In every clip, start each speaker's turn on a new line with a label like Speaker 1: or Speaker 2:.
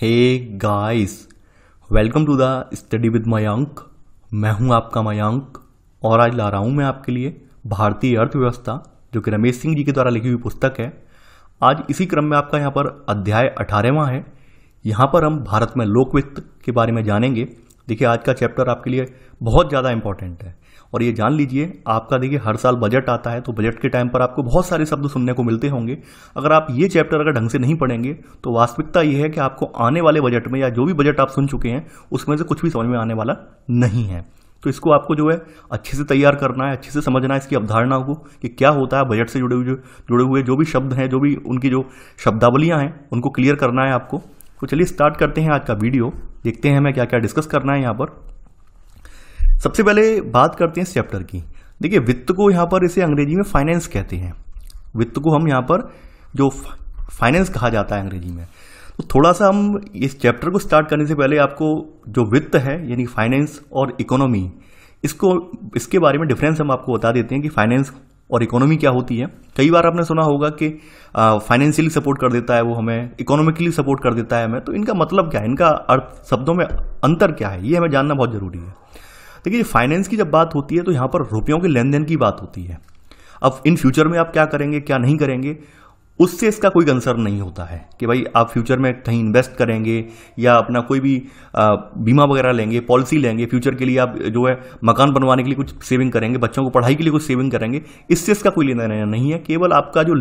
Speaker 1: hey guys welcome to the study with Mayank मैं हूं आपका मयंक और आज ला रहा हूं मैं आपके लिए भारतीय अर्थव्यवस्था जो कि रमेश सिंह जी के द्वारा लिखी हुई पुस्तक है आज इसी क्रम में आपका यहाँ पर अध्याय अठारहवा है यहाँ पर हम भारत में लोक वित्त के बारे में जानेंगे देखिए आज का चैप्टर आपके लिए बहुत ज़्यादा इंपॉर्टेंट है और ये जान लीजिए आपका देखिए हर साल बजट आता है तो बजट के टाइम पर आपको बहुत सारे शब्द सुनने को मिलते होंगे अगर आप ये चैप्टर अगर ढंग से नहीं पढ़ेंगे तो वास्तविकता ये है कि आपको आने वाले बजट में या जो भी बजट आप सुन चुके हैं उसमें से कुछ भी समझ में आने वाला नहीं है तो इसको आपको जो है अच्छे से तैयार करना है अच्छे से समझना है इसकी अवधारणा को कि क्या होता है बजट से जुड़े हुए जुड़े हुए जो भी शब्द हैं जो भी उनकी जो शब्दावलियाँ हैं उनको क्लियर करना है आपको तो चलिए स्टार्ट करते हैं आज का वीडियो देखते हैं हमें क्या क्या डिस्कस करना है यहाँ पर सबसे पहले बात करते हैं इस चैप्टर की देखिए वित्त को यहाँ पर इसे अंग्रेजी में फाइनेंस कहते हैं वित्त को हम यहाँ पर जो फाइनेंस कहा जाता है अंग्रेजी में तो थोड़ा सा हम इस चैप्टर को स्टार्ट करने से पहले आपको जो वित्त है यानी फाइनेंस और इकोनॉमी इसको इसके बारे में डिफरेंस हम आपको बता देते हैं कि फाइनेंस और इकोनॉमी क्या होती है कई बार आपने सुना होगा कि फाइनेंशियली सपोर्ट कर देता है वो हमें इकोनॉमिकली सपोर्ट कर देता है हमें तो इनका मतलब क्या है इनका अर्थ शब्दों में अंतर क्या है ये हमें जानना बहुत ज़रूरी है देखिए फाइनेंस की जब बात होती है तो यहाँ पर रुपयों के लेन देन की बात होती है अब इन फ्यूचर में आप क्या करेंगे क्या नहीं करेंगे उससे इसका कोई कंसर्न नहीं होता है कि भाई आप फ्यूचर में कहीं इन्वेस्ट करेंगे या अपना कोई भी बीमा वगैरह लेंगे पॉलिसी लेंगे फ्यूचर के लिए आप जो है मकान बनवाने के लिए कुछ सेविंग करेंगे बच्चों को पढ़ाई के लिए कुछ सेविंग करेंगे इससे इसका कोई लेना देना नहीं है केवल आपका जो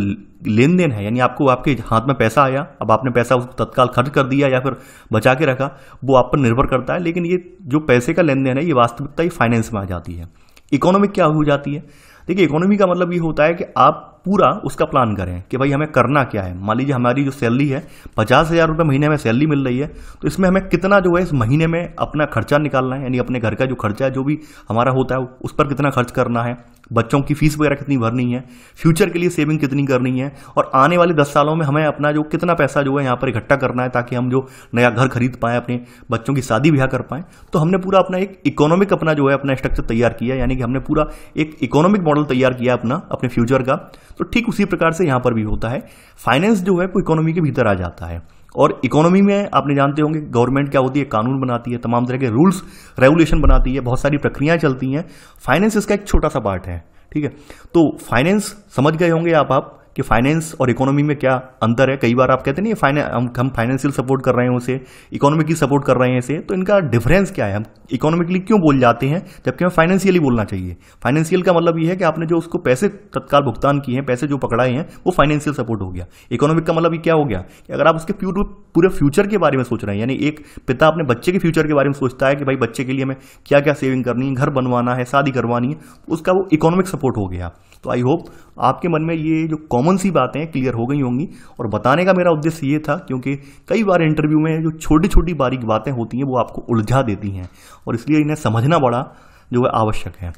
Speaker 1: लेन देन है यानी आपको आपके हाथ में पैसा आया अब आपने पैसा उसको तत्काल खर्च कर दिया या फिर बचा के रखा वो आप पर निर्भर करता है लेकिन ये जो पैसे का लेन देन है ये वास्तविकता ही फाइनेंस में आ जाती है इकोनॉमिक क्या हो जाती है देखिए इकोनॉमी का मतलब ये होता है कि आप पूरा उसका प्लान करें कि भाई हमें करना क्या है मान लीजिए हमारी जो सैलरी है पचास हज़ार रुपये महीने में सैलरी मिल रही है तो इसमें हमें कितना जो है इस महीने में अपना खर्चा निकालना है यानी अपने घर का जो खर्चा है जो भी हमारा होता है उस पर कितना खर्च करना है बच्चों की फीस वगैरह कितनी भरनी है फ्यूचर के लिए सेविंग कितनी करनी है और आने वाले दस सालों में हमें अपना जो कितना पैसा जो है यहाँ पर इकट्ठा करना है ताकि हम जो नया घर खरीद पाएँ अपने बच्चों की शादी ब्याह कर पाएँ तो हमने पूरा अपना एक इकोनॉमिक अपना जो है अपना स्ट्रक्चर तैयार किया यानी कि हमने पूरा एक इकोनॉमिक मॉडल तैयार किया अपना अपने फ्यूचर का तो ठीक उसी प्रकार से यहाँ पर भी होता है फाइनेंस जो है वो इकोनॉमी के भीतर आ जाता है और इकोनॉमी में आपने जानते होंगे गवर्नमेंट क्या होती है कानून बनाती है तमाम तरह के रूल्स रेगुलेशन बनाती है बहुत सारी प्रक्रियाएं चलती हैं फाइनेंस इसका एक छोटा सा पार्ट है ठीक है तो फाइनेंस समझ गए होंगे आप आप कि फाइनेंस और इकोनॉमी में क्या अंतर है कई बार आप कहते नहीं फाइने हम हम फाइनेंशियल सपोर्ट कर रहे हैं उसे इकोनॉमिकली सपोर्ट कर रहे हैं इसे तो इनका डिफरेंस क्या है हम इकोनॉमिकली क्यों बोल जाते हैं जबकि हमें फाइनेंशियली बोलना चाहिए फाइनेंशियल का मतलब ये है कि आपने जो उसको पैसे तत्काल भुगतान किए हैं पैसे जो पकड़ाए हैं वो फाइनेंशियल सपोर्ट हो गया इकोनॉमिक का मतलब ये क्या हो गया कि अगर आप उसके पूरे पूरे फ्यूचर के बारे में सोच रहे हैं यानी एक पिता अपने बच्चे के फ्यूचर के बारे में सोचता है कि भाई बच्चे के लिए हमें क्या क्या सेविंग करनी है घर बनवाना है शादी करवानी है उसका वो इकोनॉमिक सपोर्ट हो गया तो आई होप आपके मन में ये जो कॉमन सी बातें क्लियर हो गई होंगी और बताने का मेरा उद्देश्य ये था क्योंकि कई बार इंटरव्यू में जो छोटी छोटी बारीक बातें होती हैं वो आपको उलझा देती हैं और इसलिए इन्हें समझना बड़ा जो है आवश्यक है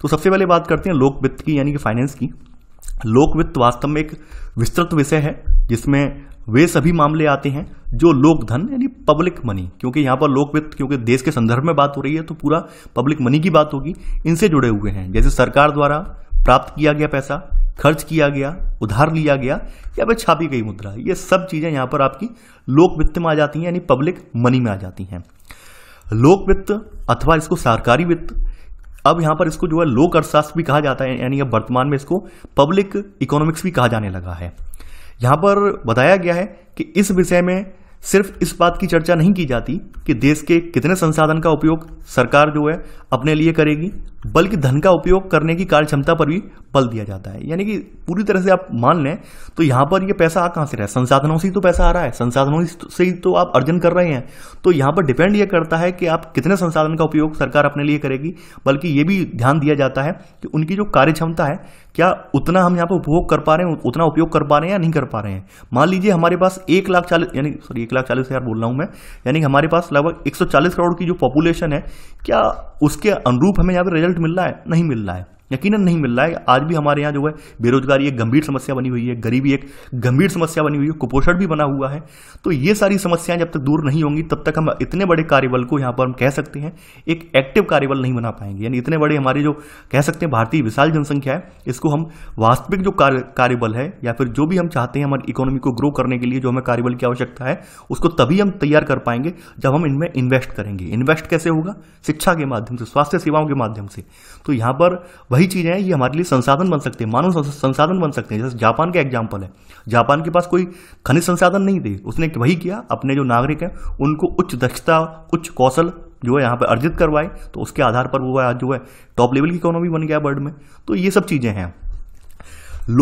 Speaker 1: तो सबसे पहले बात करते हैं लोक वित्त की यानी कि फाइनेंस की लोक वित्त वास्तव में एक विस्तृत विषय है जिसमें वे सभी मामले आते हैं जो लोक धन यानी पब्लिक मनी क्योंकि यहाँ पर लोक वित्त क्योंकि देश के संदर्भ में बात हो रही है तो पूरा पब्लिक मनी की बात होगी इनसे जुड़े हुए हैं जैसे सरकार द्वारा प्राप्त किया गया पैसा खर्च किया गया उधार लिया गया या फिर छापी गई मुद्रा ये सब चीज़ें यहाँ पर आपकी लोक वित्त में आ जाती हैं यानी पब्लिक मनी में आ जाती हैं लोक वित्त अथवा इसको सरकारी वित्त अब यहाँ पर इसको जो है लोक अर्थशास्त्र भी कहा जाता है यानी अब वर्तमान में इसको पब्लिक इकोनॉमिक्स भी कहा जाने लगा है यहाँ पर बताया गया है कि इस विषय में सिर्फ इस बात की चर्चा नहीं की जाती कि देश के कितने संसाधन का उपयोग सरकार जो है अपने लिए करेगी बल्कि धन का उपयोग करने की कार्य क्षमता पर भी बल दिया जाता है यानी कि पूरी तरह से आप मान लें तो यहाँ पर ये पैसा आ कहाँ से रहा है संसाधनों से ही तो पैसा आ रहा है संसाधनों से ही तो आप अर्जन कर रहे हैं तो यहाँ पर डिपेंड ये करता है कि आप कितने संसाधन का उपयोग सरकार अपने लिए करेगी बल्कि ये भी ध्यान दिया जाता है कि उनकी जो कार्य क्षमता है क्या उतना हम यहाँ पर उपभोग कर पा रहे हैं उतना उपयोग कर पा रहे हैं या नहीं कर पा रहे हैं मान लीजिए हमारे पास एक लाख चालीस यानी सॉरी एक लाख चालीस हज़ार बोल रहा हूँ मैं यानी हमारे पास लगभग एक सौ चालीस करोड़ की जो पॉपुलेशन है क्या उसके अनुरूप हमें यहाँ पर रिजल्ट मिल रहा है नहीं मिल रहा है यकीनन नहीं मिल रहा है आज भी हमारे यहाँ जो है बेरोजगारी एक गंभीर समस्या बनी हुई है गरीबी एक गंभीर समस्या बनी हुई है कुपोषण भी बना हुआ है तो ये सारी समस्याएं जब तक दूर नहीं होंगी तब तक हम इतने बड़े कार्यबल को यहाँ पर हम कह सकते हैं एक एक्टिव कार्यबल नहीं बना पाएंगे यानी इतने बड़े हमारे जो कह सकते हैं भारतीय विशाल जनसंख्या है इसको हम वास्तविक जो कार्य कार्यबल है या फिर जो भी हम चाहते हैं हमारी इकोनॉमी को ग्रो करने के लिए जो हमें कार्यबल की आवश्यकता है उसको तभी हम तैयार कर पाएंगे जब हम इनमें इन्वेस्ट करेंगे इन्वेस्ट कैसे होगा शिक्षा के माध्यम से स्वास्थ्य सेवाओं के माध्यम से तो यहाँ पर वही चीज़ें हैं ये हमारे लिए संसाधन बन सकते हैं मानव संसाधन बन सकते हैं जैसे जापान का एग्जाम्पल है जापान के पास कोई खनिज संसाधन नहीं थे उसने वही किया अपने जो नागरिक हैं उनको उच्च दक्षता उच्च कौशल जो है यहाँ पर अर्जित करवाए तो उसके आधार पर वो आज जो है टॉप लेवल की इकोनॉमी बन गया वर्ल्ड में तो ये सब चीज़ें हैं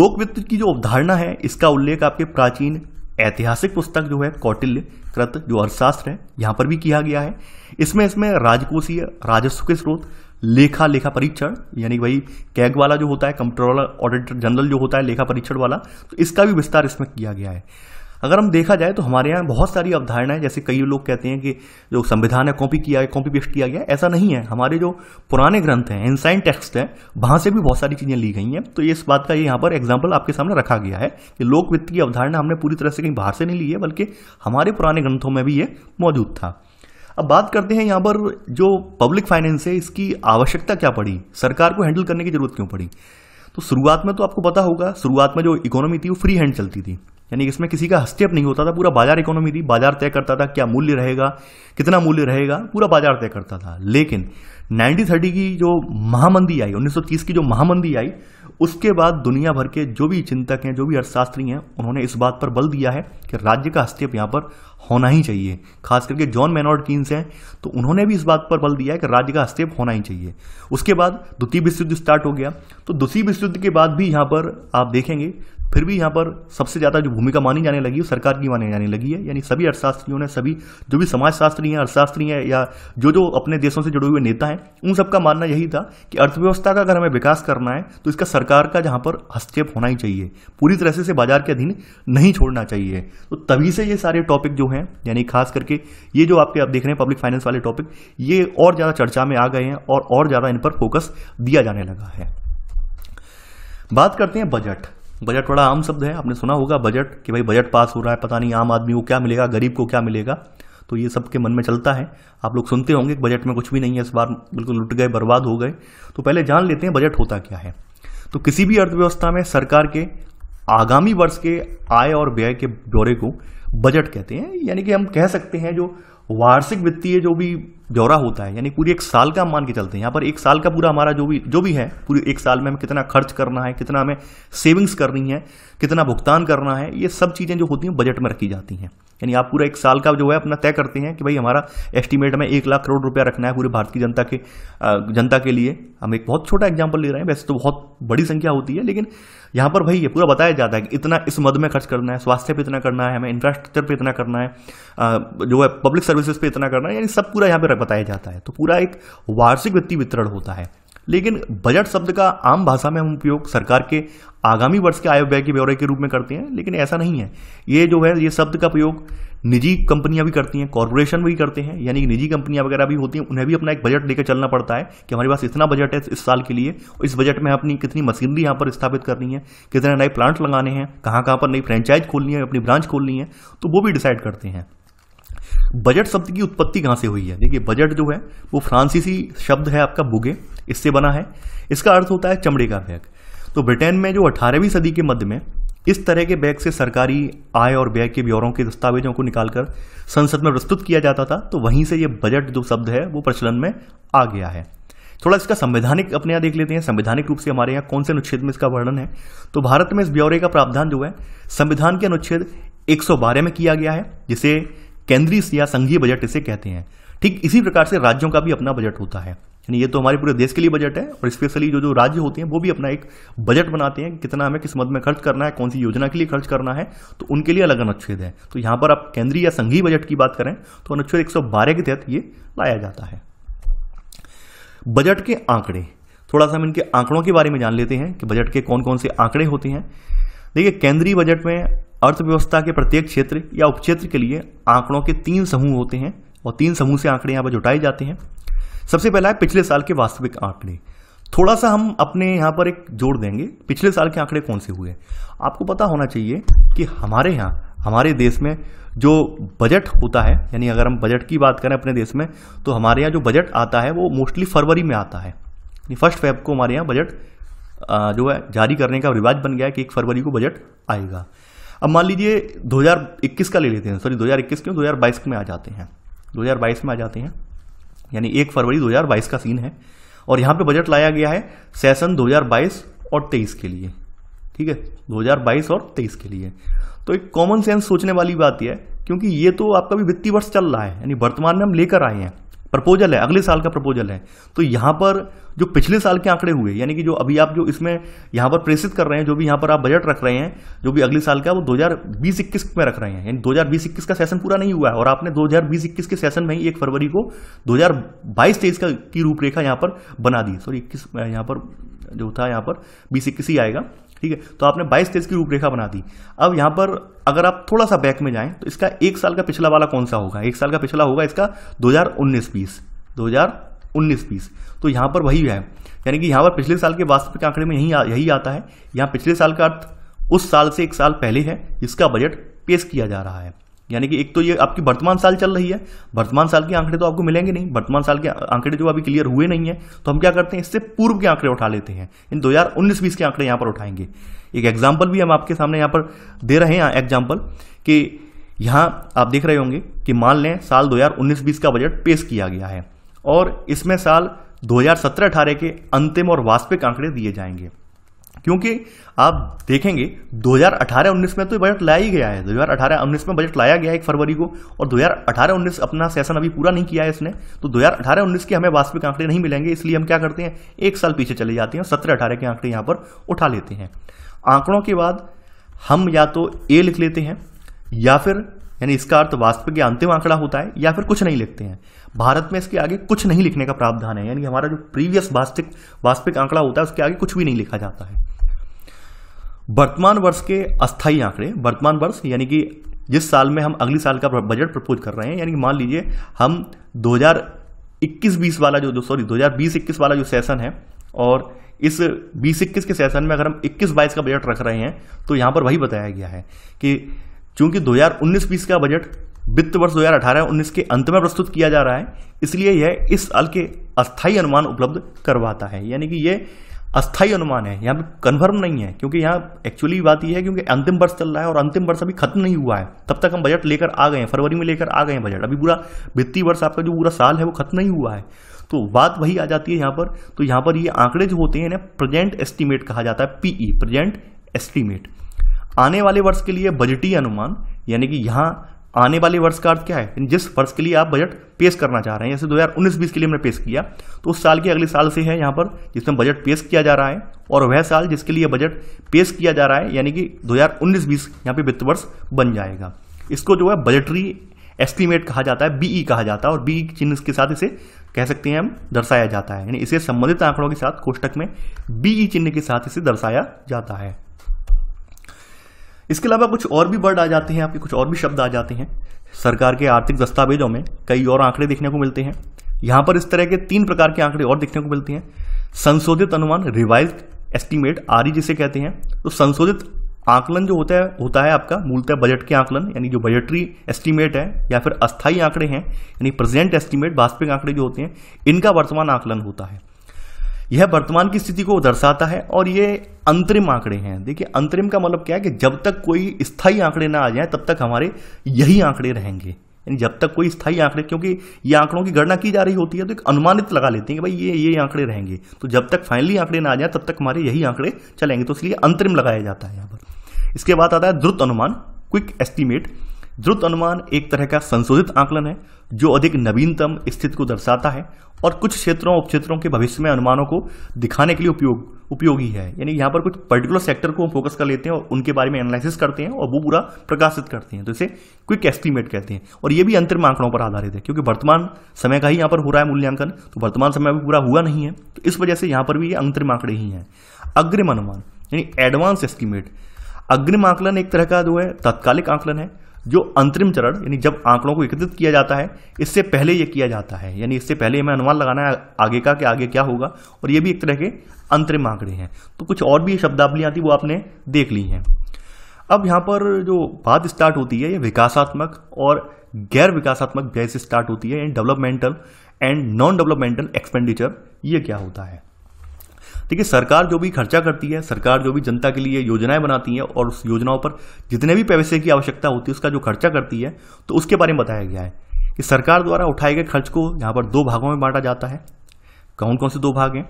Speaker 1: लोक वित्त की जो अवधारणा है इसका उल्लेख आपके प्राचीन ऐतिहासिक पुस्तक जो है कौटिल्य कृत जो अर्थशास्त्र है यहाँ पर भी किया गया है इसमें इसमें राजकोषीय राजस्व के स्रोत लेखा लेखा परीक्षण यानी भाई कैग वाला जो होता है कंट्रोलर ऑडिटर जनरल जो होता है लेखा परीक्षण वाला तो इसका भी विस्तार इसमें किया गया है अगर हम देखा जाए तो हमारे यहाँ बहुत सारी अवधारणाएं जैसे कई लोग कहते हैं कि जो संविधान है कॉपी किया है कॉपी पेस्ट किया गया ऐसा नहीं है हमारे जो पुराने ग्रंथ हैं इंसाइन टेक्स्ट हैं वहाँ से भी बहुत सारी चीज़ें ली गई हैं तो ये इस बात का ये यहाँ पर एग्जाम्पल आपके सामने रखा गया है कि लोक वित्त की अवधारणा हमने पूरी तरह से कहीं बाहर से नहीं ली है बल्कि हमारे पुराने ग्रंथों में भी ये मौजूद था अब बात करते हैं यहाँ पर जो पब्लिक फाइनेंस है इसकी आवश्यकता क्या पड़ी सरकार को हैंडल करने की जरूरत क्यों पड़ी तो शुरुआत में तो आपको पता होगा शुरुआत में जो इकोनॉमी थी वो फ्री हैंड चलती थी यानी इसमें किसी का हस्तक्षेप नहीं होता था पूरा बाजार इकोनॉमी थी बाजार तय करता था क्या मूल्य रहेगा कितना मूल्य रहेगा पूरा बाजार तय करता था लेकिन नाइनटीन थर्टी की जो महामंदी आई उन्नीस की जो महामंदी आई उसके बाद दुनिया भर के जो भी चिंतक हैं जो भी अर्थशास्त्री हैं उन्होंने इस बात पर बल दिया है कि राज्य का हस्तक्षेप यहाँ पर होना ही चाहिए खास करके जॉन मेनॉर्ड किन्स हैं तो उन्होंने भी इस बात पर बल दिया है कि राज्य का हस्तक्षेप होना ही चाहिए उसके बाद द्वितीय विश्व युद्ध स्टार्ट हो गया तो द्वितीय विश्व युद्ध के बाद भी यहाँ पर आप देखेंगे फिर भी यहाँ पर सबसे ज़्यादा जो भूमिका मानी जाने लगी है सरकार की मानी जाने लगी है यानी सभी अर्थशास्त्रियों ने सभी जो भी समाजशास्त्री हैं अर्थशास्त्री हैं या जो जो अपने देशों से जुड़े हुए नेता हैं उन सबका मानना यही था कि अर्थव्यवस्था का अगर हमें विकास करना है तो इसका सरकार का जहाँ पर हस्तक्षेप होना ही चाहिए पूरी तरह से इसे बाजार के अधीन नहीं छोड़ना चाहिए तो तभी से ये सारे टॉपिक जो हैं यानी खास करके ये जो आपके आप देख रहे हैं पब्लिक फाइनेंस वाले टॉपिक ये और ज़्यादा चर्चा में आ गए हैं और ज़्यादा इन पर फोकस दिया जाने लगा है बात करते हैं बजट बजट बड़ा आम शब्द है आपने सुना होगा बजट कि भाई बजट पास हो रहा है पता नहीं आम आदमी को क्या मिलेगा गरीब को क्या मिलेगा तो ये सबके मन में चलता है आप लोग सुनते होंगे बजट में कुछ भी नहीं है इस बार बिल्कुल लुट गए बर्बाद हो गए तो पहले जान लेते हैं बजट होता क्या है तो किसी भी अर्थव्यवस्था में सरकार के आगामी वर्ष के आय और व्यय के ब्यौरे को बजट कहते हैं यानी कि हम कह सकते हैं जो वार्षिक वित्तीय जो भी ब्यौरा होता है यानी पूरी एक साल का हम मान के चलते हैं यहाँ पर एक साल का पूरा हमारा जो भी जो भी है पूरी एक साल में हमें कितना खर्च करना है कितना हमें सेविंग्स करनी है कितना भुगतान करना है ये सब चीज़ें जो होती हैं बजट में रखी जाती हैं यानी आप पूरा एक साल का जो है अपना तय करते हैं कि भाई हमारा एस्टिमेट में एक लाख करोड़ रुपया रखना है पूरे भारत की जनता के जनता के लिए हम एक बहुत छोटा एग्जाम्पल ले रहे हैं वैसे तो बहुत बड़ी संख्या होती है लेकिन यहाँ पर भाई ये पूरा बताया जाता है कि इतना इस मद में खर्च करना है स्वास्थ्य पे इतना करना है हमें इंफ्रास्ट्रक्चर पे इतना करना है जो है पब्लिक सर्विसेज पे इतना करना है यानी सब पूरा यहाँ पर बताया जाता है तो पूरा एक वार्षिक वित्तीय वितरण होता है लेकिन बजट शब्द का आम भाषा में हम उपयोग सरकार के आगामी वर्ष के आय व्यय के ब्यौरे के रूप में करते हैं लेकिन ऐसा नहीं है ये जो है ये शब्द का प्रयोग निजी कंपनियां भी करती हैं कॉरपोरेशन भी करते हैं यानी कि निजी कंपनियां वगैरह भी होती हैं उन्हें भी अपना एक बजट लेकर चलना पड़ता है कि हमारे पास इतना बजट है इस साल के लिए और इस बजट में अपनी कितनी मशीनरी यहाँ पर स्थापित करनी है कितने नए प्लांट लगाने हैं कहाँ कहाँ पर नई फ्रेंचाइज खोलनी है अपनी ब्रांच खोलनी है तो वो भी डिसाइड करते हैं बजट शब्द की उत्पत्ति कहाँ से हुई है देखिए बजट जो है वो फ्रांसीसी शब्द है आपका बुगे इससे बना है इसका अर्थ होता है चमड़े का बैग तो ब्रिटेन में जो अठारहवीं सदी के मध्य में इस तरह के बैग से सरकारी आय और व्यय के ब्यौरों के दस्तावेजों को निकालकर संसद में प्रस्तुत किया जाता था तो वहीं से ये बजट जो शब्द है वो प्रचलन में आ गया है थोड़ा इसका संवैधानिक अपने यहाँ देख लेते हैं संवैधानिक रूप से हमारे यहाँ कौन से अनुच्छेद में इसका वर्णन है तो भारत में इस ब्यौरे का प्रावधान जो है संविधान के अनुच्छेद एक में किया गया है जिसे केंद्रीय या संघीय बजट इसे कहते हैं ठीक इसी प्रकार से राज्यों का भी अपना बजट होता है यानी ये तो हमारे पूरे देश के लिए बजट है और स्पेशली जो जो राज्य होते हैं वो भी अपना एक बजट बनाते हैं कितना हमें किस मद में खर्च करना है कौन सी योजना के लिए खर्च करना है तो उनके लिए अलग अनुच्छेद है तो यहाँ पर आप केंद्रीय या संघीय बजट की बात करें तो अनुच्छेद एक के तहत ये लाया जाता है बजट के आंकड़े थोड़ा सा हम इनके आंकड़ों के बारे में जान लेते हैं कि बजट के कौन कौन से आंकड़े होते हैं देखिए केंद्रीय बजट में अर्थव्यवस्था के प्रत्येक क्षेत्र या उपक्षेत्र के लिए आंकड़ों के तीन समूह होते हैं और तीन समूह से आंकड़े यहाँ पर जुटाए जाते हैं सबसे पहला है पिछले साल के वास्तविक आंकड़े थोड़ा सा हम अपने यहाँ पर एक जोड़ देंगे पिछले साल के आंकड़े कौन से हुए आपको पता होना चाहिए कि हमारे यहाँ हमारे देश में जो बजट होता है यानी अगर हम बजट की बात करें अपने देश में तो हमारे यहाँ जो बजट आता है वो मोस्टली फरवरी में आता है यानी फर्स्ट फेब को हमारे यहाँ बजट जो है जारी करने का रिवाज बन गया है कि एक फरवरी को बजट आएगा अब मान लीजिए 2021 का ले लेते हैं सॉरी 2021 क्यों 2022 में आ जाते हैं 2022 में आ जाते हैं यानी एक फरवरी 2022 का सीन है और यहाँ पे बजट लाया गया है सेशन 2022 और 23 के लिए ठीक है 2022 और 23 के लिए तो एक कॉमन सेंस सोचने वाली बात यह है क्योंकि ये तो आपका भी वित्तीय वर्ष चल रहा है यानी वर्तमान में हम लेकर आए हैं प्रपोजल है अगले साल का प्रपोजल है तो यहाँ पर जो पिछले साल के आंकड़े हुए यानी कि जो अभी आप जो इसमें यहाँ पर प्रेषित कर रहे हैं जो भी यहाँ पर आप बजट रख रहे हैं जो भी अगले साल का वो बीस इक्कीस में रख रहे हैं यानी बीस इक्कीस का सेशन पूरा नहीं हुआ है और आपने बीस इक्कीस के सेशन में ही एक फरवरी को 2022-23 का की रूपरेखा यहाँ पर बना दी सॉरी इक्कीस यहाँ पर जो था यहाँ पर बीस इक्कीस ही आएगा ठीक है तो आपने 22 तेईस की रूपरेखा बना दी अब यहां पर अगर आप थोड़ा सा बैक में जाएं तो इसका एक साल का पिछला वाला कौन सा होगा एक साल का पिछला होगा इसका 2019 बीस 2019 बीस तो यहां पर वही है यानी कि यहां पर पिछले साल के वास्तविक आंकड़े में यही यही आता है यहां पिछले साल का अर्थ उस साल से एक साल पहले है जिसका बजट पेश किया जा रहा है यानी कि एक तो ये आपकी वर्तमान साल चल रही है वर्तमान साल के आंकड़े तो आपको मिलेंगे नहीं वर्तमान साल के आंकड़े जो अभी क्लियर हुए नहीं है तो हम क्या करते हैं इससे पूर्व के आंकड़े उठा लेते हैं इन उन्नीस बीस के आंकड़े यहाँ पर उठाएंगे एक एग्जाम्पल भी हम आपके सामने यहाँ पर दे रहे हैं एग्जाम्पल कि यहाँ आप देख रहे होंगे कि मान लें साल उन्नीस बीस का बजट पेश किया गया है और इसमें साल सत्रह 18 के अंतिम और वास्तविक आंकड़े दिए जाएंगे क्योंकि आप देखेंगे 2018-19 में तो बजट लाया ही गया है 2018-19 में बजट लाया गया है एक फरवरी को और 2018-19 अपना सेशन अभी पूरा नहीं किया है इसने तो 2018-19 के हमें वास्तविक आंकड़े नहीं मिलेंगे इसलिए हम क्या करते हैं एक साल पीछे चले जाते हैं सत्रह अठारह के आंकड़े यहाँ पर उठा लेते हैं आंकड़ों के बाद हम या तो ए लिख लेते हैं या फिर यानी इसका अर्थ वास्तविक या अंतिम आंकड़ा होता है या फिर कुछ नहीं लिखते हैं भारत में इसके आगे कुछ नहीं लिखने का प्रावधान है यानी हमारा जो प्रीवियस वास्तविक वास्तविक आंकड़ा होता है उसके आगे कुछ भी नहीं लिखा जाता है वर्तमान वर्ष के अस्थायी आंकड़े वर्तमान वर्ष यानी कि जिस साल में हम अगली साल का बजट प्रपोज कर रहे हैं यानी कि मान लीजिए हम 2021-20 वाला जो सॉरी 2020-21 वाला जो सेशन है और इस बीस इक्कीस के सेशन में अगर हम इक्कीस बाईस का बजट रख रहे हैं तो यहां पर वही बताया गया है कि चूंकि 2019-20 का बजट वित्त वर्ष दो हजार अठारह उन्नीस के अंत में प्रस्तुत किया जा रहा है इसलिए यह इस साल के अस्थायी अनुमान उपलब्ध करवाता है यानी कि यह अस्थायी अनुमान है यहाँ पे कन्फर्म नहीं है क्योंकि यहाँ एक्चुअली बात यह है क्योंकि अंतिम वर्ष चल रहा है और अंतिम वर्ष अभी खत्म नहीं हुआ है तब तक हम बजट लेकर आ गए हैं फरवरी में लेकर आ गए हैं बजट अभी पूरा वित्तीय वर्ष आपका जो पूरा साल है वो खत्म नहीं हुआ है तो बात वही आ जाती है यहाँ पर तो यहाँ पर ये आंकड़े जो होते हैं ना प्रेजेंट एस्टिमेट कहा जाता है पीई प्रेजेंट एस्टिमेट आने वाले वर्ष के लिए बजटीय अनुमान यानी कि यहाँ आने वाले वर्ष का अर्थ क्या है जिस वर्ष के लिए आप बजट पेश करना चाह रहे हैं जैसे 2019-20 के लिए हमने पेश किया तो उस साल के अगले साल से है यहाँ पर जिसमें बजट पेश किया जा रहा है और वह साल जिसके लिए बजट पेश किया जा रहा है यानी कि 2019-20 यहाँ पे वित्त वर्ष बन जाएगा इसको जो है बजटरी एस्टीमेट कहा जाता है बीई e कहा जाता है और बीई e चिन्ह के साथ इसे कह सकते हैं हम दर्शाया जाता है यानी इसे संबंधित आंकड़ों के साथ कोष्टक में बीई e चिन्ह के साथ इसे दर्शाया जाता है इसके अलावा कुछ और भी वर्ड आ जाते हैं आपके कुछ और भी शब्द आ जाते हैं सरकार के आर्थिक दस्तावेजों में कई और आंकड़े देखने को मिलते हैं यहाँ पर इस तरह के तीन प्रकार के आंकड़े और देखने को मिलते हैं संशोधित अनुमान रिवाइज एस्टिमेट आर जिसे कहते हैं तो संशोधित आंकलन जो होता है होता है आपका मूलतः बजट के आंकलन यानी जो बजटरी एस्टीमेट है या फिर अस्थाई आंकड़े हैं यानी प्रेजेंट एस्टीमेट वास्तविक आंकड़े जो होते हैं इनका वर्तमान आंकलन होता है यह वर्तमान की स्थिति को दर्शाता है और ये अंतरिम आंकड़े हैं देखिए अंतरिम का मतलब क्या है कि जब तक कोई स्थायी आंकड़े ना आ जाए तब तक हमारे यही आंकड़े रहेंगे यानी जब तक कोई स्थायी आंकड़े क्योंकि ये आंकड़ों की गणना की जा रही होती है तो एक अनुमानित लगा लेते हैं कि भाई ये ये आंकड़े रहेंगे तो जब तक फाइनली आंकड़े ना आ जाए तब तक हमारे यही आंकड़े चलेंगे तो इसलिए अंतरिम लगाया जाता है यहाँ पर इसके बाद आता है द्रुत अनुमान क्विक एस्टिमेट द्रुत अनुमान एक तरह का संशोधित आंकलन है जो अधिक नवीनतम स्थिति को दर्शाता है और कुछ क्षेत्रों उपक्षेत्रों के भविष्य में अनुमानों को दिखाने के लिए उपयोग उपयोगी है यानी यहाँ पर कुछ पर्टिकुलर सेक्टर को हम फोकस कर लेते हैं और उनके बारे में एनालिसिस करते हैं और वो पूरा प्रकाशित करते हैं तो इसे क्विक एस्टीमेट कहते हैं और ये भी अंतरिम आंकड़ों पर आधारित है क्योंकि वर्तमान समय का ही यहाँ पर हो रहा है मूल्यांकन तो वर्तमान समय में पूरा हुआ नहीं है तो इस वजह से यहाँ पर भी ये अंतरिम आंकड़े ही हैं अग्रिम अनुमान यानी एडवांस एस्टीमेट अग्रिम आंकलन एक तरह का जो है तात्कालिक आंकलन है जो अंतरिम चरण यानी जब आंकड़ों को एकत्रित किया जाता है इससे पहले यह किया जाता है यानी इससे पहले हमें अनुमान लगाना है आगे का कि आगे क्या होगा और ये भी एक तरह के अंतरिम आंकड़े हैं तो कुछ और भी शब्दावलियाँ थी वो आपने देख ली हैं अब यहाँ पर जो बात स्टार्ट होती है ये विकासात्मक और गैर विकासात्मक व्यय से स्टार्ट होती है and developmental and non developmental expenditure ये क्या होता है देखिए सरकार जो भी खर्चा करती है सरकार जो भी जनता के लिए योजनाएं बनाती है और उस योजनाओं पर जितने भी पैसे की आवश्यकता होती है उसका जो खर्चा करती है तो उसके बारे में बताया गया है कि सरकार द्वारा उठाए गए खर्च को यहाँ पर दो भागों में बांटा जाता है कौन कौन से दो भाग हैं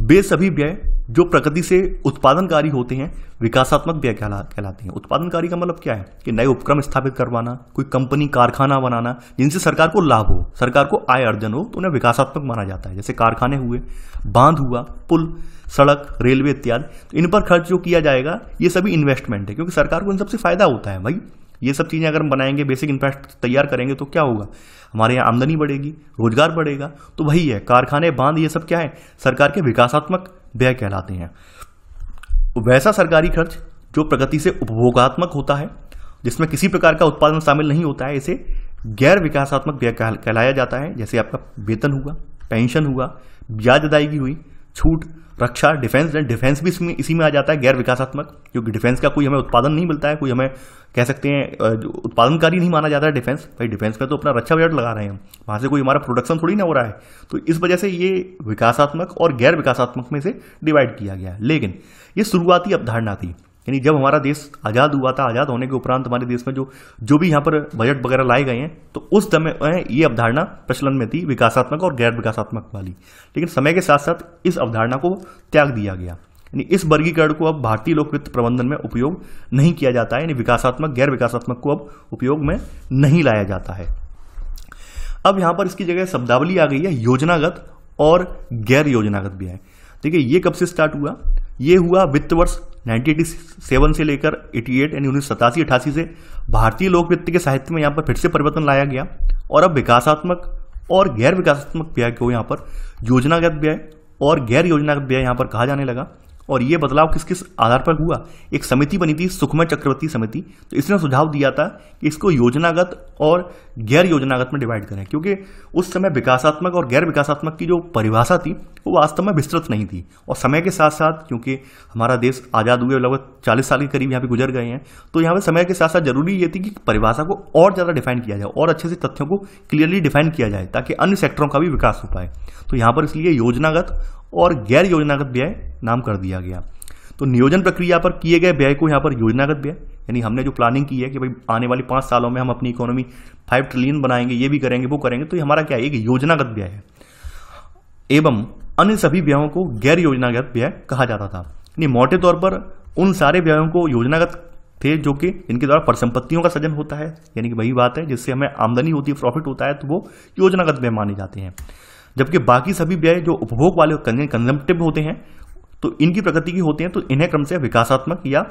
Speaker 1: वे सभी व्यय जो प्रकृति से उत्पादनकारी होते हैं विकासात्मक व्यय कहला कहलाते हैं उत्पादनकारी का मतलब क्या है कि नए उपक्रम स्थापित करवाना कोई कंपनी कारखाना बनाना जिनसे सरकार को लाभ हो सरकार को आय अर्जन हो तो उन्हें विकासात्मक माना जाता है जैसे कारखाने हुए बांध हुआ पुल सड़क रेलवे इत्यादि तो इन पर खर्च जो किया जाएगा ये सभी इन्वेस्टमेंट है क्योंकि सरकार को इन सबसे फायदा होता है भाई ये सब चीज़ें अगर हम बनाएंगे बेसिक इन्फ्रास्ट्रक्चर तैयार करेंगे तो क्या होगा हमारे यहाँ आमदनी बढ़ेगी रोजगार बढ़ेगा तो वही है कारखाने बांध ये सब क्या है सरकार के विकासात्मक व्यय कहलाते हैं तो वैसा सरकारी खर्च जो प्रगति से उपभोगात्मक होता है जिसमें किसी प्रकार का उत्पादन शामिल नहीं होता है इसे गैर विकासात्मक व्यय कहलाया जाता है जैसे आपका वेतन हुआ पेंशन हुआ ब्याज अदायगी हुई छूट रक्षा डिफेंस डिफेंस भी इसमें इसी में आ जाता है गैर विकासात्मक क्योंकि डिफेंस का कोई हमें उत्पादन नहीं मिलता है कोई हमें कह सकते हैं उत्पादनकारी नहीं माना जाता है डिफेंस भाई डिफेंस का तो अपना रक्षा बजट लगा रहे हैं हम वहाँ से कोई हमारा प्रोडक्शन थोड़ी ना हो रहा है तो इस वजह से ये विकासात्मक और गैर विकासात्मक में से डिवाइड किया गया है लेकिन ये शुरुआती अवधारणा थी यानी जब हमारा देश आज़ाद हुआ था आज़ाद होने के उपरांत हमारे देश में जो जो भी यहाँ पर बजट वगैरह लाए गए हैं तो उस समय ये अवधारणा प्रचलन में थी विकासात्मक और गैर विकासात्मक वाली लेकिन समय के साथ साथ इस अवधारणा को त्याग दिया गया यानी इस वर्गीकरण को अब भारतीय लोक वित्त प्रबंधन में उपयोग नहीं किया जाता है यानी विकासात्मक गैर विकासात्मक को अब उपयोग में नहीं लाया जाता है अब यहां पर इसकी जगह शब्दावली आ गई है योजनागत और गैर योजनागत भी है देखिए ये कब से स्टार्ट हुआ ये हुआ वित्त वर्ष नाइनटी सेवन से लेकर एटी एट यानी उन्नीस सतासी अठासी से भारतीय नृत्य के साहित्य में यहाँ पर फिर से परिवर्तन लाया गया और अब विकासात्मक और गैर विकासात्मक व्यय को यहाँ पर योजनागत व्यय और गैर योजनागत व्यय यहाँ पर कहा जाने लगा और ये बदलाव किस किस आधार पर हुआ एक समिति बनी थी सुखमय चक्रवर्ती समिति तो इसने सुझाव दिया था कि इसको योजनागत और गैर योजनागत में डिवाइड करें क्योंकि उस समय विकासात्मक और गैर विकासात्मक की जो परिभाषा थी वो वास्तव में विस्तृत नहीं थी और समय के साथ साथ क्योंकि हमारा देश आज़ाद हुए लगभग चालीस साल के करीब यहाँ पर गुजर गए हैं तो यहाँ पर समय के साथ साथ जरूरी ये थी कि परिभाषा को और ज़्यादा डिफाइन किया जाए और अच्छे से तथ्यों को क्लियरली डिफाइन किया जाए ताकि अन्य सेक्टरों का भी विकास हो पाए तो यहाँ पर इसलिए योजनागत और गैर योजनागत व्यय नाम कर दिया गया तो नियोजन प्रक्रिया पर किए गए व्यय को यहाँ पर योजनागत व्यय यानी हमने जो प्लानिंग की है कि भाई आने वाले पाँच सालों में हम अपनी इकोनॉमी फाइव ट्रिलियन बनाएंगे ये भी करेंगे वो करेंगे तो हमारा क्या है एक योजनागत व्यय है एवं अन्य सभी व्ययों को गैर योजनागत व्यय कहा जाता था यानी मोटे तौर पर उन सारे व्ययों को योजनागत थे जो कि इनके द्वारा परिसंपत्तियों का सृजन होता है यानी कि वही बात है जिससे हमें आमदनी होती है प्रॉफिट होता है तो वो योजनागत व्यय माने जाते हैं जबकि बाकी सभी व्यय जो उपभोग वाले कंजम्पटिव होते हैं तो इनकी प्रगति की होते हैं तो इन्हें क्रम से विकासात्मक या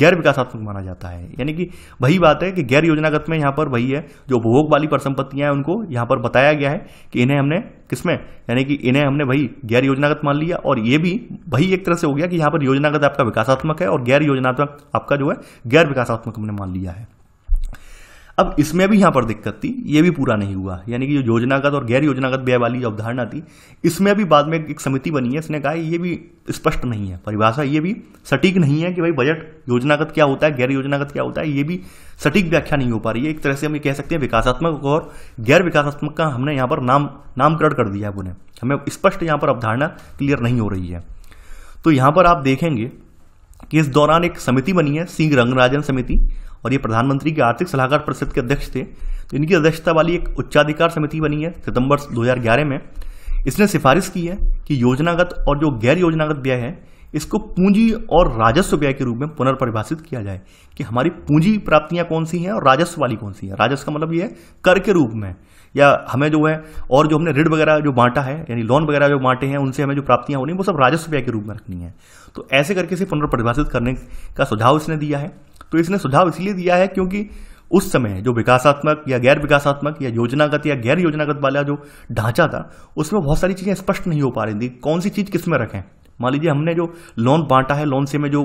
Speaker 1: गैर विकासात्मक माना जाता है यानी कि वही बात है कि गैर योजनागत में यहाँ पर वही है जो उपभोग वाली परिसंपत्तियाँ हैं उनको यहाँ पर बताया गया है कि इन्हें हमने किसमें यानी कि इन्हें हमने वही गैर योजनागत मान लिया और ये भी वही एक तरह से हो गया कि यहाँ पर योजनागत आपका विकासात्मक है और गैर योजनात्मक आपका जो है गैर विकासात्मक हमने मान लिया है अब इसमें भी यहां पर दिक्कत थी ये भी पूरा नहीं हुआ यानी कि जो योजनागत और गैर योजनागत व्यय वाली जो अवधारणा थी इसमें भी बाद में एक समिति बनी है इसने कहा ये भी स्पष्ट नहीं है परिभाषा ये भी सटीक नहीं है कि भाई बजट योजनागत क्या होता है गैर योजनागत क्या होता है ये भी सटीक व्याख्या नहीं हो पा रही है एक तरह से हम ये कह सकते हैं विकासात्मक और गैर विकासात्मक का हमने यहाँ पर नाम नामकरण कर दिया है उन्हें हमें स्पष्ट यहाँ पर अवधारणा क्लियर नहीं हो रही है तो यहां पर आप देखेंगे कि इस दौरान एक समिति बनी है सिंह रंगराजन समिति और ये प्रधानमंत्री के आर्थिक सलाहकार परिषद के अध्यक्ष थे तो इनकी अध्यक्षता वाली एक उच्चाधिकार समिति बनी है सितंबर 2011 में इसने सिफारिश की है कि योजनागत और जो गैर योजनागत व्यय है इसको पूंजी और राजस्व व्यय के रूप में पुनर्परिभाषित किया जाए कि हमारी पूंजी प्राप्तियां कौन सी हैं और राजस्व वाली कौन सी हैं राजस्व का मतलब ये है कर के रूप में या हमें जो है और जो हमने ऋण वगैरह जो बांटा है यानी लोन वगैरह जो बांटे हैं उनसे हमें जो प्राप्तियां होनी वो सब राजस्व व्यय के रूप में रखनी है तो ऐसे करके इसे पुनर्परिभाषित करने का सुझाव इसने दिया है तो इसने सुझाव इसलिए दिया है क्योंकि उस समय जो विकासात्मक या गैर विकासात्मक या योजनागत या गैर योजनागत वाला जो ढांचा था उसमें बहुत सारी चीज़ें स्पष्ट नहीं हो पा रही थी कौन सी चीज़ किस में रखें मान लीजिए हमने जो लोन बांटा है लोन से में जो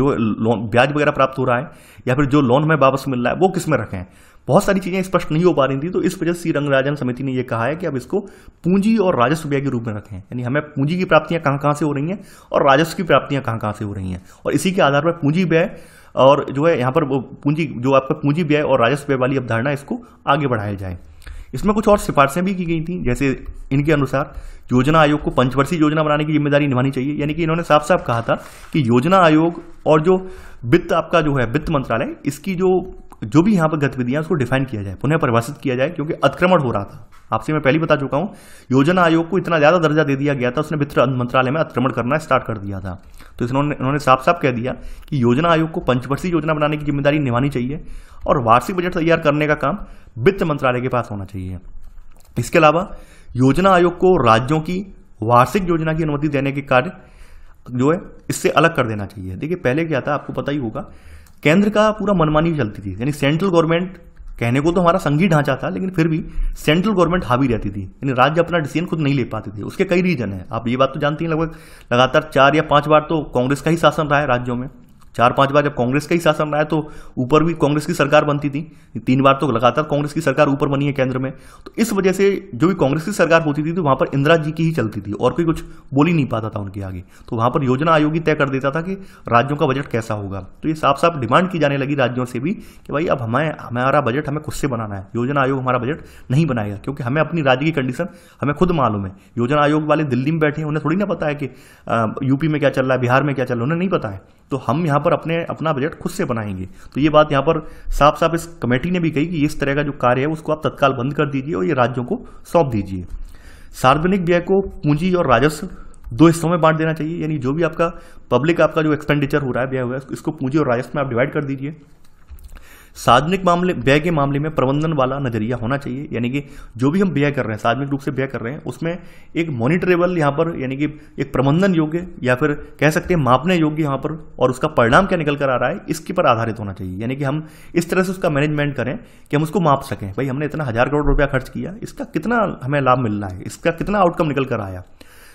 Speaker 1: जो लोन ब्याज वगैरह प्राप्त हो रहा है या फिर जो लोन हमें वापस मिल रहा है वो किस में रखें बहुत सारी चीज़ें स्पष्ट नहीं हो पा रही थी तो इस वजह से रंगराजन समिति ने यह कहा है कि अब इसको पूंजी और राजस्व व्यय के रूप में रखें यानी हमें पूंजी की प्राप्तियां कहाँ कहाँ से हो रही हैं और राजस्व की प्राप्तियां कहाँ कहाँ से हो रही हैं और इसी के आधार पर पूंजी व्यय और जो है यहाँ पर पूंजी जो आपका पूंजी व्यय और राजस्व व्यय वाली अवधारणा इसको आगे बढ़ाया जाए इसमें कुछ और सिफारिशें भी की गई थी जैसे इनके अनुसार योजना आयोग को पंचवर्षीय योजना बनाने की जिम्मेदारी निभानी चाहिए यानी कि इन्होंने साफ साफ कहा था कि योजना आयोग और जो वित्त आपका जो है वित्त मंत्रालय इसकी जो जो भी यहां पर गतिविधियां उसको डिफाइन किया जाए पुनः परिभाषित किया जाए क्योंकि अतिक्रमण हो रहा था आपसे मैं पहले बता चुका हूं योजना आयोग को इतना ज़्यादा दर्जा दे दिया गया था उसने वित्त मंत्रालय में अतिक्रमण करना स्टार्ट कर दिया था तो इसने उन्होंने साफ साफ कह दिया कि योजना आयोग को पंचवर्षीय योजना बनाने की जिम्मेदारी निभानी चाहिए और वार्षिक बजट तैयार करने का काम वित्त मंत्रालय के पास होना चाहिए इसके अलावा योजना आयोग को राज्यों की वार्षिक योजना की अनुमति देने के कार्य जो है इससे अलग कर देना चाहिए देखिए पहले क्या था आपको पता ही होगा केंद्र का पूरा मनमानी चलती थी यानी सेंट्रल गवर्नमेंट कहने को तो हमारा संघीय ढांचा था लेकिन फिर भी सेंट्रल गवर्नमेंट हावी रहती थी यानी राज्य अपना डिसीजन खुद नहीं ले पाते थे उसके कई रीजन हैं आप ये बात तो जानती हैं लगभग लगातार चार या पांच बार तो कांग्रेस का ही शासन रहा है राज्यों में चार पांच बार जब कांग्रेस का ही शासन रहा है तो ऊपर भी कांग्रेस की सरकार बनती थी तीन बार तो लगातार कांग्रेस की सरकार ऊपर बनी है केंद्र में तो इस वजह से जो भी कांग्रेस की सरकार होती थी तो वहाँ पर इंदिरा जी की ही चलती थी और कोई कुछ बोल ही नहीं पाता था उनके आगे तो वहाँ पर योजना आयोग ही तय कर देता था कि राज्यों का बजट कैसा होगा तो ये साफ साफ डिमांड की जाने लगी राज्यों से भी कि भाई अब हमें हमारा बजट हमें खुद से बनाना है योजना आयोग हमारा बजट नहीं बनाएगा क्योंकि हमें अपनी राज्य की कंडीशन हमें खुद मालूम है योजना आयोग वाले दिल्ली में बैठे हैं उन्हें थोड़ी ना पता है कि यूपी में क्या चल रहा है बिहार में क्या चल रहा है उन्हें नहीं पता है तो हम यहां पर अपने अपना बजट खुद से बनाएंगे तो ये बात यहां पर साफ साफ इस कमेटी ने भी कही कि इस तरह का जो कार्य है उसको आप तत्काल बंद कर दीजिए और ये राज्यों को सौंप दीजिए सार्वजनिक व्यय को पूंजी और राजस्व दो हिस्सों में बांट देना चाहिए यानी जो भी आपका पब्लिक आपका जो एक्सपेंडिचर हो रहा है व्यय हुआ है इसको पूंजी और राजस्व में आप डिवाइड कर दीजिए सार्वजनिक मामले व्यय के मामले में प्रबंधन वाला नजरिया होना चाहिए यानी कि जो भी हम व्यय कर रहे हैं सार्वजनिक रूप से व्यय कर रहे हैं उसमें एक मॉनिटरेबल यहाँ पर यानी कि एक प्रबंधन योग्य या फिर कह सकते हैं मापने योग्य यहाँ पर और उसका परिणाम क्या निकल कर आ रहा है इसके पर आधारित होना चाहिए यानी कि हम इस तरह से उसका मैनेजमेंट करें कि हम उसको माप सकें भाई हमने इतना हज़ार करोड़ रुपया खर्च किया इसका कितना हमें लाभ मिल रहा है इसका कितना आउटकम निकल कर आया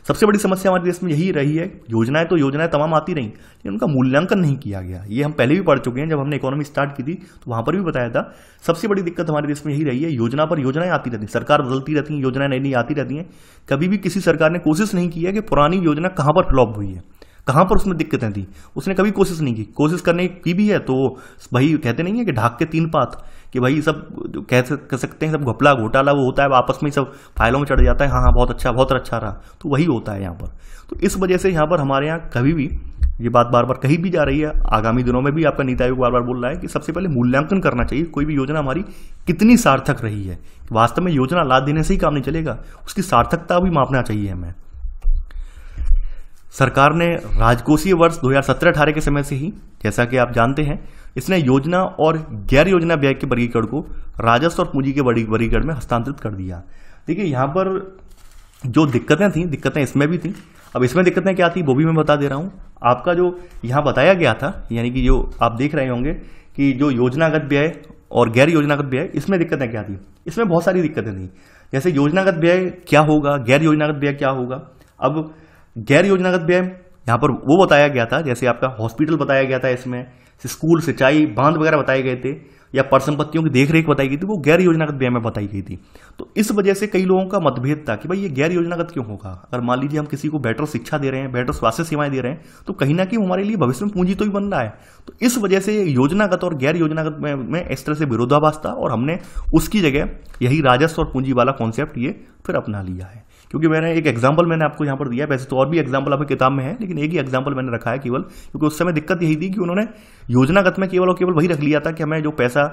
Speaker 1: सबसे बड़ी समस्या हमारे देश में यही रही है योजनाएं तो योजनाएं तमाम आती रहीं लेकिन उनका मूल्यांकन नहीं किया गया ये हम पहले भी पढ़ चुके हैं जब हमने इकोनॉमी स्टार्ट की थी तो वहाँ पर भी बताया था सबसे बड़ी दिक्कत हमारे देश में यही रही है योजना पर योजनाएं आती रहती सरकार बदलती रहती हैं योजनाएं नई नई आती रहती हैं कभी भी किसी सरकार ने कोशिश नहीं की है कि पुरानी योजना कहाँ पर फ्लॉप हुई है कहाँ पर उसमें दिक्कतें थी उसने कभी कोशिश नहीं की कोशिश करने की भी है तो भाई कहते नहीं है कि ढाक के तीन पात कि भाई सब कह कह सकते हैं सब घपला घोटाला वो होता है आपस में सब फाइलों में चढ़ जाता है हाँ हाँ बहुत अच्छा बहुत अच्छा रहा तो वही होता है यहाँ पर तो इस वजह से यहाँ पर हमारे यहाँ कभी भी ये बात बार बार कही भी जा रही है आगामी दिनों में भी आपका नीति आयोग बार बार बोल रहा है कि सबसे पहले मूल्यांकन करना चाहिए कोई भी योजना हमारी कितनी सार्थक रही है वास्तव में योजना लाभ देने से ही काम नहीं चलेगा उसकी सार्थकता भी मापना चाहिए हमें सरकार ने राजकोषीय वर्ष 2017-18 के समय से ही जैसा कि आप जानते हैं इसने योजना और गैर योजना व्यय के वर्गीकरण को राजस्व और पूंजी के वर्गीकरण में हस्तांतरित कर दिया देखिए यहाँ पर जो दिक्कतें थी दिक्कतें इसमें भी थी अब इसमें दिक्कतें क्या थी वो भी मैं बता दे रहा हूँ आपका जो यहाँ बताया गया था यानी कि जो आप देख रहे होंगे कि जो योजनागत व्यय और गैर योजनागत व्यय इसमें दिक्कतें क्या थी इसमें बहुत सारी दिक्कतें थी जैसे योजनागत व्यय क्या होगा गैर योजनागत व्यय क्या होगा अब गैर योजनागत व्यय यहाँ पर वो बताया गया था जैसे आपका हॉस्पिटल बताया गया था इसमें स्कूल सिंचाई बांध वगैरह बताए गए थे या परसंपत्तियों की देखरेख बताई गई थी वो गैर योजनागत व्यय में बताई गई थी तो इस वजह से कई लोगों का मतभेद था कि भाई ये गैर योजनागत क्यों होगा अगर मान लीजिए हम किसी को बेटर शिक्षा दे रहे हैं बेटर स्वास्थ्य सेवाएं दे रहे हैं तो कहीं ना कहीं हमारे लिए भविष्य में पूंजी तो ही बन रहा है तो इस वजह से योजनागत और गैर योजनागत में, में इस तरह से विरोधाभास था और हमने उसकी जगह यही राजस्व और पूंजी वाला कॉन्सेप्ट ये फिर अपना लिया है क्योंकि मैंने एक एग्जाम्पल मैंने आपको यहाँ पर दिया वैसे तो और भी एग्जाम्पल आपकी किताब में है लेकिन एक ही एग्जाम्पल मैंने रखा है केवल क्योंकि उस समय दिक्कत यही थी कि उन्होंने योजनागत में केवल और केवल वही रख लिया था कि हमें जो पैसा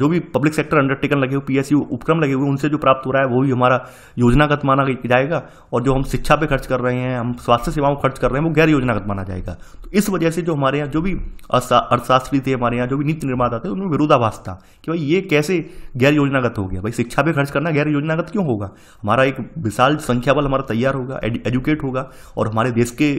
Speaker 1: जो भी पब्लिक सेक्टर अंडरटेकन लगे हुए पी उपक्रम लगे हुए उनसे जो प्राप्त हो रहा है वो भी हमारा योजनागत माना जाएगा और जो हम शिक्षा पे खर्च कर रहे हैं हम स्वास्थ्य सेवाओं खर्च कर रहे हैं वो गैर योजनागत माना जाएगा तो इस वजह से जो हमारे यहाँ जो भी अर्थशास्त्री थे हमारे यहाँ जो भी नीति निर्माता थे उनमें विरोधाभास था कि भाई ये कैसे गैर योजनागत हो गया भाई शिक्षा पे खर्च करना गैर योजनागत क्यों होगा हमारा एक विशाल अनंत संख्या बल हमारा तैयार होगा एजुकेट होगा और हमारे देश के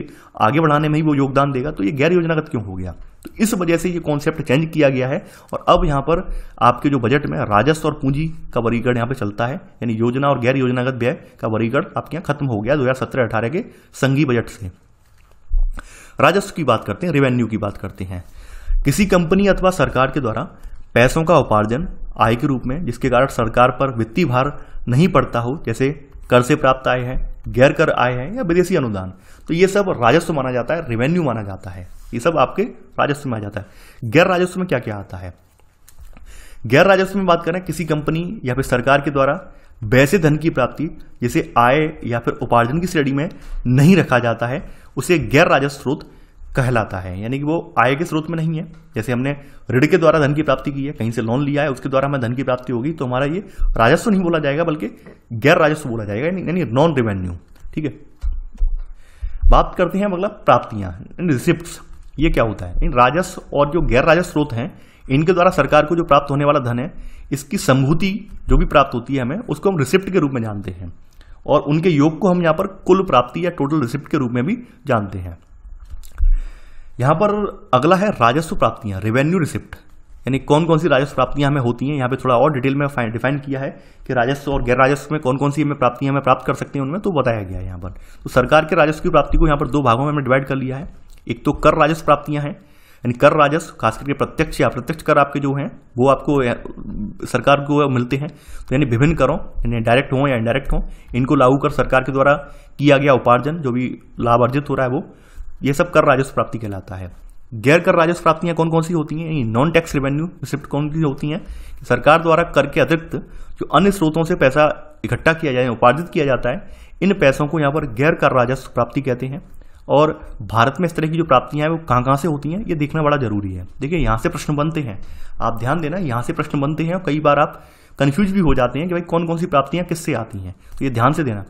Speaker 1: आगे बढ़ाने में ही वो योगदान देगा तो ये गैर योजनागत क्यों हो गया तो इस वजह से ये कॉन्सेप्ट चेंज किया गया है और अब यहाँ पर आपके जो बजट में राजस्व और पूंजी का वर्गीकरण यहाँ पे चलता है यानी योजना और गैर योजनागत व्यय का वर्गीकरण आपके यहाँ खत्म हो गया दो हज़ार के संघीय बजट से राजस्व की बात करते हैं रेवेन्यू की बात करते हैं किसी कंपनी अथवा सरकार के द्वारा पैसों का उपार्जन आय के रूप में जिसके कारण सरकार पर वित्तीय भार नहीं पड़ता हो जैसे कर से प्राप्त आय है गैर कर आय है या विदेशी अनुदान तो ये सब राजस्व माना जाता है रेवेन्यू माना जाता है ये सब आपके राजस्व में आ जाता है गैर राजस्व में क्या क्या आता है गैर राजस्व में बात करें किसी कंपनी या फिर सरकार के द्वारा वैसे धन की प्राप्ति जिसे आय या फिर उपार्जन की श्रेणी में नहीं रखा जाता है उसे गैर राजस्व स्रोत कहलाता है यानी कि वो आय के स्रोत में नहीं है जैसे हमने ऋण के द्वारा धन की प्राप्ति की है कहीं से लोन लिया है उसके द्वारा हमें धन की प्राप्ति होगी तो हमारा ये राजस्व नहीं बोला जाएगा बल्कि गैर राजस्व बोला जाएगा यानी नॉन रेवेन्यू ठीक है बात करते हैं मतलब प्राप्तियां रिसिप्ट ये क्या होता है राजस्व और जो गैर राजस्व स्रोत हैं इनके द्वारा सरकार को जो प्राप्त होने वाला धन है इसकी संभूति जो भी प्राप्त होती है हमें उसको हम रिसिप्ट के रूप में जानते हैं और उनके योग को हम यहाँ पर कुल प्राप्ति या टोटल रिसिप्ट के रूप में भी जानते हैं यहाँ पर अगला है राजस्व प्राप्तियाँ रेवेन्यू रिसिप्ट यानी कौन कौन सी राजस्व प्राप्तियाँ हमें होती हैं यहाँ पे थोड़ा और डिटेल में डिफाइन किया है कि राजस्व और गैर राजस्व में कौन कौन सी हमें प्राप्तियाँ हमें प्राप्त कर सकते हैं उनमें तो बताया गया है यहाँ पर तो सरकार के राजस्व की प्राप्ति को यहाँ पर दो भागों में हमें डिवाइड कर लिया है एक तो कर राजस्व प्राप्तियाँ हैं यानी कर राजस्व खास करके प्रत्यक्ष या अप्रत्यक्ष कर आपके जो हैं वो आपको सरकार को मिलते हैं तो यानी विभिन्न करों यानी डायरेक्ट हों या इनडायरेक्ट हों इनको लागू कर सरकार के द्वारा किया गया उपार्जन जो भी लाभ अर्जित हो रहा है वो ये सब कर राजस्व प्राप्ति कहलाता है गैर कर राजस्व प्राप्तियां कौन कौन सी होती हैं नॉन टैक्स रेवेन्यू रिसिप्ट कौन सी होती हैं सरकार द्वारा कर के अतिरिक्त जो अन्य स्रोतों से पैसा इकट्ठा किया जाए उपार्जित किया जाता है इन पैसों को यहाँ पर गैर कर राजस्व प्राप्ति कहते हैं और भारत में इस तरह की जो प्राप्तियां हैं वो कहाँ कहाँ से होती हैं ये देखना बड़ा जरूरी है देखिए यहाँ से प्रश्न बनते हैं आप ध्यान देना यहाँ से प्रश्न बनते हैं और कई बार आप कन्फ्यूज भी हो जाते हैं कि भाई कौन कौन सी प्राप्तियाँ किससे आती हैं तो ये ध्यान से देना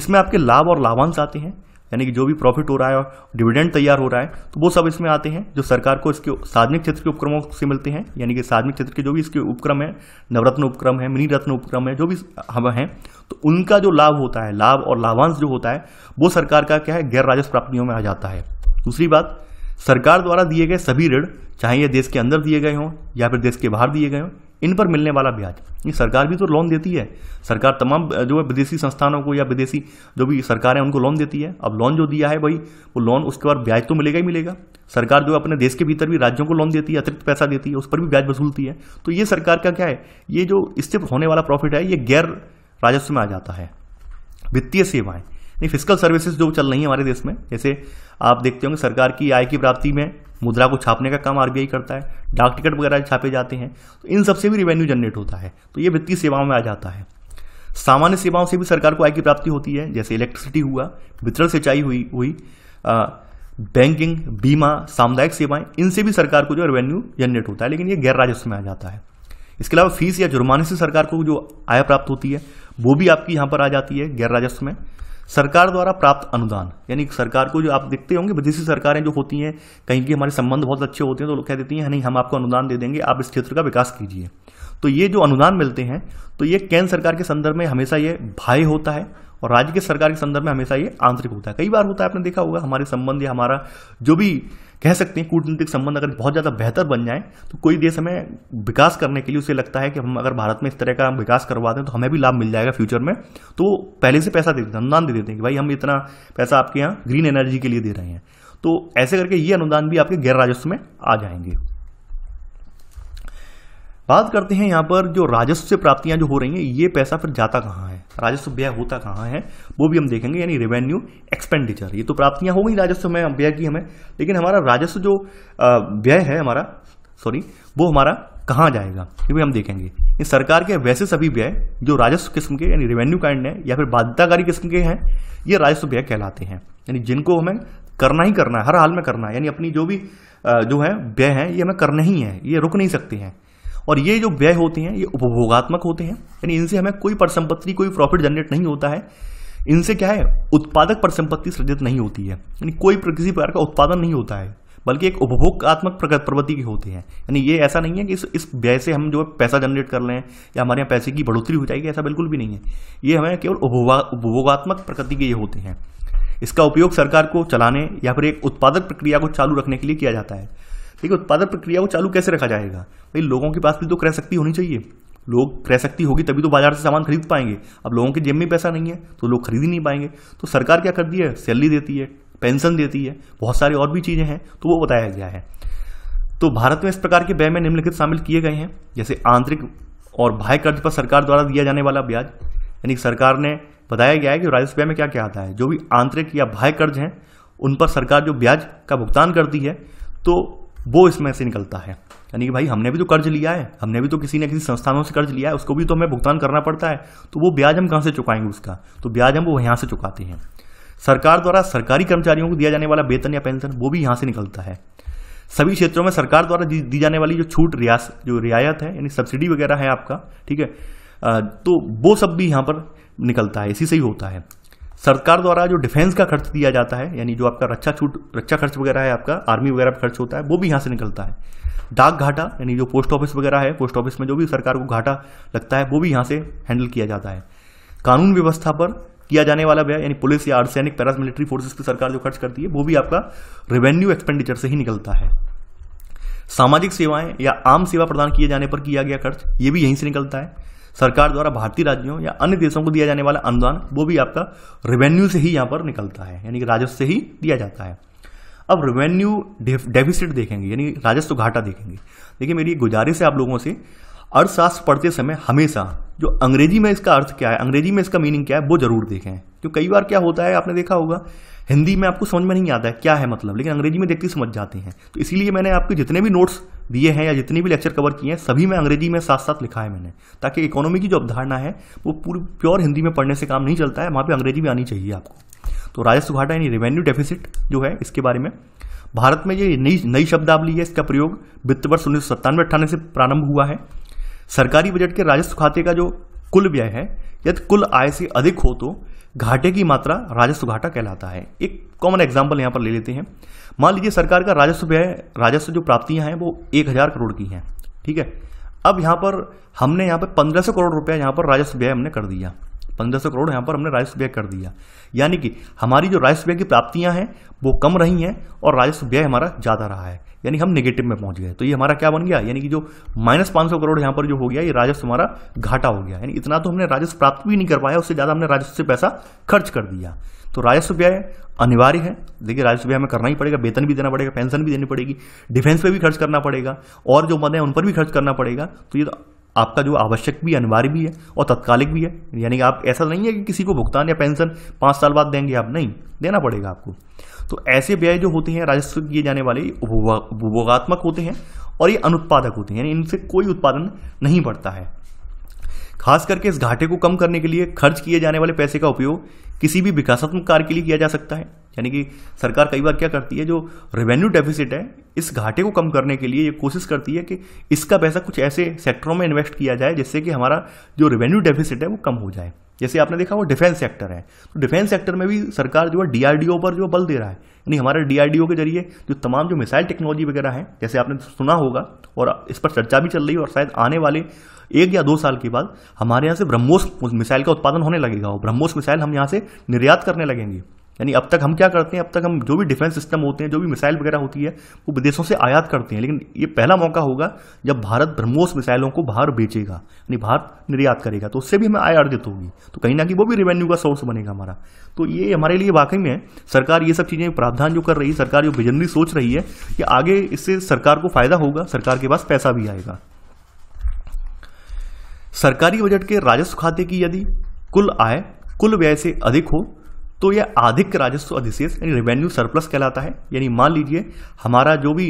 Speaker 1: इसमें आपके लाभ और लाभांश आते हैं यानी कि जो भी प्रॉफिट हो रहा है और डिविडेंड तैयार हो रहा है तो वो सब इसमें आते हैं जो सरकार को इसके सार्वजनिक क्षेत्र के उपक्रमों से मिलते हैं यानी कि सार्वजनिक क्षेत्र के जो भी इसके उपक्रम है नवरत्न उपक्रम है मिनी रत्न उपक्रम है जो भी हम हैं तो उनका जो लाभ होता है लाभ और लाभांश जो होता है वो सरकार का क्या है गैर राजस्व प्राप्तियों में आ जाता है दूसरी बात सरकार द्वारा दिए गए सभी ऋण चाहे ये देश के अंदर दिए गए हों या फिर देश के बाहर दिए गए हों इन पर मिलने वाला ब्याज ये सरकार भी तो लोन देती है सरकार तमाम जो है विदेशी संस्थानों को या विदेशी जो भी सरकार है उनको लोन देती है अब लोन जो दिया है भाई वो लोन उसके बाद ब्याज तो मिलेगा ही मिलेगा सरकार जो अपने देश के भीतर भी राज्यों को लोन देती है अतिरिक्त पैसा देती है उस पर भी ब्याज वसूलती है तो ये सरकार का क्या है ये जो इससे होने वाला प्रॉफिट है ये गैर राजस्व में आ जाता है वित्तीय सेवाएं नहीं फिजिकल सर्विसेज जो चल रही हैं हमारे देश में जैसे आप देखते होंगे सरकार की आय की प्राप्ति में मुद्रा को छापने का काम आरबीआई करता है डाक टिकट वगैरह छापे जाते हैं तो इन सबसे भी रेवेन्यू जनरेट होता है तो ये वित्तीय सेवाओं में आ जाता है सामान्य सेवाओं से भी सरकार को आय की प्राप्ति होती है जैसे इलेक्ट्रिसिटी हुआ वितरण सिंचाई हुई हुई आ, बैंकिंग बीमा सामुदायिक सेवाएं इनसे भी सरकार को जो रेवेन्यू जनरेट होता है लेकिन ये गैर राजस्व में आ जाता है इसके अलावा फीस या जुर्माने से सरकार को जो आय प्राप्त होती है वो भी आपकी यहाँ पर आ जाती है गैर राजस्व में सरकार द्वारा प्राप्त अनुदान यानी सरकार को जो आप देखते होंगे विदेशी सरकारें जो होती हैं कहीं की हमारे संबंध बहुत अच्छे होते हैं तो लोग कह देती हैं नहीं हम आपको अनुदान दे देंगे आप इस क्षेत्र का विकास कीजिए तो ये जो अनुदान मिलते हैं तो ये केंद्र सरकार के संदर्भ में हमेशा ये भाई होता है और राज्य के सरकार के संदर्भ में हमेशा ये आंतरिक होता है कई बार होता है आपने देखा होगा हमारे संबंध या हमारा जो भी कह सकते हैं कूटनीतिक संबंध अगर बहुत ज़्यादा बेहतर बन जाए तो कोई देश हमें विकास करने के लिए उसे लगता है कि हम अगर भारत में इस तरह का विकास करवा दें तो हमें भी लाभ मिल जाएगा फ्यूचर में तो पहले से पैसा दे देते हैं अनुदान दे देते हैं कि भाई हम इतना पैसा आपके यहाँ ग्रीन एनर्जी के लिए दे रहे हैं तो ऐसे करके ये अनुदान भी आपके गैर राजस्व में आ जाएंगे बात करते हैं यहाँ पर जो राजस्व से प्राप्तियां जो हो रही हैं ये पैसा फिर जाता कहाँ है राजस्व व्यय होता कहाँ है वो भी हम देखेंगे यानी रेवेन्यू एक्सपेंडिचर ये तो प्राप्तियां हो गई राजस्व में व्यय की हमें लेकिन हमारा राजस्व जो व्यय है हमारा सॉरी वो हमारा कहाँ जाएगा ये भी हम देखेंगे ये सरकार के वैसे सभी व्यय जो राजस्व किस्म के यानी रेवेन्यू काइंड है या फिर बाध्यताकारी किस्म के हैं ये राजस्व व्यय कहलाते हैं यानी जिनको हमें करना ही करना है हर हाल में करना है यानी अपनी जो भी जो है व्यय है ये हमें करने ही है ये रुक नहीं सकते हैं और ये जो व्यय होते हैं ये उपभोगात्मक होते हैं यानी इनसे हमें कोई परिसंपत्ति कोई प्रॉफिट जनरेट नहीं होता है इनसे क्या है उत्पादक परिसंपत्ति सृजित नहीं होती है यानी कोई किसी प्रकार का उत्पादन नहीं होता है बल्कि एक उपभोगात्मक प्रगति के होते हैं यानी ये ऐसा नहीं है कि इस इस व्यय से हम जो पैसा जनरेट कर लें या हमारे यहाँ पैसे की बढ़ोतरी हो जाएगी ऐसा बिल्कुल भी नहीं है ये हमें केवल उपभोगात्मक प्रकृति के ये होते हैं इसका उपयोग सरकार को चलाने या फिर एक उत्पादक प्रक्रिया को चालू रखने के लिए किया जाता है देखिए उत्पादन प्रक्रिया को चालू कैसे रखा जाएगा भाई लोगों के पास भी तो क्रय शक्ति होनी चाहिए लोग क्रय शक्ति होगी तभी तो बाजार से सामान खरीद पाएंगे अब लोगों के जेब में पैसा नहीं है तो लोग खरीद ही नहीं पाएंगे तो सरकार क्या करती है सैलरी देती है पेंशन देती है बहुत सारी और भी चीज़ें हैं तो वो बताया गया है तो भारत में इस प्रकार के व्यय में निम्नलिखित शामिल किए गए हैं जैसे आंतरिक और बाह्य कर्ज पर सरकार द्वारा दिया जाने वाला ब्याज यानी सरकार ने बताया गया है कि राजस्व व्यय में क्या क्या आता है जो भी आंतरिक या बाह्य कर्ज हैं उन पर सरकार जो ब्याज का भुगतान करती है तो वो इसमें से निकलता है यानी कि भाई हमने भी तो कर्ज लिया है हमने भी तो किसी न किसी संस्थानों से कर्ज लिया है उसको भी तो हमें भुगतान करना पड़ता है तो वो ब्याज हम कहाँ से चुकाएंगे उसका तो ब्याज हम वो यहाँ से चुकाते हैं सरकार द्वारा सरकारी कर्मचारियों को दिया जाने वाला वेतन या पेंशन वो भी यहाँ से निकलता है सभी क्षेत्रों में सरकार द्वारा दी जाने वाली जो छूट रियास जो रियायत है यानी सब्सिडी वगैरह है आपका ठीक है तो वो सब भी यहाँ पर निकलता है इसी से ही होता है सरकार द्वारा जो डिफेंस का खर्च दिया जाता है यानी जो आपका रक्षा छूट रक्षा खर्च वगैरह है आपका आर्मी वगैरह खर्च होता है वो भी यहाँ से निकलता है डाक घाटा यानी जो पोस्ट ऑफिस वगैरह है पोस्ट ऑफिस में जो भी सरकार को घाटा लगता है वो भी यहाँ से हैंडल किया जाता है कानून व्यवस्था पर किया जाने वाला व्यय यानी पुलिस या अर्धसैनिक मिलिट्री फोर्सेस पर सरकार जो खर्च करती है वो भी आपका रेवेन्यू एक्सपेंडिचर से ही निकलता है सामाजिक सेवाएं या आम सेवा प्रदान किए जाने पर किया गया खर्च ये भी यहीं से निकलता है सरकार द्वारा भारतीय राज्यों या अन्य देशों को दिया जाने वाला अनुदान वो भी आपका रेवेन्यू से ही यहाँ पर निकलता है यानी कि राजस्व से ही दिया जाता है अब रेवेन्यू डेफिसिट देखेंगे यानी राजस्व घाटा देखेंगे देखिए मेरी गुजारिश है आप लोगों से अर्थशास्त्र पढ़ते समय हमेशा जो अंग्रेजी में इसका अर्थ क्या है अंग्रेजी में इसका मीनिंग क्या है वो जरूर देखें क्यों कई बार क्या होता है आपने देखा होगा हिंदी में आपको समझ में नहीं आता है क्या है मतलब लेकिन अंग्रेजी में देखते समझ जाते हैं तो इसीलिए मैंने आपके जितने भी नोट्स दिए हैं या जितनी भी लेक्चर कवर किए हैं सभी में अंग्रेजी में साथ साथ लिखा है मैंने ताकि इकोनॉमी की जो अवधारणा है वो पूरी प्योर हिंदी में पढ़ने से काम नहीं चलता है वहाँ पर अंग्रेजी भी आनी चाहिए आपको तो राजस्व घाटा यानी रेवेन्यू डेफिसिट जो है इसके बारे में भारत में ये नई नई शब्दावली है इसका प्रयोग वित्त वर्ष उन्नीस सौ सत्तानवे अट्ठानवे से प्रारंभ हुआ है सरकारी बजट के राजस्व खाते का जो कुल व्यय है यदि कुल आय से अधिक हो तो घाटे की मात्रा राजस्व घाटा कहलाता है एक कॉमन एग्जाम्पल यहाँ पर ले लेते हैं मान लीजिए सरकार का राजस्व व्यय राजस्व जो प्राप्तियाँ हैं वो एक हज़ार करोड़ की हैं ठीक है अब यहाँ पर हमने यहाँ पर पंद्रह सौ करोड़ रुपया यहाँ पर राजस्व व्यय हमने कर दिया पंद्रह सौ करोड़ यहाँ पर हमने राजस्व व्यय कर दिया यानी कि हमारी जो राजस्व व्यय की प्राप्तियाँ हैं वो कम रही हैं और राजस्व व्यय हमारा ज़्यादा रहा है यानी हम नेगेटिव में पहुंच गए तो ये हमारा क्या बन गया यानी कि जो माइनस पाँच सौ करोड़ यहाँ पर जो हो गया ये राजस्व हमारा घाटा हो गया यानी इतना तो हमने राजस्व प्राप्त भी नहीं कर पाया उससे ज़्यादा हमने राजस्व से पैसा खर्च कर दिया तो राजस्व व्यय अनिवार्य है देखिए राजस्व व्यय में करना ही पड़ेगा वेतन भी देना पड़ेगा पेंशन भी देनी पड़ेगी डिफेंस पे भी खर्च करना पड़ेगा और जो मद है उन पर भी खर्च करना पड़ेगा तो ये तो आपका जो आवश्यक भी अनिवार्य भी है और तत्कालिक भी है यानी कि आप ऐसा नहीं है कि किसी को भुगतान या पेंशन पाँच साल बाद देंगे आप नहीं देना पड़ेगा आपको तो ऐसे व्यय जो होते हैं राजस्व किए जाने वाले उपभोगात्मक होते हैं और ये अनुत्पादक होते हैं यानी इनसे कोई उत्पादन नहीं बढ़ता है खास करके इस घाटे को कम करने के लिए खर्च किए जाने वाले पैसे का उपयोग किसी भी विकासात्मक कार्य के लिए किया जा सकता है यानी कि सरकार कई बार क्या करती है जो रेवेन्यू डेफिसिट है इस घाटे को कम करने के लिए ये कोशिश करती है कि इसका पैसा कुछ ऐसे सेक्टरों में इन्वेस्ट किया जाए जिससे कि हमारा जो रेवेन्यू डेफिसिट है वो कम हो जाए जैसे आपने देखा वो डिफेंस सेक्टर है तो डिफेंस सेक्टर में भी सरकार जो है डीआरडीओ पर जो बल दे रहा है यानी हमारे डीआरडीओ के जरिए जो तमाम जो मिसाइल टेक्नोलॉजी वगैरह है जैसे आपने सुना होगा और इस पर चर्चा भी चल रही है और शायद आने वाले एक या दो साल के बाद हमारे यहाँ से ब्रह्मोस मिसाइल का उत्पादन होने लगेगा और ब्रह्मोस मिसाइल हम यहाँ से निर्यात करने लगेंगे यानी अब तक हम क्या करते हैं अब तक हम जो भी डिफेंस सिस्टम होते हैं जो भी मिसाइल वगैरह होती है वो विदेशों से आयात करते हैं लेकिन ये पहला मौका होगा जब भारत ब्रह्मोस मिसाइलों को बाहर बेचेगा यानी भारत निर्यात करेगा तो उससे भी हमें आय अर्जित होगी तो कहीं ना कहीं वो भी रेवेन्यू का सोर्स बनेगा हमारा तो ये हमारे लिए वाकई में सरकार ये सब चीज़ें प्रावधान जो कर रही है सरकार जो विजनरी सोच रही है कि आगे इससे सरकार को फायदा होगा सरकार के पास पैसा भी आएगा सरकारी बजट के राजस्व खाते की यदि कुल आय कुल व्यय से अधिक हो तो यह अधिक राजस्व अधिशेष यानी रेवेन्यू सरप्लस कहलाता है यानी मान लीजिए हमारा जो भी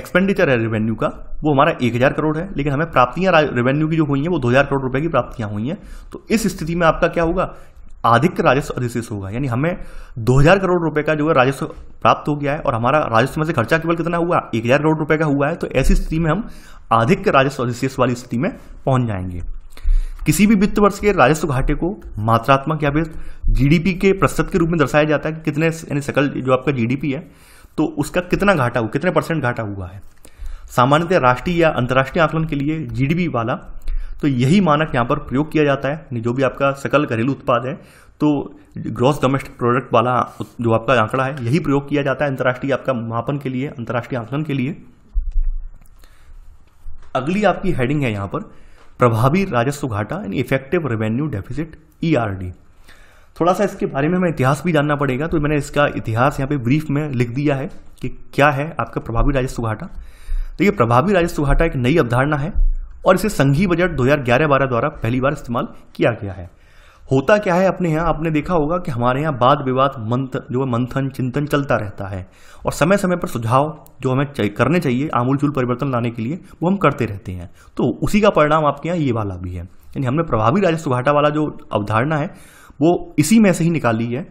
Speaker 1: एक्सपेंडिचर है रेवेन्यू का वो हमारा एक हज़ार करोड़ है लेकिन हमें प्राप्तियां रेवेन्यू की जो हुई हैं वो दो हज़ार करोड़ रुपए की प्राप्तियां हुई हैं तो इस स्थिति में आपका क्या होगा अधिक राजस्व अधिशेष होगा यानी हमें दो हजार करोड़ रुपए का जो है राजस्व प्राप्त हो गया है और हमारा राजस्व में से खर्चा केवल कितना हुआ एक हज़ार करोड़ रुपए का हुआ है तो ऐसी स्थिति में हम अधिक राजस्व अधिशेष वाली स्थिति में पहुंच जाएंगे किसी भी वित्त वर्ष के राजस्व घाटे को मात्रात्मक या फिर जीडीपी के प्रतिशत के रूप में दर्शाया जाता है कि कितने यानी सकल जो आपका जीडीपी है तो उसका कितना घाटा हुआ कितने परसेंट घाटा हुआ है सामान्यतः राष्ट्रीय या अंतर्राष्ट्रीय आकलन के लिए जीडीपी वाला तो यही मानक यहाँ पर प्रयोग किया जाता है जो भी आपका सकल घरेलू उत्पाद है तो ग्रॉस डोमेस्टिक प्रोडक्ट वाला जो आपका आंकड़ा है यही प्रयोग किया जाता है अंतर्राष्ट्रीय आपका मापन के लिए अंतर्राष्ट्रीय आकलन के लिए अगली आपकी हेडिंग है यहां पर प्रभावी राजस्व घाटा and effective revenue deficit ERD थोड़ा सा इसके बारे में हमें इतिहास भी जानना पड़ेगा तो मैंने इसका इतिहास यहाँ पे ब्रीफ में लिख दिया है कि क्या है आपका प्रभावी राजस्व घाटा तो ये प्रभावी राजस्व घाटा एक नई अवधारणा है और इसे संघीय बजट 2011-12 द्वारा पहली बार इस्तेमाल किया गया है होता क्या है अपने यहाँ आपने देखा होगा कि हमारे यहाँ वाद विवाद मंथन जो है मंथन चिंतन चलता रहता है और समय समय पर सुझाव जो हमें चाहिए, करने चाहिए आमूल चूल परिवर्तन लाने के लिए वो हम करते रहते हैं तो उसी का परिणाम आपके यहाँ ये वाला भी है यानी हमने प्रभावी राजस्व घाटा वाला जो अवधारणा है वो इसी में से ही निकाली है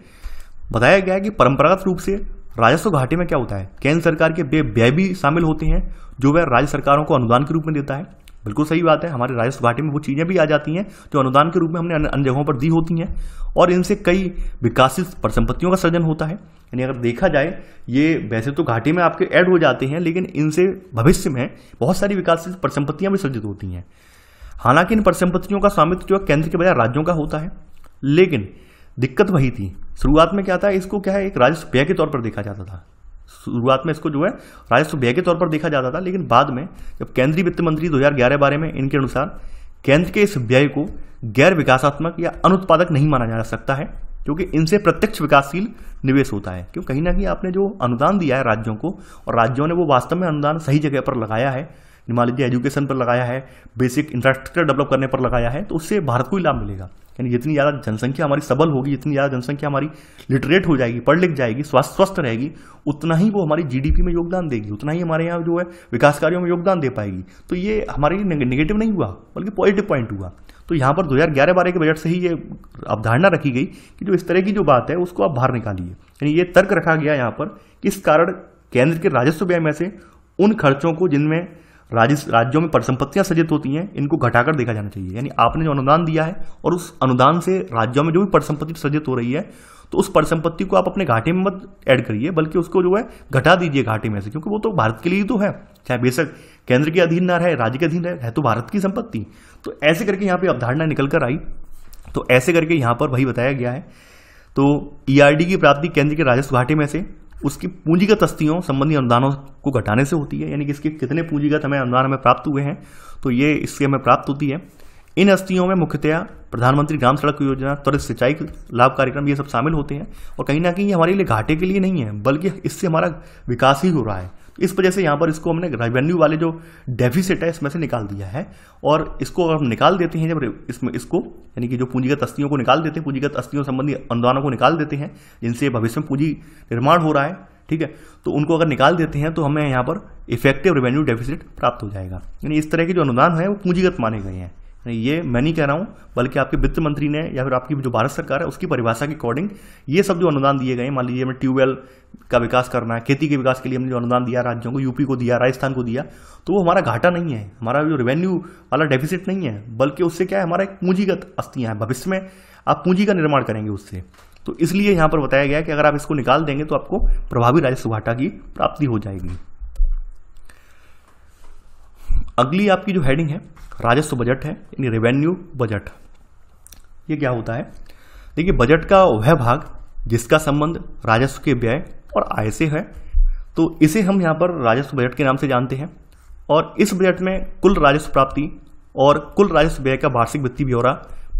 Speaker 1: बताया गया है कि परंपरागत रूप से राजस्व घाटे में क्या होता है केंद्र सरकार के व्यय भी शामिल होते हैं जो वह राज्य सरकारों को अनुदान के रूप में देता है बिल्कुल सही बात है हमारे राजस्व घाटे में वो चीज़ें भी आ जाती हैं जो अनुदान के रूप में हमने अन्य जगहों पर दी होती हैं और इनसे कई विकासित परिसंपत्तियों का सृजन होता है यानी अगर देखा जाए ये वैसे तो घाटे में आपके ऐड हो जाते हैं लेकिन इनसे भविष्य में बहुत सारी विकासित परिसंपत्तियाँ भी सृजित होती हैं हालांकि इन परिसंपत्तियों का स्वामित्व जो केंद्र के बजाय राज्यों का होता है लेकिन दिक्कत वही थी शुरुआत में क्या था इसको क्या है एक राजस्व व्यय के तौर पर देखा जाता था शुरुआत में इसको जो है राजस्व व्यय के तौर पर देखा जाता था लेकिन बाद में जब केंद्रीय वित्त मंत्री 2011-12 में इनके अनुसार केंद्र के इस व्यय को गैर विकासात्मक या अनुत्पादक नहीं माना जा सकता है क्योंकि इनसे प्रत्यक्ष विकासशील निवेश होता है क्यों कहीं ना कहीं आपने जो अनुदान दिया है राज्यों को और राज्यों ने वो वास्तव में अनुदान सही जगह पर लगाया है मान लीजिए एजुकेशन पर लगाया है बेसिक इंफ्रास्ट्रक्चर डेवलप करने पर लगाया है तो उससे भारत को ही लाभ मिलेगा यानी जितनी ज़्यादा जनसंख्या हमारी सबल होगी जितनी ज़्यादा जनसंख्या हमारी लिटरेट हो जाएगी पढ़ लिख जाएगी स्वास्थ्य स्वस्थ रहेगी उतना ही वो हमारी जीडीपी में योगदान देगी उतना ही हमारे यहाँ जो है विकास कार्यों में योगदान दे पाएगी तो ये हमारे लिए नेगेटिव नहीं हुआ बल्कि पॉजिटिव पॉइंट हुआ तो यहाँ पर दो हज़ार के बजट से ही ये अवधारणा रखी गई कि जो इस तरह की जो बात है उसको आप बाहर निकालिए यानी ये तर्क रखा गया यहाँ पर कि इस कारण केंद्र के राजस्व व्यय में से उन खर्चों को जिनमें राज्यों में परिसंपत्तियां सृजित होती हैं इनको घटाकर देखा जाना चाहिए यानी आपने जो अनुदान दिया है और उस अनुदान से राज्यों में जो भी परिसंपत्ति सृजित हो रही है तो उस परिसंपत्ति को आप अपने घाटे में मत ऐड करिए बल्कि उसको जो है घटा दीजिए घाटे में से क्योंकि वो तो भारत के लिए ही तो है चाहे बेशक केंद्र के अधीन ना रहे राज्य के अधीन रहे है तो भारत की संपत्ति तो ऐसे करके यहाँ पर अवधारणा निकल कर आई तो ऐसे करके यहाँ पर वही बताया गया है तो ई e की प्राप्ति केंद्र के राजस्व घाटे में से उसकी पूंजीगत अस्थियों संबंधी अनुदानों को घटाने से होती है यानी कि इसके कितने पूंजीगत हमें अनुदान हमें प्राप्त हुए हैं तो ये इससे हमें प्राप्त होती है इन अस्थियों में मुख्यतया प्रधानमंत्री ग्राम सड़क योजना त्वरित सिंचाई लाभ कार्यक्रम ये सब शामिल होते हैं और कहीं ना कहीं ये हमारे लिए घाटे के लिए नहीं है बल्कि इससे हमारा विकास ही हो रहा है इस वजह से यहाँ पर इसको हमने रेवेन्यू वाले जो डेफिसिट है इसमें से निकाल दिया है और इसको अगर हम निकाल देते हैं जब इसमें इसको यानी कि जो पूंजीगत अस्थियों को निकाल देते हैं पूंजीगत अस्थियों संबंधी अनुदानों को निकाल देते हैं जिनसे भविष्य में पूंजी निर्माण हो रहा है ठीक है तो उनको अगर निकाल देते हैं तो हमें यहाँ पर इफेक्टिव रेवेन्यू डेफिसिट प्राप्त हो जाएगा यानी इस तरह के जो अनुदान है वो पूंजीगत माने गए हैं ये मैं नहीं कह रहा हूँ बल्कि आपके वित्त मंत्री ने या फिर आपकी जो भारत सरकार है उसकी परिभाषा के अकॉर्डिंग ये सब जो अनुदान दिए गए मान लीजिए हमें ट्यूबवेल का विकास करना है खेती के विकास के लिए हमने जो अनुदान दिया राज्यों को यूपी को दिया राजस्थान को दिया तो वो हमारा घाटा नहीं है हमारा जो रेवेन्यू वाला डेफिसिट नहीं है बल्कि उससे क्या है हमारा एक पूंजीगत अस्थियाँ हैं भविष्य में आप पूंजी का निर्माण करेंगे उससे तो इसलिए यहाँ पर बताया गया कि अगर आप इसको निकाल देंगे तो आपको प्रभावी राजस्व घाटा की प्राप्ति हो जाएगी अगली आपकी जो हेडिंग है राजस्व बजट है यानी रेवेन्यू बजट ये क्या होता है देखिए बजट का वह भाग जिसका संबंध राजस्व के व्यय और आय से है तो इसे हम यहाँ पर राजस्व बजट के नाम से जानते हैं और इस बजट में कुल राजस्व प्राप्ति और कुल राजस्व व्यय का वार्षिक वित्तीय ब्यौरा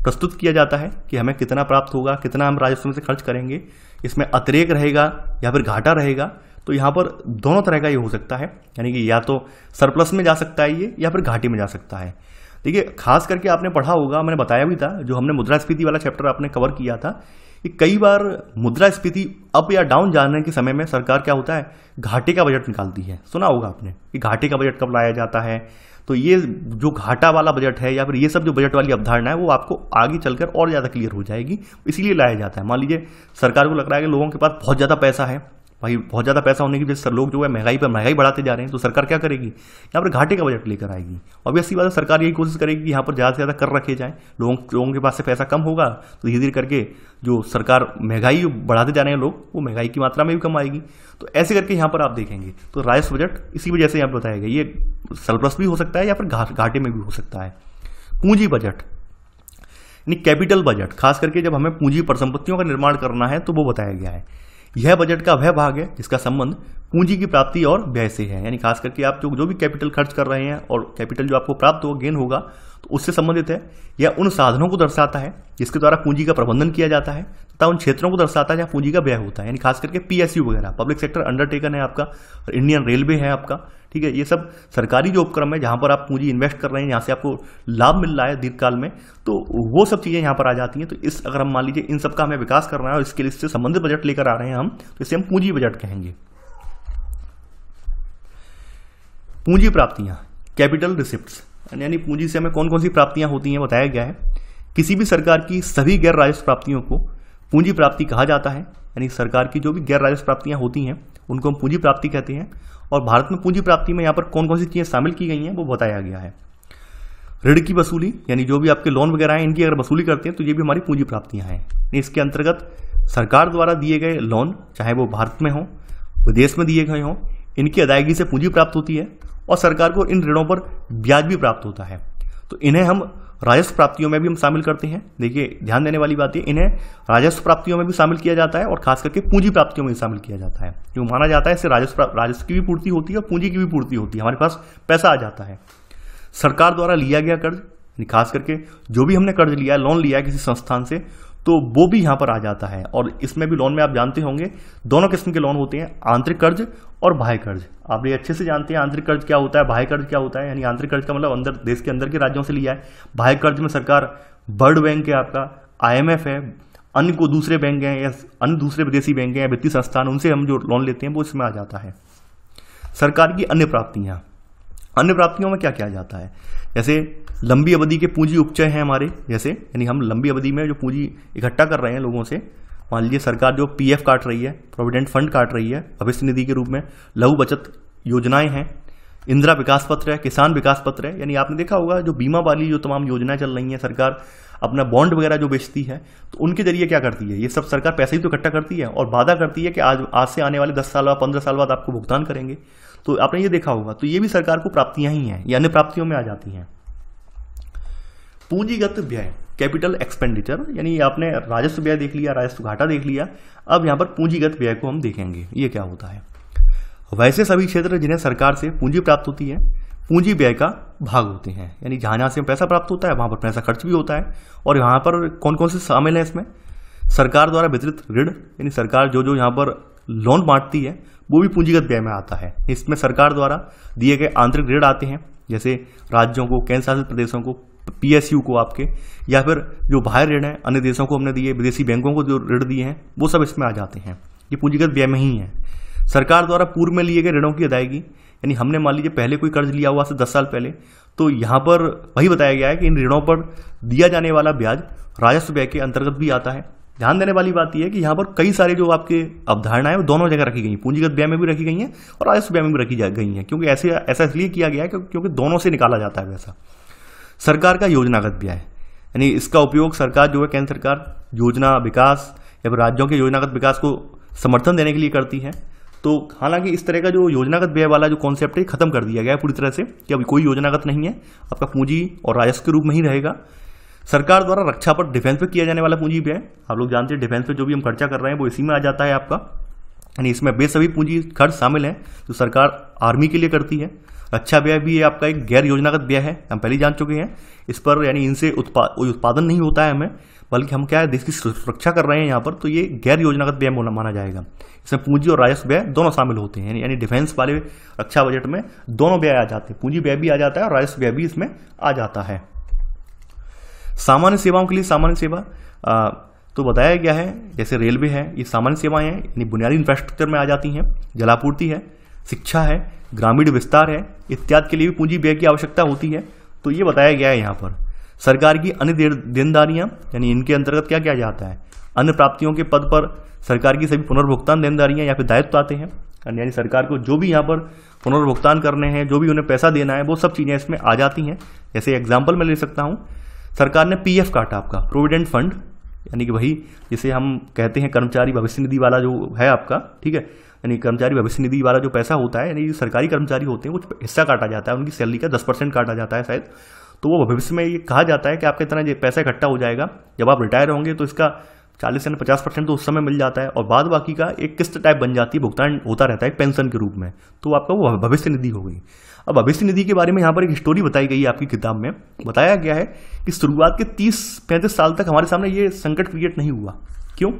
Speaker 1: प्रस्तुत किया जाता है कि हमें कितना प्राप्त होगा कितना हम राजस्व में से खर्च करेंगे इसमें अतिरेक रहेगा या फिर घाटा रहेगा तो यहाँ पर दोनों तरह का ये हो सकता है यानी कि या तो सरप्लस में जा सकता है ये या फिर घाटी में जा सकता है देखिए खास करके आपने पढ़ा होगा मैंने बताया भी था जो हमने मुद्रास्फीति वाला चैप्टर आपने कवर किया था कि कई बार मुद्रास्फीति अप या डाउन जाने के समय में सरकार क्या होता है घाटे का बजट निकालती है सुना होगा आपने कि घाटे का बजट कब लाया जाता है तो ये जो घाटा वाला बजट है या फिर ये सब जो बजट वाली अवधारणा है वो आपको आगे चलकर और ज़्यादा क्लियर हो जाएगी इसीलिए लाया जाता है मान लीजिए सरकार को लग रहा है कि लोगों के पास बहुत ज़्यादा पैसा है भाई बहुत ज़्यादा पैसा होने की वजह से लोग जो है महंगाई पर महंगाई बढ़ाते जा रहे हैं तो सरकार क्या करेगी यहाँ पर घाटे का बजट लेकर आएगी ऐसी बात है सरकार यही कोशिश करेगी कि यहाँ पर ज़्यादा से ज़्यादा कर रखे जाएँ लोगों लोगों के पास से पैसा कम होगा तो धीरे धीरे करके जो सरकार महंगाई बढ़ाते जा रहे हैं लोग वो महंगाई की मात्रा में भी कम आएगी तो ऐसे करके यहाँ पर आप देखेंगे तो राजस्व बजट इसी वजह से यहाँ पर बताया गया ये सरप्लस भी हो सकता है या फिर घाटे में भी हो सकता है पूंजी बजट यानी कैपिटल बजट खास करके जब हमें पूंजी परिसंपत्तियों का निर्माण करना है तो वो बताया गया है यह बजट का वह भाग है जिसका संबंध पूंजी की प्राप्ति और व्यय से है यानी खास करके आप जो जो भी कैपिटल खर्च कर रहे हैं और कैपिटल जो आपको प्राप्त हो गेन होगा तो उससे संबंधित है यह उन साधनों को दर्शाता है जिसके द्वारा पूंजी का प्रबंधन किया जाता है तथा उन क्षेत्रों को दर्शाता है जहाँ पूंजी का व्यय होता है यानी खास करके पीएसयू वगैरह पब्लिक सेक्टर अंडरटेकन है आपका और इंडियन रेलवे है आपका ठीक है ये सब सरकारी जो उपक्रम है जहाँ पर आप पूंजी इन्वेस्ट कर रहे हैं यहाँ से आपको लाभ मिल रहा है दीर्घकाल में तो वो सब चीज़ें यहाँ पर आ जाती हैं तो इस अगर हम मान लीजिए इन सब का हमें विकास करना है और इसके लिए इससे संबंधित बजट लेकर आ रहे हैं हम तो इसे हम पूंजी बजट कहेंगे पूंजी प्राप्तियाँ कैपिटल रिसिप्ट यानी पूंजी से हमें कौन कौन सी प्राप्तियाँ होती हैं बताया गया है किसी भी सरकार की सभी गैर राजस्व प्राप्तियों को पूंजी प्राप्ति कहा जाता है यानी सरकार की जो भी गैर राजस्व प्राप्तियाँ होती हैं उनको हम पूंजी प्राप्ति कहते हैं और भारत में पूंजी प्राप्ति में यहाँ पर कौन कौन सी चीज़ें शामिल की गई हैं वो बताया गया है ऋण की वसूली यानी जो भी आपके लोन वगैरह हैं इनकी अगर वसूली करते हैं तो ये भी हमारी पूंजी प्राप्तियाँ हैं इसके अंतर्गत सरकार द्वारा दिए गए लोन चाहे वो भारत में हों विदेश में दिए गए हों इनकी अदायगी से पूंजी प्राप्त होती है और सरकार को इन ऋणों पर ब्याज भी प्राप्त होता है तो इन्हें हम राजस्व प्राप्तियों में भी हम शामिल करते हैं देखिए ध्यान देने वाली बात है इन्हें राजस्व प्राप्तियों में भी शामिल किया जाता है और खास करके पूंजी प्राप्तियों में भी शामिल किया जाता है जो माना जाता है इससे राजस्व राजस्व की भी पूर्ति होती है और पूंजी की भी पूर्ति होती है हमारे पास पैसा आ जाता है सरकार द्वारा लिया गया कर्ज खास करके जो भी हमने कर्ज लिया है लोन लिया है किसी संस्थान से तो वो भी यहां पर आ जाता है और इसमें भी लोन में आप जानते होंगे दोनों किस्म के लोन होते हैं आंतरिक कर्ज और बाह्य कर्ज आप ये अच्छे से जानते हैं आंतरिक कर्ज क्या होता है बाह्य कर्ज क्या होता है यानी आंतरिक कर्ज का मतलब अंदर देश के अंदर के राज्यों से लिया है बाह्य कर्ज में सरकार वर्ल्ड बैंक है आपका आईएमएफ है अन्य को दूसरे बैंक हैं या अन्य दूसरे विदेशी बैंक हैं या वित्तीय संस्थान उनसे हम जो लोन लेते हैं वो इसमें आ जाता है सरकार की अन्य प्राप्तियां अन्य प्राप्तियों में क्या क्या जाता है जैसे लंबी अवधि के पूंजी उपचय हैं हमारे जैसे यानी हम लंबी अवधि में जो पूंजी इकट्ठा कर रहे हैं लोगों से मान लीजिए सरकार जो पी काट रही है प्रोविडेंट फंड काट रही है भविष्य निधि के रूप में लघु बचत योजनाएं हैं इंदिरा विकास पत्र है किसान विकास पत्र है यानी आपने देखा होगा जो बीमा वाली जो तमाम योजनाएं चल रही हैं सरकार अपना बॉन्ड वगैरह जो बेचती है तो उनके जरिए क्या करती है ये सब सरकार पैसे ही तो इकट्ठा करती है और वादा करती है कि आज आज से आने वाले दस साल बाद पंद्रह साल बाद आपको भुगतान करेंगे तो आपने ये देखा होगा तो ये भी सरकार को प्राप्तियाँ ही हैं ये अन्य प्राप्तियों में आ जाती हैं पूंजीगत व्यय कैपिटल एक्सपेंडिचर यानी आपने राजस्व व्यय देख लिया राजस्व घाटा देख लिया अब यहाँ पर पूंजीगत व्यय को हम देखेंगे ये क्या होता है वैसे सभी क्षेत्र जिन्हें सरकार से पूंजी प्राप्त होती है पूंजी व्यय का भाग होते हैं यानी जहाँ जहाँ से पैसा प्राप्त होता है वहाँ पर पैसा खर्च भी होता है और यहाँ पर कौन कौन से शामिल हैं इसमें सरकार द्वारा वितरित ऋण यानी सरकार जो जो यहाँ पर लोन बांटती है वो भी पूंजीगत व्यय में आता है इसमें सरकार द्वारा दिए गए आंतरिक ऋण आते हैं जैसे राज्यों को केंद्र शासित प्रदेशों को पीएसयू को आपके या फिर जो बाहर ऋण है अन्य देशों को हमने दिए विदेशी बैंकों को जो ऋण दिए हैं वो सब इसमें आ जाते हैं ये पूंजीगत व्यय में ही है सरकार द्वारा पूर्व में लिए गए ऋणों की अदायगी यानी हमने मान लीजिए पहले कोई कर्ज लिया हुआ से दस साल पहले तो यहाँ पर वही बताया गया है कि इन ऋणों पर दिया जाने वाला ब्याज राजस्व व्यय के अंतर्गत भी आता है ध्यान देने वाली बात यह है कि यहाँ पर कई सारे जो आपके अवधारणाएं वो दोनों जगह रखी गई हैं पूंजीगत व्यय में भी रखी गई हैं और राजस्व व्यय में भी रखी जा गई हैं क्योंकि ऐसे ऐसा इसलिए किया गया है क्योंकि दोनों से निकाला जाता है वैसा सरकार का योजनागत व्यय यानी इसका उपयोग सरकार जो है केंद्र सरकार योजना विकास या फिर राज्यों के योजनागत विकास को समर्थन देने के लिए करती है तो हालांकि इस तरह का जो योजनागत व्यय वाला जो कॉन्सेप्ट है खत्म कर दिया गया है पूरी तरह से कि अभी कोई योजनागत नहीं है आपका पूंजी और राजस्व के रूप में ही रहेगा सरकार द्वारा रक्षा पर डिफेंस पर किया जाने वाला पूंजी व्यय आप लोग जानते हैं डिफेंस पर जो भी हम खर्चा कर रहे हैं वो इसी में आ जाता है आपका यानी इसमें बेसभी पूंजी खर्च शामिल है जो सरकार आर्मी के लिए करती है रक्षा अच्छा व्यय भी ये आपका एक गैर योजनागत व्यय है हम पहले जान चुके हैं इस पर यानी इनसे उत्पाद उत्पादन नहीं होता है हमें बल्कि हम क्या है देश की सुरक्षा कर रहे हैं यहाँ पर तो ये गैर योजनागत व्यय माना जाएगा इसमें पूंजी और राजस्व व्यय दोनों शामिल होते हैं यानी डिफेंस वाले रक्षा बजट में दोनों व्यय आ जाते हैं पूंजी व्यय भी आ जाता है और राजस्व व्यय भी इसमें आ जाता है सामान्य सेवाओं के लिए सामान्य सेवा आ, तो बताया गया है जैसे रेलवे है ये सामान्य सेवाएं हैं यानी बुनियादी इंफ्रास्ट्रक्चर में आ जाती हैं जलापूर्ति है शिक्षा है ग्रामीण विस्तार है इत्यादि के लिए भी पूंजी व्यय की आवश्यकता होती है तो ये बताया गया है यहाँ पर सरकार की अन्य देनदारियाँ यानी इनके अंतर्गत क्या किया जाता है अन्य प्राप्तियों के पद पर सरकार की सभी पुनर्भुगतान देनदारियाँ या फिर दायित्व आते हैं यानी सरकार को जो भी यहाँ पर पुनर्भुगतान करने हैं जो भी उन्हें पैसा देना है वो सब चीज़ें इसमें आ जाती हैं जैसे एग्जाम्पल मैं ले सकता हूँ सरकार ने पी काटा आपका प्रोविडेंट फंड यानी कि वही जिसे हम कहते हैं कर्मचारी भविष्य निधि वाला जो है आपका ठीक है यानी कर्मचारी भविष्य निधि वाला जो पैसा होता है यानी जो सरकारी कर्मचारी होते हैं कुछ हिस्सा काटा जाता है उनकी सैलरी का दस परसेंट काटा जाता है शायद तो वो भविष्य में ये कहा जाता है कि आपका इतना पैसा इकट्ठा हो जाएगा जब आप रिटायर होंगे तो इसका चालीस यानी पचास परसेंट तो उस समय मिल जाता है और बाद बाकी का एक किस्त टाइप बन जाती है भुगतान होता रहता है पेंशन के रूप में तो आपका वो भविष्य निधि हो गई अब भविष्य निधि के बारे में यहाँ पर एक स्टोरी बताई गई है आपकी किताब में बताया गया है कि शुरुआत के तीस पैंतीस साल तक हमारे सामने ये संकट क्रिएट नहीं हुआ क्यों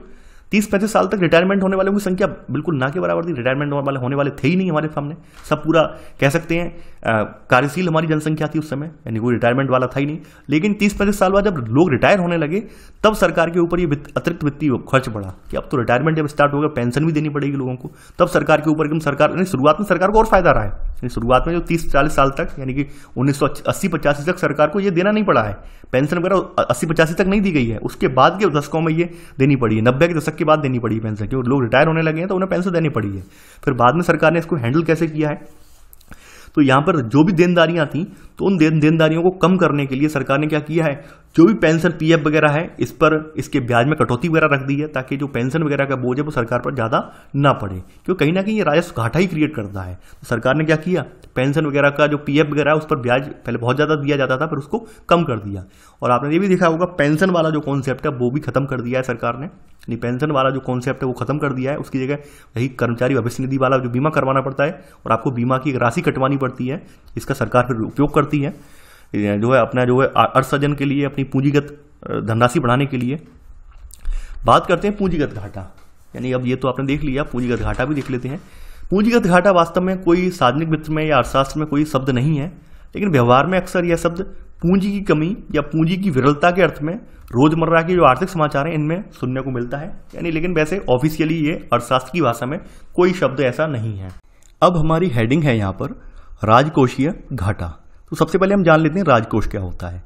Speaker 1: तीस पैंतीस साल तक रिटायरमेंट होने वालों की संख्या बिल्कुल ना के बराबर थी रिटायरमेंट वाले होने वाले थे ही नहीं हमारे सामने सब पूरा कह सकते हैं कार्यशील हमारी जनसंख्या थी उस समय यानी कोई रिटायरमेंट वाला था ही नहीं लेकिन तीस पैंतीस साल बाद जब लोग रिटायर होने लगे तब सरकार के ऊपर ये अतिरिक्त वित्तीय खर्च बढ़ा कि अब तो रिटायरमेंट जब स्टार्ट होगा पेंशन भी देनी पड़ेगी लोगों को तब सरकार के ऊपर एकदम सरकार यानी शुरुआत में सरकार को और फायदा रहा है यानी शुरुआत में जो तीस चालीस साल तक यानी कि उन्नीस सौ अस्सी पचासी तक सरकार को ये देना नहीं पड़ा है पेंशन वगैरह अस्सी पचासी तक नहीं दी गई है उसके बाद के दशकों में ये देनी पड़ी है नब्बे के दशक के बाद देनी पड़ी पेंशन क्योंकि लोग रिटायर होने लगे हैं तो उन्हें पेंशन देनी पड़ी है फिर बाद में सरकार ने इसको हैंडल कैसे किया है तो यहाँ पर जो भी देनदारियाँ थी तो उन देन देनदारियों को कम करने के लिए सरकार ने क्या किया है जो भी पेंशन पीएफ वगैरह है इस पर इसके ब्याज में कटौती वगैरह रख दी है ताकि जो पेंशन वगैरह का बोझ है वो सरकार पर ज़्यादा ना पड़े क्योंकि कहीं ना कहीं ये राजस्व घाटा ही क्रिएट करता है तो सरकार ने क्या किया पेंशन वगैरह का जो पीएफ वगैरह है उस पर ब्याज पहले बहुत ज़्यादा दिया जाता था फिर उसको कम कर दिया और आपने ये भी देखा होगा पेंशन वाला जो कॉन्सेप्ट है वो भी खत्म कर दिया है सरकार ने यानी पेंशन वाला जो कॉन्सेप्ट है वो खत्म कर दिया है उसकी जगह वही कर्मचारी भविष्य निधि वाला जो बीमा करवाना पड़ता है और आपको बीमा की एक राशि कटवानी पड़ती है इसका सरकार फिर उपयोग कर करती है जो है अपना जो है अर्थसर्जन के लिए अपनी पूंजीगत धनराशि बढ़ाने के लिए बात करते हैं पूंजीगत घाटा यानी अब ये तो आपने देख लिया पूंजीगत घाटा भी देख लेते हैं पूंजीगत घाटा वास्तव में कोई सार्वजनिक वित्त में या अर्थशास्त्र में कोई शब्द नहीं है लेकिन व्यवहार में अक्सर यह शब्द पूंजी की कमी या पूंजी की विरलता के अर्थ में रोजमर्रा के जो आर्थिक समाचार हैं इनमें सुनने को मिलता है यानी लेकिन वैसे ऑफिशियली ये अर्थशास्त्र की भाषा में कोई शब्द ऐसा नहीं है अब हमारी हेडिंग है यहाँ पर राजकोषीय घाटा तो सबसे पहले हम जान लेते हैं राजकोष क्या होता है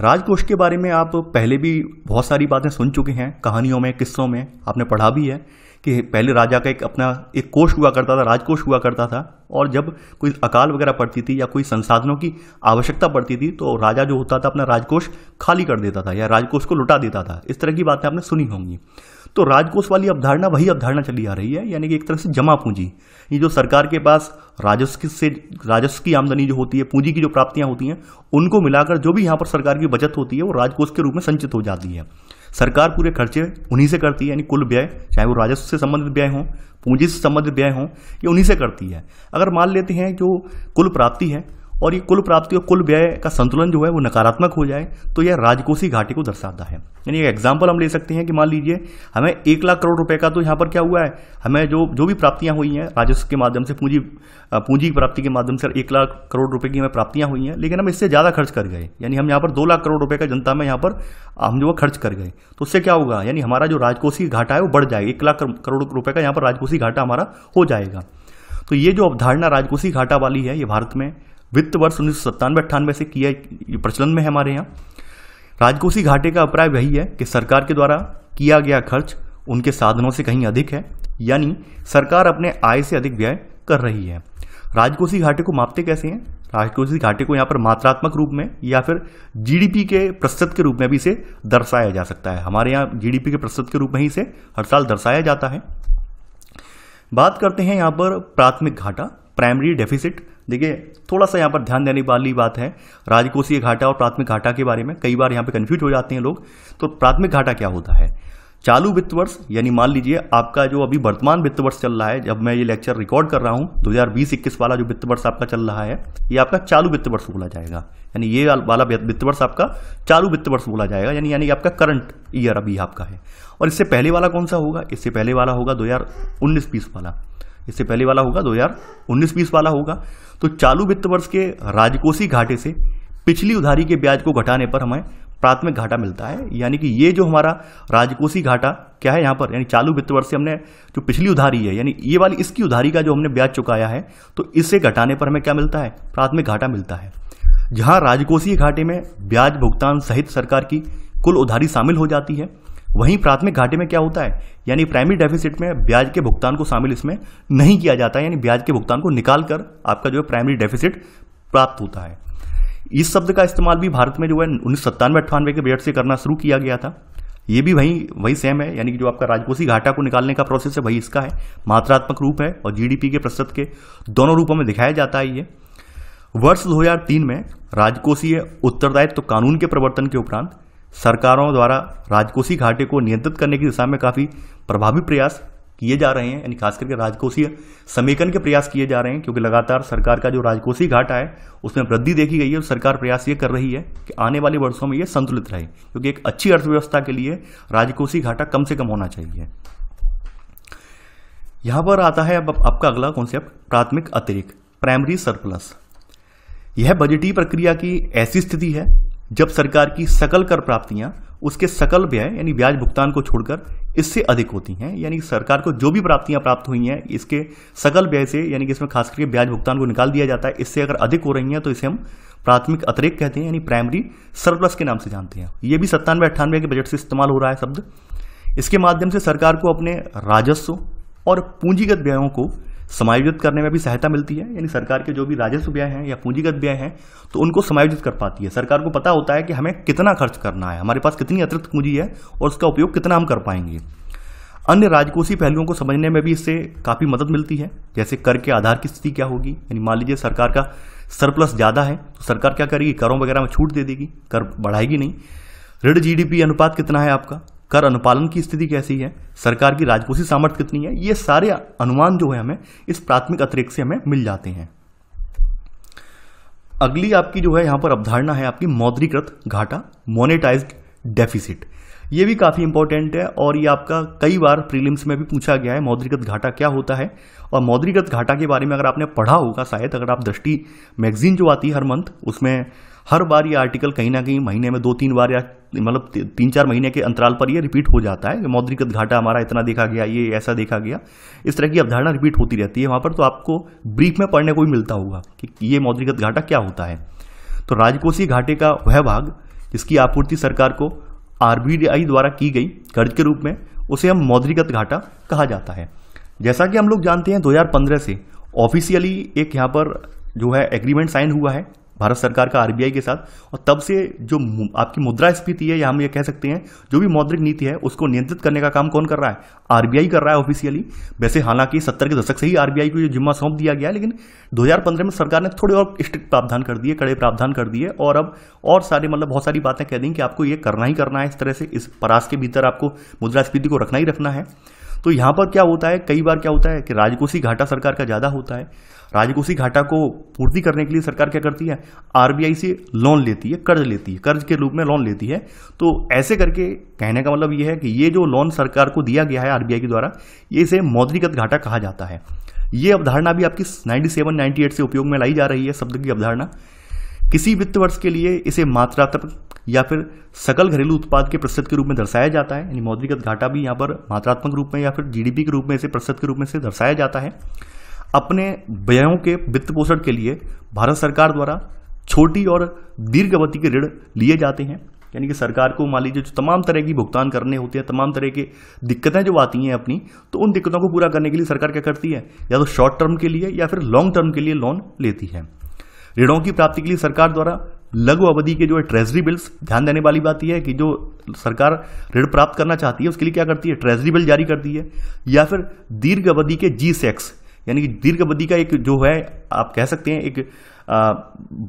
Speaker 1: राजकोष के बारे में आप पहले भी बहुत सारी बातें सुन चुके हैं कहानियों में किस्सों में आपने पढ़ा भी है कि पहले राजा का एक अपना एक कोष हुआ करता था राजकोष हुआ करता था और जब कोई अकाल वगैरह पड़ती थी या कोई संसाधनों की आवश्यकता पड़ती थी तो राजा जो होता था अपना राजकोष खाली कर देता था या राजकोष को लुटा देता था इस तरह की बातें आपने सुनी होंगी तो राजकोष वाली अवधारणा वही अवधारणा चली आ रही है यानी कि एक तरह से जमा पूंजी ये जो सरकार के पास राजस्व से राजस्व की आमदनी जो होती है पूंजी की जो प्राप्तियां होती हैं उनको मिलाकर जो भी यहाँ पर सरकार की बचत होती है वो राजकोष के रूप में संचित हो जाती है सरकार पूरे खर्चे उन्हीं से करती है यानी कुल व्यय चाहे वो राजस्व से संबंधित व्यय हों पूंजी से संबंधित व्यय हों ये उन्हीं से करती है अगर मान लेते हैं जो कुल प्राप्ति है और ये कुल प्राप्ति और कुल व्यय का संतुलन जो है वो नकारात्मक हो जाए तो यह राजकोषीय घाटे को दर्शाता है यानी एक एग्जाम्पल हम ले सकते हैं कि मान लीजिए हमें एक लाख करोड़ रुपए का तो यहाँ पर क्या हुआ है हमें जो जो भी प्राप्तियाँ हुई हैं राजस्व के माध्यम से पूंजी पूंजी प्राप्ति के माध्यम से एक लाख करोड़ रुपये की हमें प्राप्तियाँ हुई हैं लेकिन हम इससे ज़्यादा खर्च कर गए यानी हम यहाँ पर दो लाख करोड़ रुपये का जनता में यहाँ पर हम जो खर्च कर गए तो उससे क्या होगा यानी हमारा जो राजकोषीय घाटा है वो बढ़ जाएगा एक लाख करोड़ रुपये का यहाँ पर राजकोषीय घाटा हमारा हो जाएगा तो ये जो अवधारणा राजकोषीय घाटा वाली है ये भारत में वित्त वर्ष उन्नीस सौ सत्तानवे अट्ठानवे से किया प्रचलन में है हमारे यहाँ राजकोषी घाटे का अभिप्राय वही है कि सरकार के द्वारा किया गया खर्च उनके साधनों से कहीं अधिक है यानी सरकार अपने आय से अधिक व्यय कर रही है राजकोषी घाटे को मापते कैसे हैं राजकोषी घाटे को यहाँ पर मात्रात्मक रूप में या फिर जीडीपी के प्रतिशत के रूप में भी इसे दर्शाया जा सकता है हमारे यहाँ जीडीपी के प्रतिशत के रूप में ही इसे हर साल दर्शाया जाता है बात करते हैं यहाँ पर प्राथमिक घाटा प्राइमरी डेफिसिट देखिए थोड़ा सा यहाँ पर ध्यान देने वाली बात है राजकोषीय घाटा और प्राथमिक घाटा के बारे में कई बार यहाँ पर कन्फ्यूज हो जाते हैं लोग तो प्राथमिक घाटा क्या होता है चालू वित्त वर्ष यानी मान लीजिए आपका जो अभी वर्तमान वित्त वर्ष चल रहा है जब मैं ये लेक्चर रिकॉर्ड कर रहा हूँ दो हजार वाला जो वित्त वर्ष आपका चल रहा है ये आपका चालू वित्त वर्ष बोला जाएगा यानी ये वाला वित्त वर्ष आपका चालू वित्त वर्ष बोला जाएगा यानी यानी आपका करंट ईयर अभी आपका है और इससे पहले वाला कौन सा होगा इससे पहले वाला होगा दो हज़ार वाला इससे पहले वाला होगा दो हज़ार वाला होगा तो चालू वित्त वर्ष के राजकोषीय घाटे से पिछली उधारी के ब्याज को घटाने पर हमें प्राथमिक घाटा मिलता है यानी कि ये जो हमारा राजकोषीय घाटा क्या है यहाँ पर यानी चालू वित्त वर्ष से हमने जो पिछली उधारी है यानी ये वाली इसकी उधारी का जो हमने ब्याज चुकाया है तो इसे घटाने पर हमें क्या मिलता है प्राथमिक घाटा मिलता है जहाँ राजकोषीय घाटे में ब्याज भुगतान सहित सरकार की कुल उधारी शामिल हो जाती है वहीं प्राथमिक घाटे में क्या होता है यानी प्राइमरी डेफिसिट में ब्याज के भुगतान को शामिल इसमें नहीं किया जाता है यानी ब्याज के भुगतान को निकाल कर आपका जो है प्राइमरी डेफिसिट प्राप्त होता है इस शब्द का इस्तेमाल भी भारत में जो है उन्नीस सत्तानवे अट्ठानवे के बजट से करना शुरू किया गया था ये भी वही वही सेम है यानी कि जो आपका राजकोषीय घाटा को निकालने का प्रोसेस है वही इसका है मात्रात्मक रूप है और जीडीपी के प्रतिशत के दोनों रूपों में दिखाया जाता है ये वर्ष 2003 में राजकोषीय उत्तरदायित्व तो कानून के प्रवर्तन के उपरांत सरकारों द्वारा राजकोषीय घाटे को नियंत्रित करने की दिशा में काफ़ी प्रभावी प्रयास किए जा रहे हैं यानी खास करके राजकोषीय समेकन के प्रयास किए जा रहे हैं क्योंकि लगातार सरकार का जो राजकोषीय घाटा है उसमें वृद्धि देखी गई है और सरकार प्रयास ये कर रही है कि आने वाले वर्षों में ये संतुलित रहे क्योंकि एक अच्छी अर्थव्यवस्था के लिए राजकोषीय घाटा कम से कम होना चाहिए यहाँ पर आता है अब आपका अगला कॉन्सेप्ट प्राथमिक अतिरिक्त प्राइमरी सरप्लस यह बजटीय प्रक्रिया की ऐसी स्थिति है जब सरकार की सकल कर प्राप्तियां उसके सकल व्यय यानी ब्याज भुगतान को छोड़कर इससे अधिक होती हैं यानी सरकार को जो भी प्राप्तियां प्राप्त हुई हैं इसके सकल व्यय से यानी कि इसमें खास करके ब्याज भुगतान को निकाल दिया जाता है इससे अगर अधिक हो रही हैं तो इसे हम प्राथमिक अतिरिक्त कहते हैं यानी प्राइमरी सरप्लस के नाम से जानते हैं ये भी सत्तानवे अट्ठानवे के बजट से इस्तेमाल हो रहा है शब्द इसके माध्यम से सरकार को अपने राजस्व और पूंजीगत व्ययों को समायोजित करने में भी सहायता मिलती है यानी सरकार के जो भी राजस्व व्यय हैं या पूंजीगत व्यय हैं तो उनको समायोजित कर पाती है सरकार को पता होता है कि हमें कितना खर्च करना है हमारे पास कितनी अतिरिक्त पूंजी है और उसका उपयोग कितना हम कर पाएंगे अन्य राजकोषीय पहलुओं को समझने में भी इससे काफ़ी मदद मिलती है जैसे कर के आधार की स्थिति क्या होगी यानी मान लीजिए सरकार का सरप्लस ज़्यादा है तो सरकार क्या करेगी करों वगैरह में छूट दे देगी कर बढ़ाएगी नहीं ऋण जीडीपी अनुपात कितना है आपका कर अनुपालन की स्थिति कैसी है सरकार की राजकोषीय सामर्थ्य कितनी है ये सारे अनुमान जो है हमें इस प्राथमिक अतिरिक्त से हमें मिल जाते हैं अगली आपकी जो है यहाँ पर अवधारणा है आपकी मौद्रीकृत घाटा मोनेटाइज्ड डेफिसिट ये भी काफ़ी इंपॉर्टेंट है और ये आपका कई बार प्रीलिम्स में भी पूछा गया है मौद्रीकृत घाटा क्या होता है और मौद्रीकृत घाटा के बारे में अगर आपने पढ़ा होगा शायद अगर आप दृष्टि मैगजीन जो आती है हर मंथ उसमें हर बार ये आर्टिकल कहीं ना कहीं महीने में दो तीन बार या मतलब तीन चार महीने के अंतराल पर ये रिपीट हो जाता है मौद्रिकत घाटा हमारा इतना देखा गया ये ऐसा देखा गया इस तरह की अवधारणा रिपीट होती रहती है वहाँ पर तो आपको ब्रीफ में पढ़ने को भी मिलता होगा कि ये मौद्रिक घाटा क्या होता है तो राजकोषीय घाटे का वह भाग जिसकी आपूर्ति सरकार को आर द्वारा की गई कर्ज के रूप में उसे हम मौद्रिकत घाटा कहा जाता है जैसा कि हम लोग जानते हैं 2015 से ऑफिशियली एक यहाँ पर जो है एग्रीमेंट साइन हुआ है भारत सरकार का आरबीआई के साथ और तब से जो आपकी मुद्रा स्फीति है या हम ये कह सकते हैं जो भी मौद्रिक नीति है उसको नियंत्रित करने का काम कौन कर रहा है आरबीआई कर रहा है ऑफिशियली वैसे हालांकि सत्तर के दशक से ही आरबीआई को ये जिम्मा सौंप दिया गया लेकिन 2015 में सरकार ने थोड़े और स्ट्रिक्ट प्रावधान कर दिए कड़े प्रावधान कर दिए और अब और सारे मतलब बहुत सारी बातें कह दी कि आपको ये करना ही करना है इस तरह से इस परास के भीतर आपको मुद्रास्फीति को रखना ही रखना है तो यहाँ पर क्या होता है कई बार क्या होता है कि राजकोषी घाटा सरकार का ज़्यादा होता है राजकोषी घाटा को पूर्ति करने के लिए सरकार क्या करती है आरबीआई से लोन लेती है कर्ज लेती है कर्ज के रूप में लोन लेती है तो ऐसे करके कहने का मतलब यह है कि ये जो लोन सरकार को दिया गया है आरबीआई के द्वारा ये इसे मौद्रिकत घाटा कहा जाता है ये अवधारणा भी आपकी 97, 98 से उपयोग में लाई जा रही है शब्द की अवधारणा किसी वित्त वर्ष के लिए इसे मात्रात्मक या फिर सकल घरेलू उत्पाद के प्रतिशत के रूप में दर्शाया जाता है यानी मौद्रिकत घाटा भी यहाँ पर मात्रात्मक रूप में या फिर जीडीपी के रूप में इसे प्रतिशत के रूप में से दर्शाया जाता है अपने व्ययों के वित्त पोषण के लिए भारत सरकार द्वारा छोटी और दीर्घवती के ऋण लिए जाते हैं यानी कि सरकार को मान लीजिए जो तमाम तरह की भुगतान करने होते हैं तमाम तरह की दिक्कतें जो आती हैं अपनी तो उन दिक्कतों को पूरा करने के लिए सरकार क्या करती है या तो शॉर्ट टर्म के लिए या फिर लॉन्ग टर्म के लिए लोन लेती है ऋणों की प्राप्ति के लिए सरकार द्वारा लघु अवधि के जो है ट्रेजरी बिल्स ध्यान देने वाली बात यह है कि जो सरकार ऋण प्राप्त करना चाहती है उसके लिए क्या करती है ट्रेजरी बिल जारी करती है या फिर दीर्घ अवधि के जी सेक्स यानी कि दीर्घवधि का एक जो है आप कह सकते हैं एक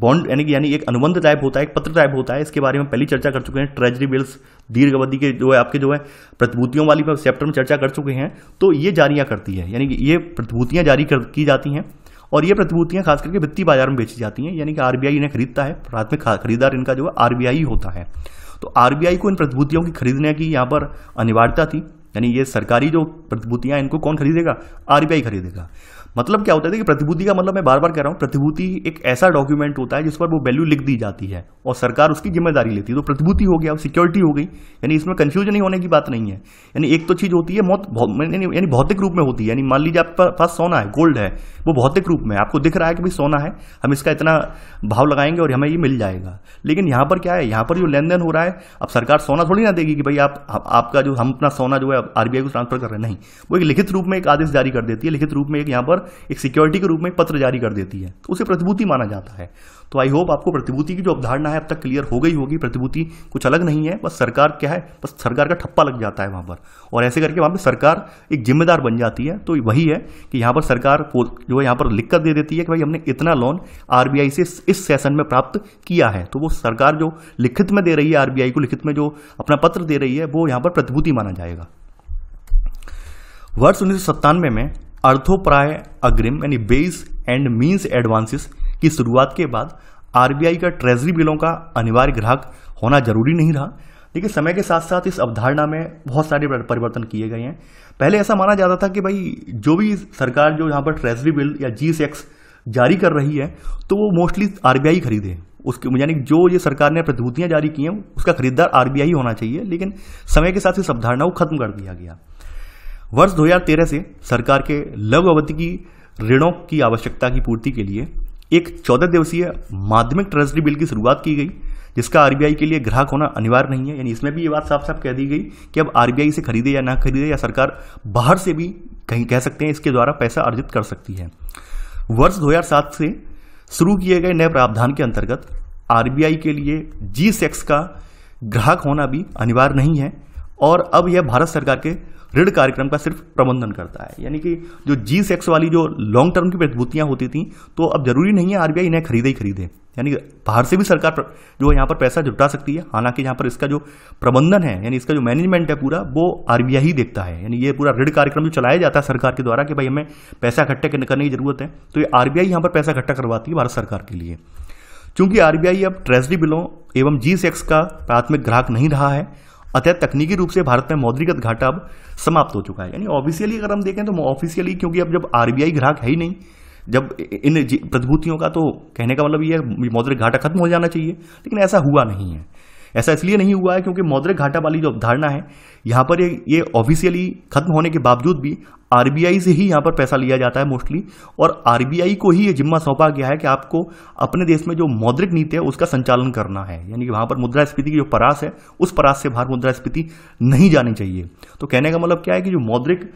Speaker 1: बॉन्ड यानी कि यानी एक अनुबंध टाइप होता है एक पत्र टाइप होता है इसके बारे में पहली चर्चा कर चुके हैं ट्रेजरी बिल्स दीर्घवधि के जो है आपके जो है प्रतिभूतियों वाली चैप्टर में चर्चा कर चुके हैं तो ये जारियाँ करती है यानी कि ये प्रतिभूतियाँ जारी कर, की जाती हैं और ये प्रतिभूतियाँ खास करके वित्तीय बाजार में बेची जाती हैं यानी कि आरबीआई इन्हें खरीदता है प्राथमिक खरीदार इनका जो है आरबीआई होता है तो आरबीआई को इन प्रतिभूतियों की खरीदने की यहाँ पर अनिवार्यता थी यानी ये सरकारी जो प्रतिभूतियां इनको कौन खरीदेगा आरबीआई खरीदेगा मतलब क्या होता है कि प्रतिभूति का मतलब मैं बार बार कह रहा हूँ प्रतिभूति एक ऐसा डॉक्यूमेंट होता है जिस पर वो वैल्यू लिख दी जाती है और सरकार उसकी जिम्मेदारी लेती है तो प्रतिभूति हो गया सिक्योरिटी हो गई यानी इसमें कन्फ्यूजन ही होने की बात नहीं है यानी एक तो चीज़ होती है मौत यानी भौतिक रूप में होती है यानी मान लीजिए आपके पास सोना है गोल्ड है वो भौतिक रूप में आपको दिख रहा है कि भाई सोना है हम इसका इतना भाव लगाएंगे और हमें ये मिल जाएगा लेकिन यहाँ पर क्या है यहाँ पर जो लेन देन हो रहा है अब सरकार सोना थोड़ी ना देगी कि भाई आप आपका जो हम अपना सोना जो है आरबीआई को ट्रांसफर कर रहे हैं नहीं वो एक लिखित रूप में एक आदेश जारी कर देती है लिखित रूप में एक यहाँ पर एक सिक्योरिटी के रूप में एक पत्र जारी कर देती है तो उसे प्रतिभूति माना जाता है तो आई होप आपको प्रतिभूति की जो अवधारणा है अब तक क्लियर हो गई होगी प्रतिभूति कुछ अलग नहीं है बस सरकार क्या है बस सरकार का ठप्पा लग जाता है वहाँ पर और ऐसे करके वहाँ पर सरकार एक जिम्मेदार बन जाती है तो वही है कि यहाँ पर सरकार जो है यहाँ पर लिख कर दे देती है कि भाई हमने इतना लोन आर से इस सेशन में प्राप्त किया है तो वो सरकार जो लिखित में दे रही है आर को लिखित में जो अपना पत्र दे रही है वो यहाँ पर प्रतिभूति माना जाएगा वर्ष उन्नीस में अर्थोप्राय अग्रिम यानी बेस एंड मीन्स एडवांसेस की शुरुआत के बाद आरबीआई का ट्रेजरी बिलों का अनिवार्य ग्राहक होना जरूरी नहीं रहा देखिए समय के साथ साथ इस अवधारणा में बहुत सारे परिवर्तन किए गए हैं पहले ऐसा माना जाता था कि भाई जो भी सरकार जो यहाँ पर ट्रेजरी बिल या जी जारी कर रही है तो वो मोस्टली आरबीआई खरीदे उसके यानी जो ये सरकार ने प्रतिभूतियाँ जारी की हैं उसका खरीदार आरबीआई होना चाहिए लेकिन समय के साथ इस अवधारणा को खत्म कर दिया गया वर्ष 2013 से सरकार के लघु अवधि की ऋणों की आवश्यकता की पूर्ति के लिए एक चौदह दिवसीय माध्यमिक ट्रेजरी बिल की शुरुआत की गई जिसका आरबीआई के लिए ग्राहक होना अनिवार्य नहीं है यानी इसमें भी ये बात साफ साफ कह दी गई कि अब आरबीआई से खरीदे या ना खरीदे या सरकार बाहर से भी कहीं कह सकते हैं इसके द्वारा पैसा अर्जित कर सकती है वर्ष 2007 से शुरू किए गए नए प्रावधान के अंतर्गत आरबीआई के लिए जी सेक्स का ग्राहक होना भी अनिवार्य नहीं है और अब यह भारत सरकार के ऋण कार्यक्रम का सिर्फ प्रबंधन करता है यानी कि जो जी सेक्स वाली जो लॉन्ग टर्म की प्रतिभूतियाँ होती थी तो अब जरूरी नहीं है आरबीआई इन्हें खरीदे ही खरीदे यानी बाहर से भी सरकार जो यहाँ पर पैसा जुटा सकती है हालांकि यहाँ पर इसका जो प्रबंधन है यानी इसका जो मैनेजमेंट है पूरा वो आर ही देखता है यानी ये पूरा ऋण कार्यक्रम जो चलाया जाता है सरकार के द्वारा कि भाई हमें पैसा इकट्ठा करने की जरूरत है तो ये आर बी यहाँ पर पैसा इकट्ठा करवाती है भारत सरकार के लिए चूंकि आर अब ट्रेजरी बिलों एवं जी सेक्स का प्राथमिक ग्राहक नहीं रहा है अतः तकनीकी रूप से भारत में मौद्रिकत घाटा अब समाप्त हो चुका है यानी ऑफिशियली अगर हम देखें तो ऑफिशियली क्योंकि अब जब आरबीआई ग्राहक है ही नहीं जब इन प्रतिभूतियों का तो कहने का मतलब ये मौद्रिक घाटा खत्म हो जाना चाहिए लेकिन ऐसा हुआ नहीं है ऐसा इसलिए नहीं हुआ है क्योंकि मौद्रिक घाटा वाली जो अवधारणा है यहाँ पर ये ये ऑफिशियली खत्म होने के बावजूद भी आरबीआई से ही यहाँ पर पैसा लिया जाता है मोस्टली और आरबीआई को ही ये जिम्मा सौंपा गया है कि आपको अपने देश में जो मौद्रिक नीति है उसका संचालन करना है यानी कि वहाँ पर मुद्रास्फीति की जो परास है उस परास से बाहर मुद्रास्फीति नहीं जानी चाहिए तो कहने का मतलब क्या है कि जो मौद्रिक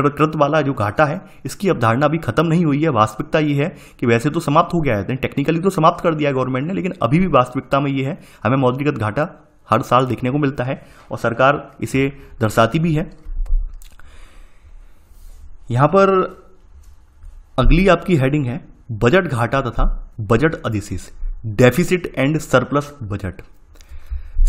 Speaker 1: कृत वाला जो घाटा है इसकी अवधारणा अभी खत्म नहीं हुई है वास्तविकता ये है कि वैसे तो समाप्त हो गया है टेक्निकली तो समाप्त कर दिया गवर्नमेंट ने लेकिन अभी भी वास्तविकता में ये है हमें मौद्रिकत घाटा हर साल देखने को मिलता है और सरकार इसे दर्शाती भी है यहां पर अगली आपकी हेडिंग है बजट घाटा तथा बजट अधिशेष डेफिसिट एंड सरप्लस बजट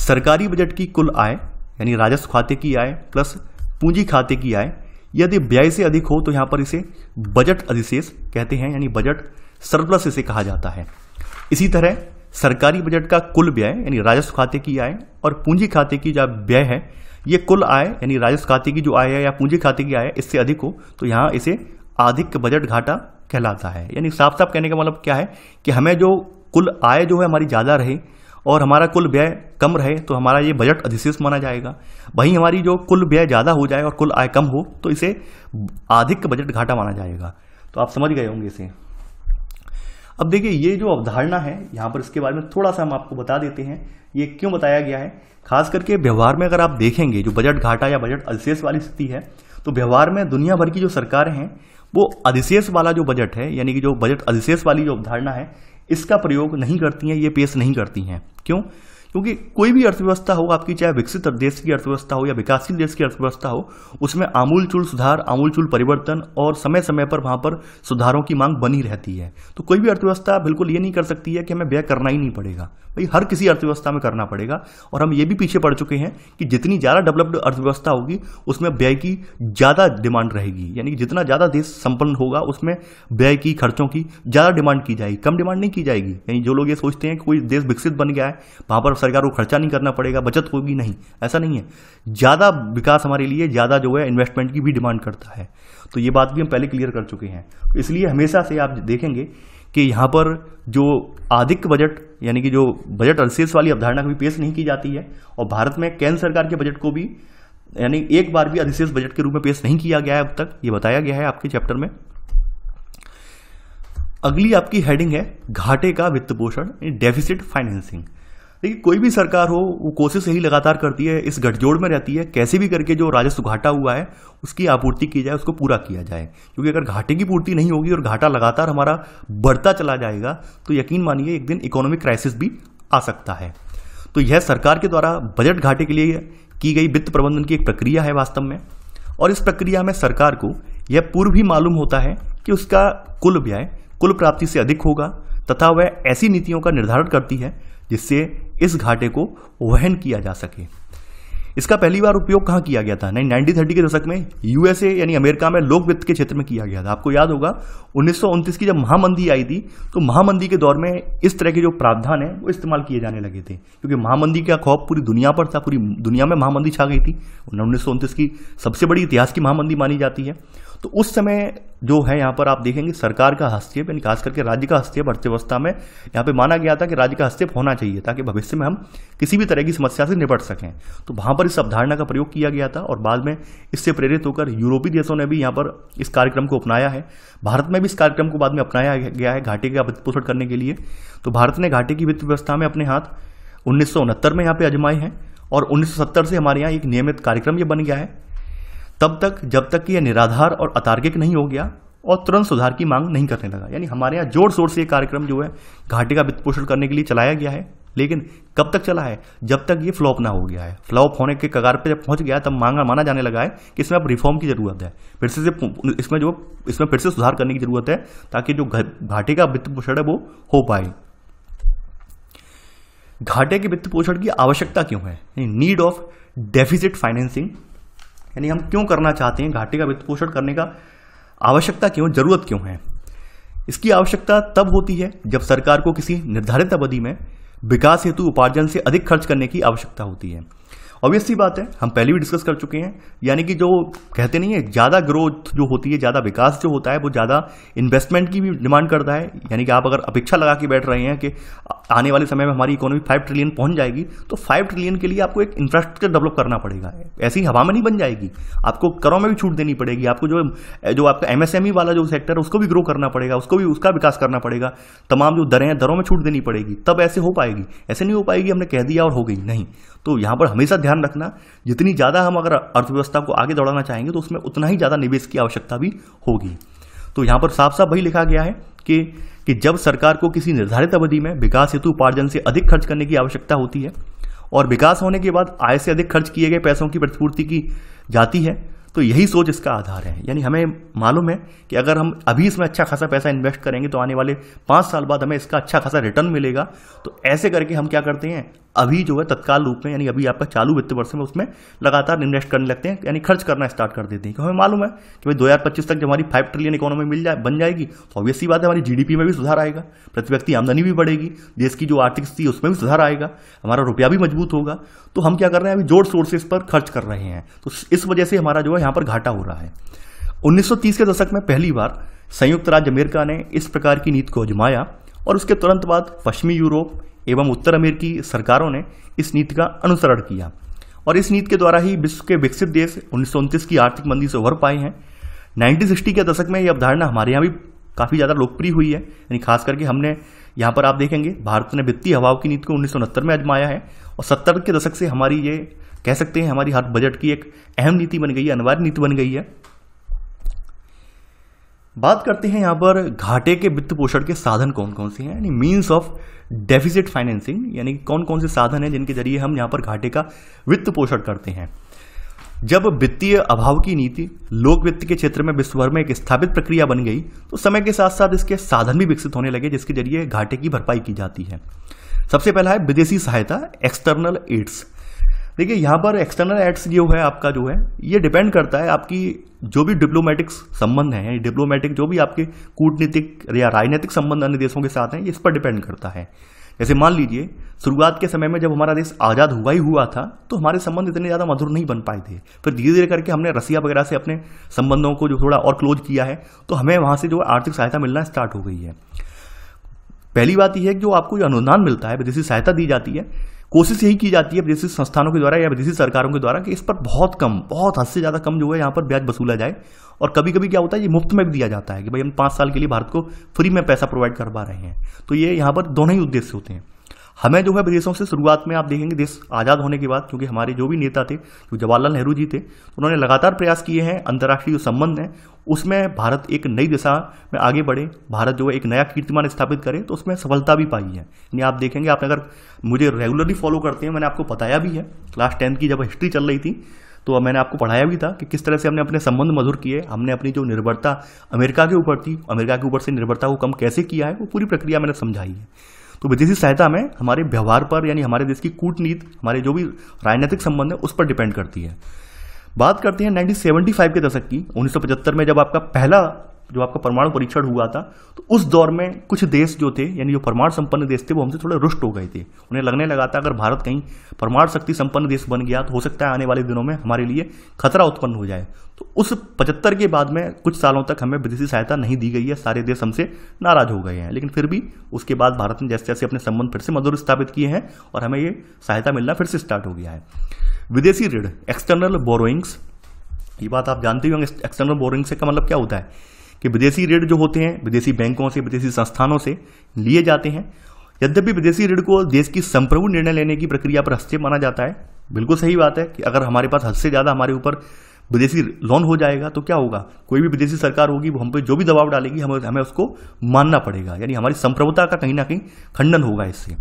Speaker 1: सरकारी बजट की कुल आय यानी राजस्व खाते की आय प्लस पूंजी खाते की आय यदि व्यय से अधिक हो तो यहां पर इसे बजट अधिशेष कहते हैं यानी बजट सरप्लस इसे कहा जाता है इसी तरह सरकारी बजट का कुल व्यय यानी राजस्व खाते की आय और पूंजी खाते की जो व्यय है ये कुल आय यानी राजस्व खाते की जो आय है या पूंजी खाते की आय है इससे अधिक हो तो यहाँ इसे आधिक बजट घाटा कहलाता है यानी साफ साफ कहने का मतलब क्या है कि हमें जो कुल आय जो है हमारी ज़्यादा रहे और हमारा कुल व्यय कम रहे तो हमारा ये बजट अधिशेष माना जाएगा वहीं हमारी जो कुल व्यय ज़्यादा हो जाए और कुल आय कम हो तो इसे आधिक बजट घाटा माना जाएगा तो आप समझ गए होंगे इसे अब देखिए ये जो अवधारणा है यहाँ पर इसके बारे में थोड़ा सा हम आपको बता देते हैं ये क्यों बताया गया है खास करके व्यवहार में अगर आप देखेंगे जो बजट घाटा या बजट अधिशेष वाली स्थिति है तो व्यवहार में दुनिया भर की जो सरकारें हैं वो अधिशेष वाला जो बजट है यानी कि जो बजट अधिशेष वाली जो अवधारणा है इसका प्रयोग नहीं करती हैं ये पेश नहीं करती हैं क्यों क्योंकि कोई भी अर्थव्यवस्था हो आपकी चाहे विकसित देश की अर्थव्यवस्था हो या विकासशील देश की अर्थव्यवस्था हो उसमें आमूलचूल सुधार आमूल चूल परिवर्तन और समय समय पर वहां पर सुधारों की मांग बनी रहती है तो कोई भी अर्थव्यवस्था बिल्कुल ये नहीं कर सकती है कि हमें व्यय करना ही नहीं पड़ेगा भाई हर किसी अर्थव्यवस्था में करना पड़ेगा और हम ये भी पीछे पड़ चुके हैं कि जितनी ज़्यादा डेवलप्ड अर्थव्यवस्था होगी उसमें व्यय की ज़्यादा डिमांड रहेगी यानी कि जितना ज़्यादा देश संपन्न होगा उसमें व्यय की खर्चों की ज़्यादा डिमांड की जाएगी कम डिमांड नहीं की जाएगी यानी जो लोग ये सोचते हैं कि कोई देश विकसित बन गया है वहाँ पर सरकार को खर्चा नहीं करना पड़ेगा बचत होगी नहीं ऐसा नहीं है ज़्यादा विकास हमारे लिए ज़्यादा जो है इन्वेस्टमेंट की भी डिमांड करता है तो ये बात भी हम पहले क्लियर कर चुके हैं इसलिए हमेशा से आप देखेंगे कि यहाँ पर जो आधिक बजट यानी कि जो बजट अलसेस वाली अवधारणा कभी पेश नहीं की जाती है और भारत में केंद्र सरकार के बजट को भी यानी एक बार भी अधिशेष बजट के रूप में पेश नहीं किया गया है अब तक ये बताया गया है आपके चैप्टर में अगली आपकी हेडिंग है घाटे का वित्त पोषण डेफिसिट फाइनेंसिंग देखिए कोई भी सरकार हो वो कोशिश यही लगातार करती है इस गठजोड़ में रहती है कैसे भी करके जो राजस्व घाटा हुआ है उसकी आपूर्ति की जाए उसको पूरा किया जाए क्योंकि अगर घाटे की पूर्ति नहीं होगी और घाटा लगातार हमारा बढ़ता चला जाएगा तो यकीन मानिए एक दिन इकोनॉमिक क्राइसिस भी आ सकता है तो यह सरकार के द्वारा बजट घाटे के लिए की गई वित्त प्रबंधन की एक प्रक्रिया है वास्तव में और इस प्रक्रिया में सरकार को यह पूर्व ही मालूम होता है कि उसका कुल व्यय कुल प्राप्ति से अधिक होगा तथा वह ऐसी नीतियों का निर्धारण करती है जिससे इस घाटे को वहन किया जा सके इसका पहली बार उपयोग कहाँ किया गया था नहीं नाइनटीन थर्टी के दशक में यूएसए यानी अमेरिका में लोक वित्त के क्षेत्र में किया गया था आपको याद होगा उन्नीस की जब महामंदी आई थी तो महामंदी के दौर में इस तरह के जो प्रावधान है वो इस्तेमाल किए जाने लगे थे क्योंकि महामंदी का खौफ पूरी दुनिया पर था पूरी दुनिया में महामंदी छा गई थी उन्नीस की सबसे बड़ी इतिहास की महामंदी मानी जाती है तो उस समय जो है यहाँ पर आप देखेंगे सरकार का हस्तक्षेप यानी खास करके राज्य का हस्तक्षेप अर्थव्यवस्था में यहाँ पे माना गया था कि राज्य का हस्तक्षेप होना चाहिए ताकि भविष्य में हम किसी भी तरह की समस्या से निपट सकें तो वहाँ पर इस अवधारणा का प्रयोग किया गया था और बाद में इससे प्रेरित होकर यूरोपीय देशों ने भी यहाँ पर इस कार्यक्रम को अपनाया है भारत में भी इस कार्यक्रम को बाद में अपनाया गया है घाटे का वित्त पोषण करने के लिए तो भारत ने घाटे की वित्त व्यवस्था में अपने हाथ उन्नीस में यहाँ पर अजमाए हैं और 1970 से हमारे यहाँ एक नियमित कार्यक्रम ये बन गया है तब तक जब तक कि यह निराधार और अतार्किक नहीं हो गया और तुरंत सुधार की मांग नहीं करने लगा यानी हमारे यहाँ जोर शोर से ये कार्यक्रम जो है घाटे का वित्त पोषण करने के लिए चलाया गया है लेकिन कब तक चला है जब तक ये फ्लॉप ना हो गया है फ्लॉप होने के कगार पे जब पहुंच गया तब मांगा माना जाने लगा है कि इसमें अब रिफॉर्म की ज़रूरत है फिर से इसमें जो इसमें फिर से सुधार करने की ज़रूरत है ताकि जो घाटे का वित्त पोषण है वो हो पाए घाटे के वित्त पोषण की आवश्यकता क्यों है नीड ऑफ डेफिजिट फाइनेंसिंग यानी हम क्यों करना चाहते हैं घाटे का वित्त पोषण करने का आवश्यकता क्यों जरूरत क्यों है इसकी आवश्यकता तब होती है जब सरकार को किसी निर्धारित अवधि में विकास हेतु उपार्जन से अधिक खर्च करने की आवश्यकता होती है ऑब्वियस सी बात है हम पहले भी डिस्कस कर चुके हैं यानी कि जो कहते नहीं है ज़्यादा ग्रोथ जो होती है ज़्यादा विकास जो होता है वो ज़्यादा इन्वेस्टमेंट की भी डिमांड करता है यानी कि आप अगर अपेक्षा लगा के बैठ रहे हैं कि आने वाले समय में हमारी इकोनॉमी फाइव ट्रिलियन पहुंच जाएगी तो फाइव ट्रिलियन के लिए आपको एक इंफ्रास्ट्रक्चर डेवलप करना पड़ेगा ऐसी हवा में नहीं बन जाएगी आपको करों में भी छूट देनी पड़ेगी आपको जो जो आपका एमएसएमई e वाला जो सेक्टर है उसको भी ग्रो करना पड़ेगा उसको भी उसका विकास करना पड़ेगा तमाम जो दरें हैं दरों में छूट देनी पड़ेगी तब ऐसे हो पाएगी ऐसे नहीं हो पाएगी हमने कह दिया और हो गई नहीं तो यहाँ पर हमेशा ध्यान रखना जितनी ज़्यादा हम अगर अर्थव्यवस्था को आगे दौड़ाना चाहेंगे तो उसमें उतना ही ज़्यादा निवेश की आवश्यकता भी होगी तो यहाँ पर साफ साफ वही लिखा गया है कि कि जब सरकार को किसी निर्धारित अवधि में विकास हेतु उपार्जन से अधिक खर्च करने की आवश्यकता होती है और विकास होने के बाद आय से अधिक खर्च किए गए पैसों की प्रतिपूर्ति की जाती है तो यही सोच इसका आधार है यानी हमें मालूम है कि अगर हम अभी इसमें अच्छा खासा पैसा इन्वेस्ट करेंगे तो आने वाले पाँच साल बाद हमें इसका अच्छा खासा रिटर्न मिलेगा तो ऐसे करके हम क्या करते हैं अभी जो है तत्काल रूप में यानी अभी आपका चालू वित्त वर्ष में उसमें लगातार इन्वेस्ट करने लगते हैं यानी खर्च करना स्टार्ट कर देते हैं क्योंकि हमें मालूम है कि भाई दो तक जब हमारी फाइव ट्रिलियन इकोनॉमी मिल जाए बन जाएगी तो ऑब्वियस बात है हमारी जी में भी सुधार आएगा प्रति व्यक्ति आमदनी भी बढ़ेगी देश की जो आर्थिक स्थिति उसमें भी सुधार आएगा हमारा रुपया भी मजबूत होगा तो हम क्या कर रहे हैं अभी जोड़ सोर्सेज पर खर्च कर रहे हैं तो इस वजह से हमारा जो है यहाँ पर घाटा हो रहा है 1930 के दशक में पहली बार संयुक्त राज्य अमेरिका ने इस प्रकार की नीति को आजमाया और उसके तुरंत बाद पश्चिमी यूरोप एवं उत्तर अमेरिकी सरकारों ने इस नीति का अनुसरण किया और इस नीति के द्वारा ही विश्व के विकसित देश उन्नीस की आर्थिक मंदी से उभर पाए हैं नाइनटीन के दशक में यह अवधारणा हमारे यहाँ भी काफ़ी ज़्यादा लोकप्रिय हुई है यानी खास करके हमने यहाँ पर आप देखेंगे भारत ने वित्तीय हवाओं की नीति को उन्नीस में आजमाया है और सत्तर के दशक से हमारी ये कह सकते हैं हमारी हर बजट की एक अहम नीति बन गई है अनिवार्य नीति बन गई है बात करते हैं यहाँ पर घाटे के वित्त पोषण के साधन कौन कौन से हैं यानी मीन्स ऑफ डेफिसिट फाइनेंसिंग यानी कि कौन कौन से साधन हैं जिनके जरिए हम यहाँ पर घाटे का वित्त पोषण करते हैं जब वित्तीय अभाव की नीति लोक वित्त के क्षेत्र में विश्वभर में एक स्थापित प्रक्रिया बन गई तो समय के साथ साथ इसके साधन भी विकसित होने लगे जिसके जरिए घाटे की भरपाई की जाती है सबसे पहला है विदेशी सहायता एक्सटर्नल एड्स देखिए यहाँ पर एक्सटर्नल एड्स जो है आपका जो है ये डिपेंड करता है आपकी जो भी डिप्लोमेटिक संबंध हैं डिप्लोमेटिक जो भी आपके कूटनीतिक या राजनीतिक संबंध अन्य देशों के साथ हैं इस पर डिपेंड करता है जैसे मान लीजिए शुरुआत के समय में जब हमारा देश आज़ाद हुआ ही हुआ था तो हमारे संबंध इतने ज़्यादा मधुर नहीं बन पाए थे फिर धीरे धीरे करके हमने रसिया वगैरह से अपने संबंधों को जो थोड़ा और क्लोज किया है तो हमें वहाँ से जो आर्थिक सहायता मिलना स्टार्ट हो गई है पहली बात यह है कि जो आपको जो अनुदान मिलता है विदेशी सहायता दी जाती है कोशिश यही की जाती है विदेशी संस्थानों के द्वारा या विदेशी सरकारों के द्वारा कि इस पर बहुत कम बहुत हद से ज़्यादा कम जो है यहाँ पर ब्याज वसूला जाए और कभी कभी क्या होता है ये मुफ्त में भी दिया जाता है कि भाई हम पाँच साल के लिए भारत को फ्री में पैसा प्रोवाइड करवा रहे हैं तो ये यहाँ पर दोनों ही उद्देश्य होते हैं हमें जो है विदेशों से शुरुआत में आप देखेंगे देश आज़ाद होने के बाद क्योंकि हमारे जो भी नेता थे जो जवाहरलाल नेहरू जी थे उन्होंने लगातार प्रयास किए हैं अंतर्राष्ट्रीय जो संबंध हैं उसमें भारत एक नई दिशा में आगे बढ़े भारत जो है एक नया कीर्तिमान स्थापित करे तो उसमें सफलता भी पाई है यानी आप देखेंगे आप अगर मुझे रेगुलरली फॉलो करते हैं मैंने आपको बताया भी है क्लास टेंथ की जब हिस्ट्री चल रही थी तो मैंने आपको पढ़ाया भी था कि किस तरह से हमने अपने संबंध मधुर किए हमने अपनी जो निर्भरता अमेरिका के ऊपर थी अमेरिका के ऊपर से निर्भरता को कम कैसे किया है वो पूरी प्रक्रिया मैंने समझाई है तो विदेशी सहायता में हमारे व्यवहार पर यानी हमारे देश की कूटनीति हमारे जो भी राजनीतिक संबंध है उस पर डिपेंड करती है बात करते हैं 1975 के दशक की 1975 में जब आपका पहला जो आपका परमाणु परीक्षण हुआ था तो उस दौर में कुछ देश जो थे यानी जो परमाणु संपन्न देश थे वो हमसे थोड़े रुष्ट हो गए थे उन्हें लगने लगा था अगर भारत कहीं परमाणु शक्ति संपन्न देश बन गया तो हो सकता है आने वाले दिनों में हमारे लिए खतरा उत्पन्न हो जाए तो उस पचहत्तर के बाद में कुछ सालों तक हमें विदेशी सहायता नहीं दी गई है सारे देश हमसे नाराज हो गए हैं लेकिन फिर भी उसके बाद भारत ने जैसे जैसे अपने संबंध फिर से मधुर स्थापित किए हैं और हमें ये सहायता मिलना फिर से स्टार्ट हो गया है विदेशी ऋण एक्सटर्नल बोरोइंग्स ये बात आप जानते ही होंगे एक्सटर्नल बोरिंग से का मतलब क्या होता है कि विदेशी ऋण जो होते हैं विदेशी बैंकों से विदेशी संस्थानों से लिए जाते हैं यद्यपि विदेशी ऋण को देश की संप्रभु निर्णय लेने की प्रक्रिया पर हस्तक्षेप माना जाता है बिल्कुल सही बात है कि अगर हमारे पास हद से ज़्यादा हमारे ऊपर विदेशी लोन हो जाएगा तो क्या होगा कोई भी विदेशी सरकार होगी वो हम पे जो भी दबाव डालेगी हमें हमें उसको मानना पड़ेगा यानी हमारी संप्रभुता का कहीं ना कहीं खंडन होगा इससे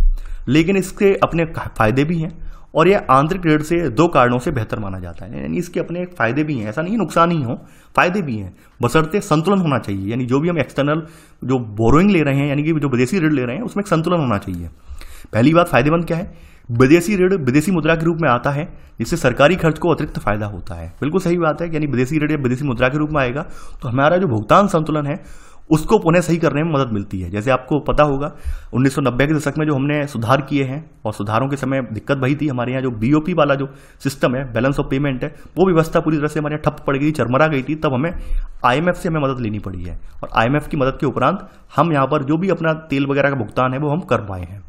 Speaker 1: लेकिन इसके अपने फायदे भी हैं और यह आंतरिक ऋण से दो कारणों से बेहतर माना जाता है यानी इसके अपने फायदे भी हैं ऐसा नहीं नुकसान ही हो फायदे भी हैं बसरते संतुलन होना चाहिए यानी जो भी हम एक्सटर्नल जो बोरोइंग ले रहे हैं यानी कि जो विदेशी ऋण ले रहे हैं उसमें एक संतुलन होना चाहिए पहली बात फायदेमंद क्या है विदेशी ऋण विदेशी मुद्रा के रूप में आता है जिससे सरकारी खर्च को अतिरिक्त फायदा होता है बिल्कुल सही बात है यानी विदेशी ऋण या विदेशी मुद्रा के रूप में आएगा तो हमारा जो भुगतान संतुलन है उसको पुनः सही करने में मदद मिलती है जैसे आपको पता होगा 1990 के दशक में जो हमने सुधार किए हैं और सुधारों के समय दिक्कत भई थी हमारे यहाँ जो बीओपी वाला जो सिस्टम है बैलेंस ऑफ पेमेंट है वो व्यवस्था पूरी तरह से हमारे यहाँ ठप पड़ गई चरमरा गई थी तब हमें आईएमएफ से हमें मदद लेनी पड़ी है और आईएमएफ की मदद के उपरांत हम यहाँ पर जो भी अपना तेल वगैरह का भुगतान है वो हम कर पाए हैं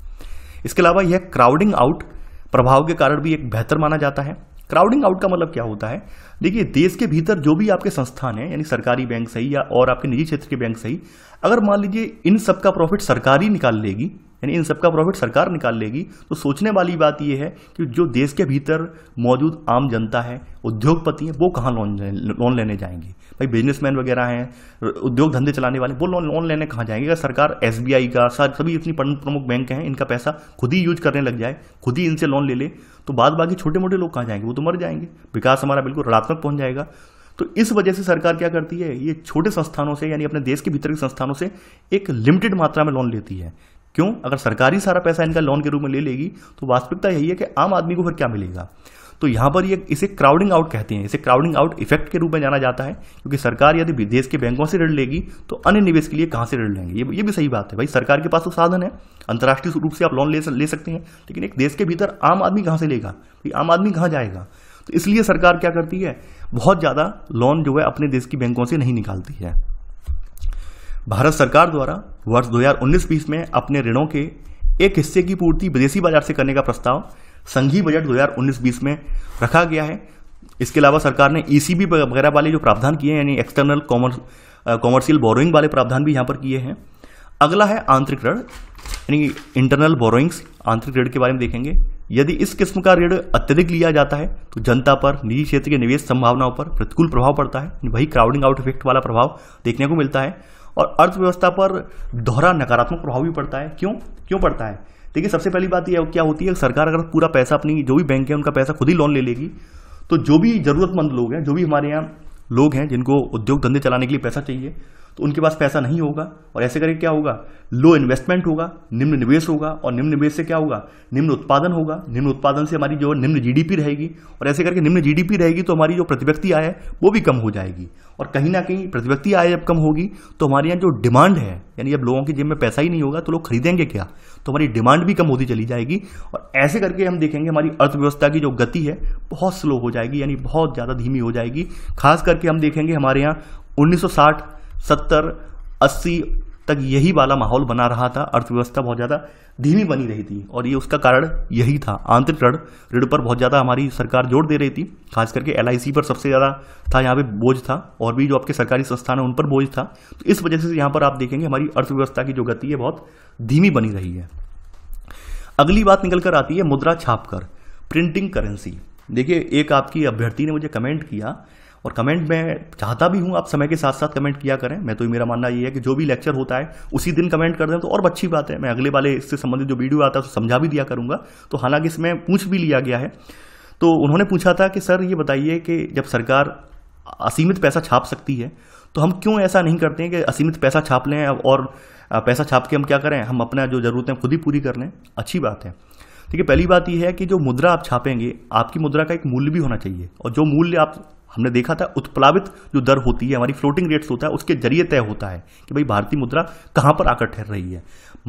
Speaker 1: इसके अलावा यह क्राउडिंग आउट प्रभाव के कारण भी एक बेहतर माना जाता है क्राउडिंग आउट का मतलब क्या होता है देखिए देश के भीतर जो भी आपके संस्थान है यानी सरकारी बैंक सही या और आपके निजी क्षेत्र के बैंक सही अगर मान लीजिए इन सब का प्रॉफिट सरकारी निकाल लेगी यानी इन सबका प्रॉफिट सरकार निकाल लेगी तो सोचने वाली बात यह है कि जो देश के भीतर मौजूद आम जनता है उद्योगपति हैं वो कहाँ लोन लोन लेने जाएंगे भाई बिजनेसमैन वगैरह हैं उद्योग धंधे चलाने वाले वो लोन लोन लेने कहाँ जाएंगे अगर सरकार एस का सभी इतनी प्रमुख बैंक हैं इनका पैसा खुद ही यूज करने लग जाए खुद ही इनसे लोन ले ले तो बाद बाकी छोटे मोटे लोग कहाँ जाएंगे वो तो मर जाएंगे विकास हमारा बिल्कुल ऋणात्मक पहुंच जाएगा तो इस वजह से सरकार क्या करती है ये छोटे संस्थानों से यानी अपने देश के भीतर के संस्थानों से एक लिमिटेड मात्रा में लोन लेती है क्यों अगर सरकारी सारा पैसा इनका लोन के रूप में ले लेगी तो वास्तविकता यही है कि आम आदमी को फिर क्या मिलेगा तो यहाँ पर ये इसे क्राउडिंग आउट कहते हैं इसे क्राउडिंग आउट इफेक्ट के रूप में जाना जाता है क्योंकि सरकार यदि विदेश के बैंकों से ऋण लेगी तो अन्य निवेश के लिए कहाँ से ऋण लेंगे ये ये भी सही बात है भाई सरकार के पास तो साधन है अंतर्राष्ट्रीय रूप से आप लोन ले, ले सकते हैं लेकिन एक देश के भीतर आम आदमी कहाँ से लेगा भाई आम आदमी कहाँ जाएगा तो इसलिए सरकार क्या करती है बहुत ज़्यादा लोन जो है अपने देश की बैंकों से नहीं निकालती है भारत सरकार द्वारा वर्ष 2019-20 में अपने ऋणों के एक हिस्से की पूर्ति विदेशी बाजार से करने का प्रस्ताव संघीय बजट 2019-20 में रखा गया है इसके अलावा सरकार ने ईसीबी e वगैरह वाले जो प्रावधान किए हैं यानी एक्सटर्नल कॉमर्स कॉमर्शियल बोरोइंग वाले प्रावधान भी यहाँ पर किए हैं अगला है आंतरिक ऋण यानी इंटरनल बोरोइंग्स आंतरिक ऋण के बारे में देखेंगे यदि इस किस्म का ऋण अत्यधिक लिया जाता है तो जनता पर निजी क्षेत्र के निवेश संभावनाओं पर प्रतिकूल प्रभाव पड़ता है वही क्राउडिंग आउट इफेक्ट वाला प्रभाव देखने को मिलता है और अर्थव्यवस्था पर दोहरा नकारात्मक प्रभाव भी पड़ता है क्यों क्यों पड़ता है देखिए सबसे पहली बात यह क्या होती है सरकार अगर पूरा पैसा अपनी जो भी बैंक है उनका पैसा खुद ही लोन ले लेगी तो जो भी ज़रूरतमंद लोग हैं जो भी हमारे यहाँ लोग हैं जिनको उद्योग धंधे चलाने के लिए पैसा चाहिए तो उनके पास पैसा नहीं होगा और ऐसे करके क्या होगा लो इन्वेस्टमेंट होगा निम्न निवेश होगा और निम्न निवेश से क्या होगा निम्न उत्पादन होगा निम्न उत्पादन से हमारी जो निम्न जीडीपी रहेगी और ऐसे करके निम्न जीडीपी रहेगी तो हमारी जो प्रतिव्यक्ति आय है वो भी कम हो जाएगी और कहीं ना कहीं प्रतिव्यक्ति आय जब कम होगी तो हमारे यहाँ जो डिमांड है यानी जब लोगों की जेब में पैसा ही नहीं होगा तो लोग खरीदेंगे क्या तो हमारी डिमांड भी कम होती चली जाएगी और ऐसे करके हम देखेंगे हमारी अर्थव्यवस्था की जो गति है बहुत स्लो हो जाएगी यानी बहुत ज़्यादा धीमी हो जाएगी खास करके हम देखेंगे हमारे यहाँ 1960 सत्तर अस्सी तक यही वाला माहौल बना रहा था अर्थव्यवस्था बहुत ज़्यादा धीमी बनी रही थी और ये उसका कारण यही था आंतरिक ऋण ऋण पर बहुत ज़्यादा हमारी सरकार जोर दे रही थी खास करके एल पर सबसे ज़्यादा था यहाँ पे बोझ था और भी जो आपके सरकारी संस्थान हैं उन पर बोझ था तो इस वजह से यहाँ पर आप देखेंगे हमारी अर्थव्यवस्था की जो गति है बहुत धीमी बनी रही है अगली बात निकल कर आती है मुद्रा छाप कर प्रिंटिंग करेंसी देखिए एक आपकी अभ्यर्थी ने मुझे कमेंट किया और कमेंट में चाहता भी हूँ आप समय के साथ साथ कमेंट किया करें मैं तो मेरा मानना ये है कि जो भी लेक्चर होता है उसी दिन कमेंट कर दें तो और अच्छी बात है मैं अगले वाले इससे संबंधित जो वीडियो आता है उसको समझा भी दिया करूँगा तो हालांकि इसमें पूछ भी लिया गया है तो उन्होंने पूछा था कि सर ये बताइए कि जब सरकार असीमित पैसा छाप सकती है तो हम क्यों ऐसा नहीं करते हैं कि असीमित पैसा छाप लें और पैसा छाप के हम क्या करें हम अपना जो ज़रूरतें खुद ही पूरी कर लें अच्छी बात है ठीक है पहली बात यह है कि जो मुद्रा आप छापेंगे आपकी मुद्रा का एक मूल्य भी होना चाहिए और जो मूल्य आप हमने देखा था उत्प्लावित जो दर होती है हमारी फ्लोटिंग रेट्स होता है उसके जरिए तय होता है कि भाई भारतीय मुद्रा कहाँ पर आकर ठहर रही है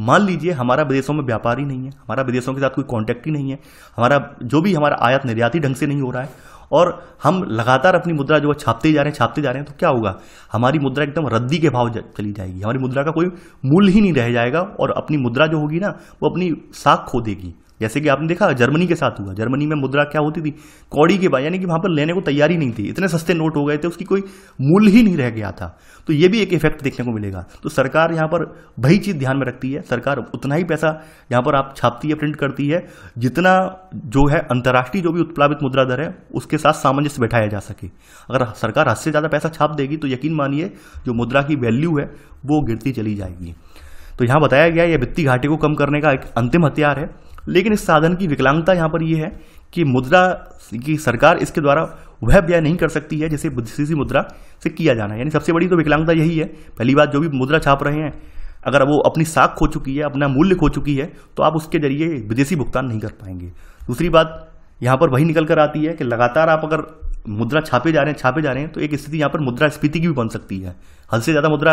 Speaker 1: मान लीजिए हमारा विदेशों में व्यापार ही नहीं है हमारा विदेशों के साथ कोई कॉन्टैक्ट ही नहीं है हमारा जो भी हमारा आयात निर्यात ही ढंग से नहीं हो रहा है और हम लगातार अपनी मुद्रा जो है छापते जा रहे हैं छापते जा रहे हैं तो क्या होगा हमारी मुद्रा एकदम रद्दी के भाव चली जाएगी हमारी मुद्रा का कोई मूल्य ही नहीं रह जाएगा और अपनी मुद्रा जो होगी ना वो अपनी साख खो देगी जैसे कि आपने देखा जर्मनी के साथ हुआ जर्मनी में मुद्रा क्या होती थी कौड़ी के बाद यानी कि वहाँ पर लेने को तैयारी नहीं थी इतने सस्ते नोट हो गए थे उसकी कोई मूल्य ही नहीं रह गया था तो ये भी एक इफेक्ट देखने को मिलेगा तो सरकार यहाँ पर वही चीज़ ध्यान में रखती है सरकार उतना ही पैसा यहाँ पर आप छापती है प्रिंट करती है जितना जो है अंतर्राष्ट्रीय जो भी उत्प्लावित मुद्रा दर है उसके साथ सामंजस्य बैठाया जा सके अगर सरकार हद से ज़्यादा पैसा छाप देगी तो यकीन मानिए जो मुद्रा की वैल्यू है वो गिरती चली जाएगी तो यहाँ बताया गया यह वित्तीय घाटे को कम करने का एक अंतिम हथियार है लेकिन इस साधन की विकलांगता यहाँ पर यह है कि मुद्रा की सरकार इसके द्वारा वह व्यय नहीं कर सकती है जैसे बुद्धिशीसी मुद्रा से किया जाना है यानी सबसे बड़ी तो विकलांगता यही है पहली बात जो भी मुद्रा छाप रहे हैं अगर वो अपनी साख खो चुकी है अपना मूल्य खो चुकी है तो आप उसके जरिए विदेशी भुगतान नहीं कर पाएंगे दूसरी बात यहाँ पर वही निकल कर आती है कि लगातार आप अगर मुद्रा छापे जा रहे हैं छापे जा रहे हैं तो एक स्थिति यहाँ पर मुद्रा स्फीति की भी बन सकती है हद से ज़्यादा मुद्रा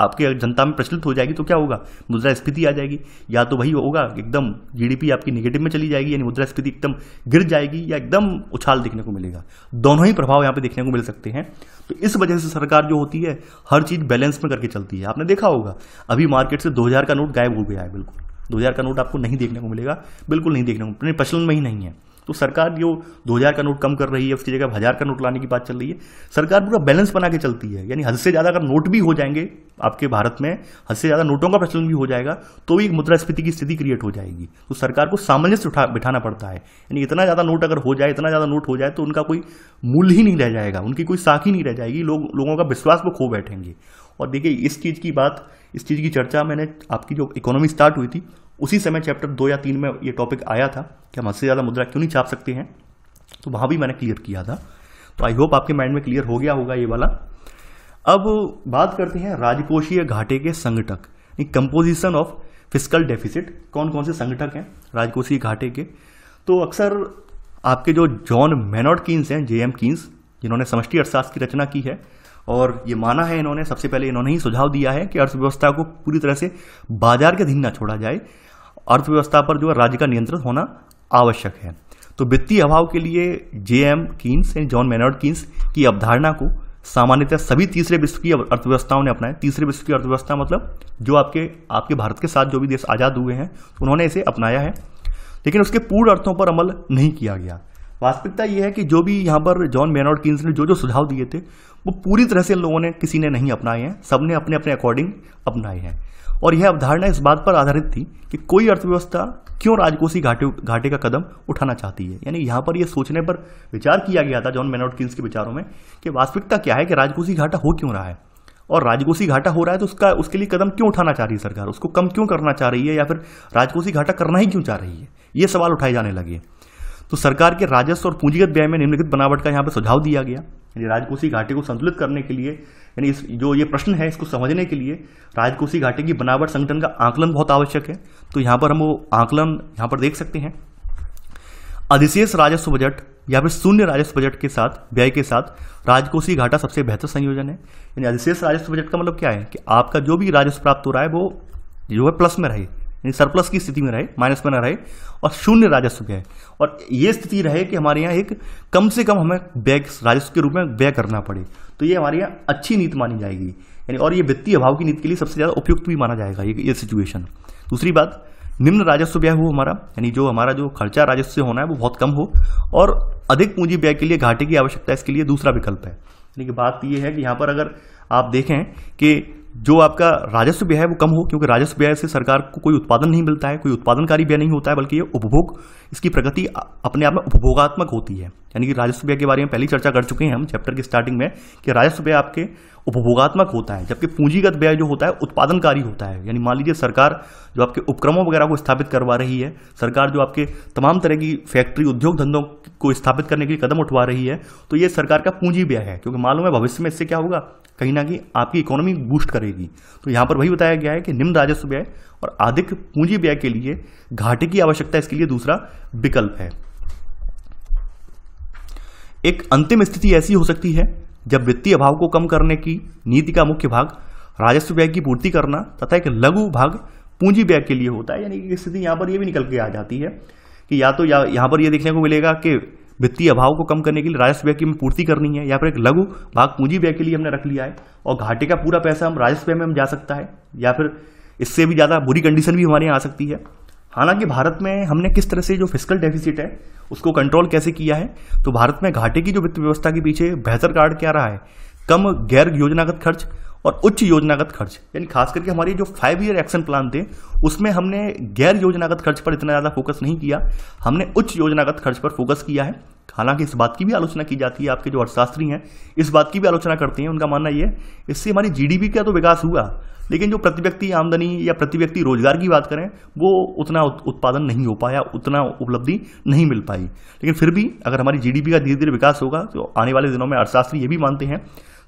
Speaker 1: आपके जनता में प्रचलित हो जाएगी तो क्या होगा मुद्रा स्फीति आ जाएगी या तो वही होगा एकदम जीडीपी आपकी नेगेटिव में चली जाएगी यानी मुद्रा स्फीति एकदम गिर जाएगी या एकदम उछाल देखने को मिलेगा दोनों ही प्रभाव यहाँ पर देखने को मिल सकते हैं तो इस वजह से सरकार जो होती है हर चीज़ बैलेंस में करके चलती है आपने देखा होगा अभी मार्केट से दो का नोट गायब हो गया है बिल्कुल दो का नोट आपको नहीं देखने को मिलेगा बिल्कुल नहीं देखने को प्रचलन में ही नहीं है तो सरकार जो दो हज़ार का नोट कम कर रही है उसकी जगह हज़ार का नोट लाने की बात चल रही है सरकार पूरा बैलेंस बना के चलती है यानी हद से ज़्यादा अगर नोट भी हो जाएंगे आपके भारत में हद से ज़्यादा नोटों का प्रचलन भी हो जाएगा तो भी एक मुद्रास्फीति की स्थिति क्रिएट हो जाएगी तो सरकार को सामंजस्य उठा बिठाना पड़ता है यानी इतना ज़्यादा नोट अगर हो जाए इतना ज़्यादा नोट हो जाए तो उनका कोई मूल ही नहीं रह जाएगा उनकी कोई साख ही नहीं रह जाएगी लोग लोगों का विश्वास वो खो बैठेंगे और देखिए इस चीज़ की बात इस चीज़ की चर्चा मैंने आपकी जो इकोनॉमी स्टार्ट हुई थी उसी समय चैप्टर दो या तीन में ये टॉपिक आया था कि हम हद से ज़्यादा मुद्रा क्यों नहीं छाप सकते हैं तो वहाँ भी मैंने क्लियर किया था तो आई होप आपके माइंड में क्लियर हो गया होगा ये वाला अब बात करते हैं राजकोषीय घाटे के संगठक कंपोजिशन ऑफ फिजिकल डेफिसिट कौन कौन से संगठक हैं राजकोषीय घाटे के तो अक्सर आपके जो जॉन मैनॉट कीन्स हैं जे एम कीन्स जिन्होंने समष्टि अर्थशास्त्र की रचना की है और ये माना है इन्होंने सबसे पहले इन्होंने ही सुझाव दिया है कि अर्थव्यवस्था को पूरी तरह से बाजार के अधीन ना छोड़ा जाए अर्थव्यवस्था पर जो है राज्य का नियंत्रण होना आवश्यक है तो वित्तीय अभाव के लिए जे एम कीन्स यानी जॉन मेनर्ड कीन्स की अवधारणा को सामान्यतः सभी तीसरे विश्व की अर्थव्यवस्थाओं ने अपनाया तीसरे विश्व की अर्थव्यवस्था मतलब जो आपके आपके भारत के साथ जो भी देश आज़ाद हुए हैं तो उन्होंने इसे अपनाया है लेकिन उसके पूर्ण अर्थों पर अमल नहीं किया गया वास्तविकता यह है कि जो भी यहाँ पर जॉन मेनॉर्ड किन्स ने जो जो सुझाव दिए थे वो पूरी तरह से लोगों ने किसी ने नहीं अपनाए हैं सब ने अपने अपने अकॉर्डिंग अपनाए हैं और यह अवधारणा इस बात पर आधारित थी कि कोई अर्थव्यवस्था क्यों राजकोषी घाटे घाटे का कदम उठाना चाहती है यानी यहाँ पर यह सोचने पर विचार किया गया था जॉन मेनोट किन्स के विचारों में कि वास्तविकता क्या है कि राजकोषी घाटा हो क्यों रहा है और राजकोषी घाटा हो रहा है तो उसका उसके लिए कदम क्यों उठाना चाह रही है सरकार उसको कम क्यों करना चाह रही है या फिर राजकोषी घाटा करना ही क्यों चाह रही है ये सवाल उठाए जाने लगे तो सरकार के राजस्व और पूंजीगत व्यय में निम्नलिखित बनावट का यहाँ पर सुझाव दिया गया यानी राजकोषीय घाटे को संतुलित करने के लिए यानी इस जो ये प्रश्न है इसको समझने के लिए राजकोषीय घाटे की बनावट संगठन का आंकलन बहुत आवश्यक है तो यहाँ पर हम वो आंकलन यहाँ पर देख सकते हैं अधिशेष राजस्व बजट या फिर शून्य राजस्व बजट के साथ व्यय के साथ राजकोषीय घाटा सबसे बेहतर संयोजन है यानी अधिशेष राजस्व बजट का मतलब क्या है कि आपका जो भी राजस्व प्राप्त हो रहा है वो जो है प्लस में रहे यानी सरप्लस की स्थिति में रहे माइनस में ना रहे और शून्य राजस्व व्यय है और ये स्थिति रहे कि हमारे यहाँ एक कम से कम हमें व्यय राजस्व के रूप में व्यय करना पड़े तो ये हमारे यहाँ अच्छी नीति मानी जाएगी यानी और ये वित्तीय अभाव की नीति के लिए सबसे ज़्यादा उपयुक्त भी माना जाएगा ये ये सिचुएशन दूसरी बात निम्न राजस्व व्यय हो हमारा यानी जो हमारा जो खर्चा राजस्व से होना है वो बहुत कम हो और अधिक पूंजी व्यय के लिए घाटे की आवश्यकता इसके लिए दूसरा विकल्प है यानी कि बात ये है कि यहाँ पर अगर आप देखें कि जो आपका राजस्व व्यय है वो कम हो क्योंकि राजस्व व्यय से सरकार को कोई उत्पादन नहीं मिलता है कोई उत्पादनकारी व्यय नहीं होता है बल्कि ये उपभोग इसकी प्रगति अपने आप में उपभोगात्मक होती है यानी कि राजस्व व्यय के बारे में पहली चर्चा कर चुके हैं हम चैप्टर की स्टार्टिंग में कि राजस्व व्यय आपके उपभोगात्मक होता है जबकि पूंजीगत व्यय जो होता है उत्पादनकारी होता है यानी मान लीजिए सरकार जो आपके उपक्रमों वगैरह को स्थापित करवा रही है सरकार जो आपके तमाम तरह की फैक्ट्री उद्योग धंधों को स्थापित करने के लिए कदम उठवा रही है तो ये सरकार का पूंजी व्यय है क्योंकि मालूम है भविष्य में इससे क्या होगा कहीं ना कहीं आपकी इकोनॉमी बूस्ट करेगी तो यहाँ पर वही बताया गया है कि निम्न राजस्व व्यय और अधिक पूंजी व्यय के लिए घाटे की आवश्यकता इसके लिए दूसरा विकल्प है एक अंतिम स्थिति ऐसी हो सकती है जब वित्तीय अभाव को कम करने की नीति का मुख्य भाग राजस्व व्यय की पूर्ति करना तथा एक लघु भाग पूंजी व्यय के लिए होता है यानी कि स्थिति यहाँ पर यह भी निकल के आ जाती है कि या तो या यहाँ पर यह देखने को मिलेगा कि वित्तीय अभाव को कम करने के लिए राजस्व व्यय की हमें पूर्ति करनी है या फिर एक लघु भाग पूंजी व्यय के लिए हमने रख लिया है और घाटे का पूरा पैसा हम राजस्व व्यय में हम जा सकता है या फिर इससे भी ज़्यादा बुरी कंडीशन भी हमारे यहाँ आ सकती है हालांकि भारत में हमने किस तरह से जो फिजिकल डेफिसिट है उसको कंट्रोल कैसे किया है तो भारत में घाटे की जो वित्त व्यवस्था के पीछे बेहतर कार्ड क्या रहा है कम गैर योजनागत खर्च और उच्च योजनागत खर्च यानी खास करके हमारी जो फाइव ईयर एक्शन प्लान थे उसमें हमने गैर योजनागत खर्च पर इतना ज़्यादा फोकस नहीं किया हमने उच्च योजनागत खर्च पर फोकस किया है हालांकि इस बात की भी आलोचना की जाती है आपके जो अर्थशास्त्री हैं इस बात की भी आलोचना करते हैं उनका मानना यह है इससे हमारी जीडीपी का तो विकास हुआ लेकिन जो प्रति व्यक्ति आमदनी या प्रति व्यक्ति रोजगार की बात करें वो उतना उत्पादन नहीं हो पाया उतना उपलब्धि नहीं मिल पाई लेकिन फिर भी अगर हमारी जीडीपी का धीरे धीरे विकास होगा तो आने वाले दिनों में अर्थशास्त्री ये भी मानते हैं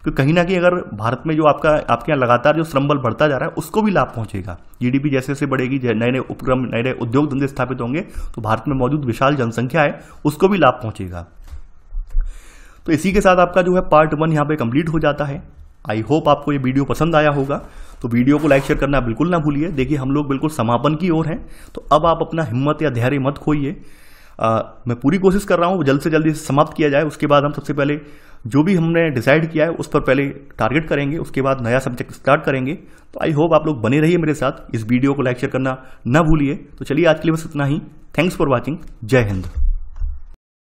Speaker 1: तो कहीं ना कहीं अगर भारत में जो आपका आपके यहाँ लगातार जो श्रम बल बढ़ता जा रहा है उसको भी लाभ पहुंचेगा जीडीपी जैसे जैसे बढ़ेगी नए नए उपक्रम नए नए उद्योग धंधे स्थापित होंगे तो भारत में मौजूद विशाल जनसंख्या है उसको भी लाभ पहुंचेगा तो इसी के साथ आपका जो है पार्ट वन यहाँ पे कंप्लीट हो जाता है आई होप आपको ये वीडियो पसंद आया होगा तो वीडियो को लाइक शेयर करना बिल्कुल ना भूलिए देखिए हम लोग बिल्कुल समापन की ओर हैं तो अब आप अपना हिम्मत या धैर्य मत खोइए आ, मैं पूरी कोशिश कर रहा हूँ जल्द से जल्द समाप्त किया जाए उसके बाद हम सबसे पहले जो भी हमने डिसाइड किया है उस पर पहले टारगेट करेंगे उसके बाद नया सब्जेक्ट स्टार्ट करेंगे तो आई होप आप लोग बने रहिए मेरे साथ इस वीडियो को लाइक शेयर करना ना भूलिए तो चलिए आज के लिए बस इतना ही थैंक्स फॉर वॉचिंग जय हिंद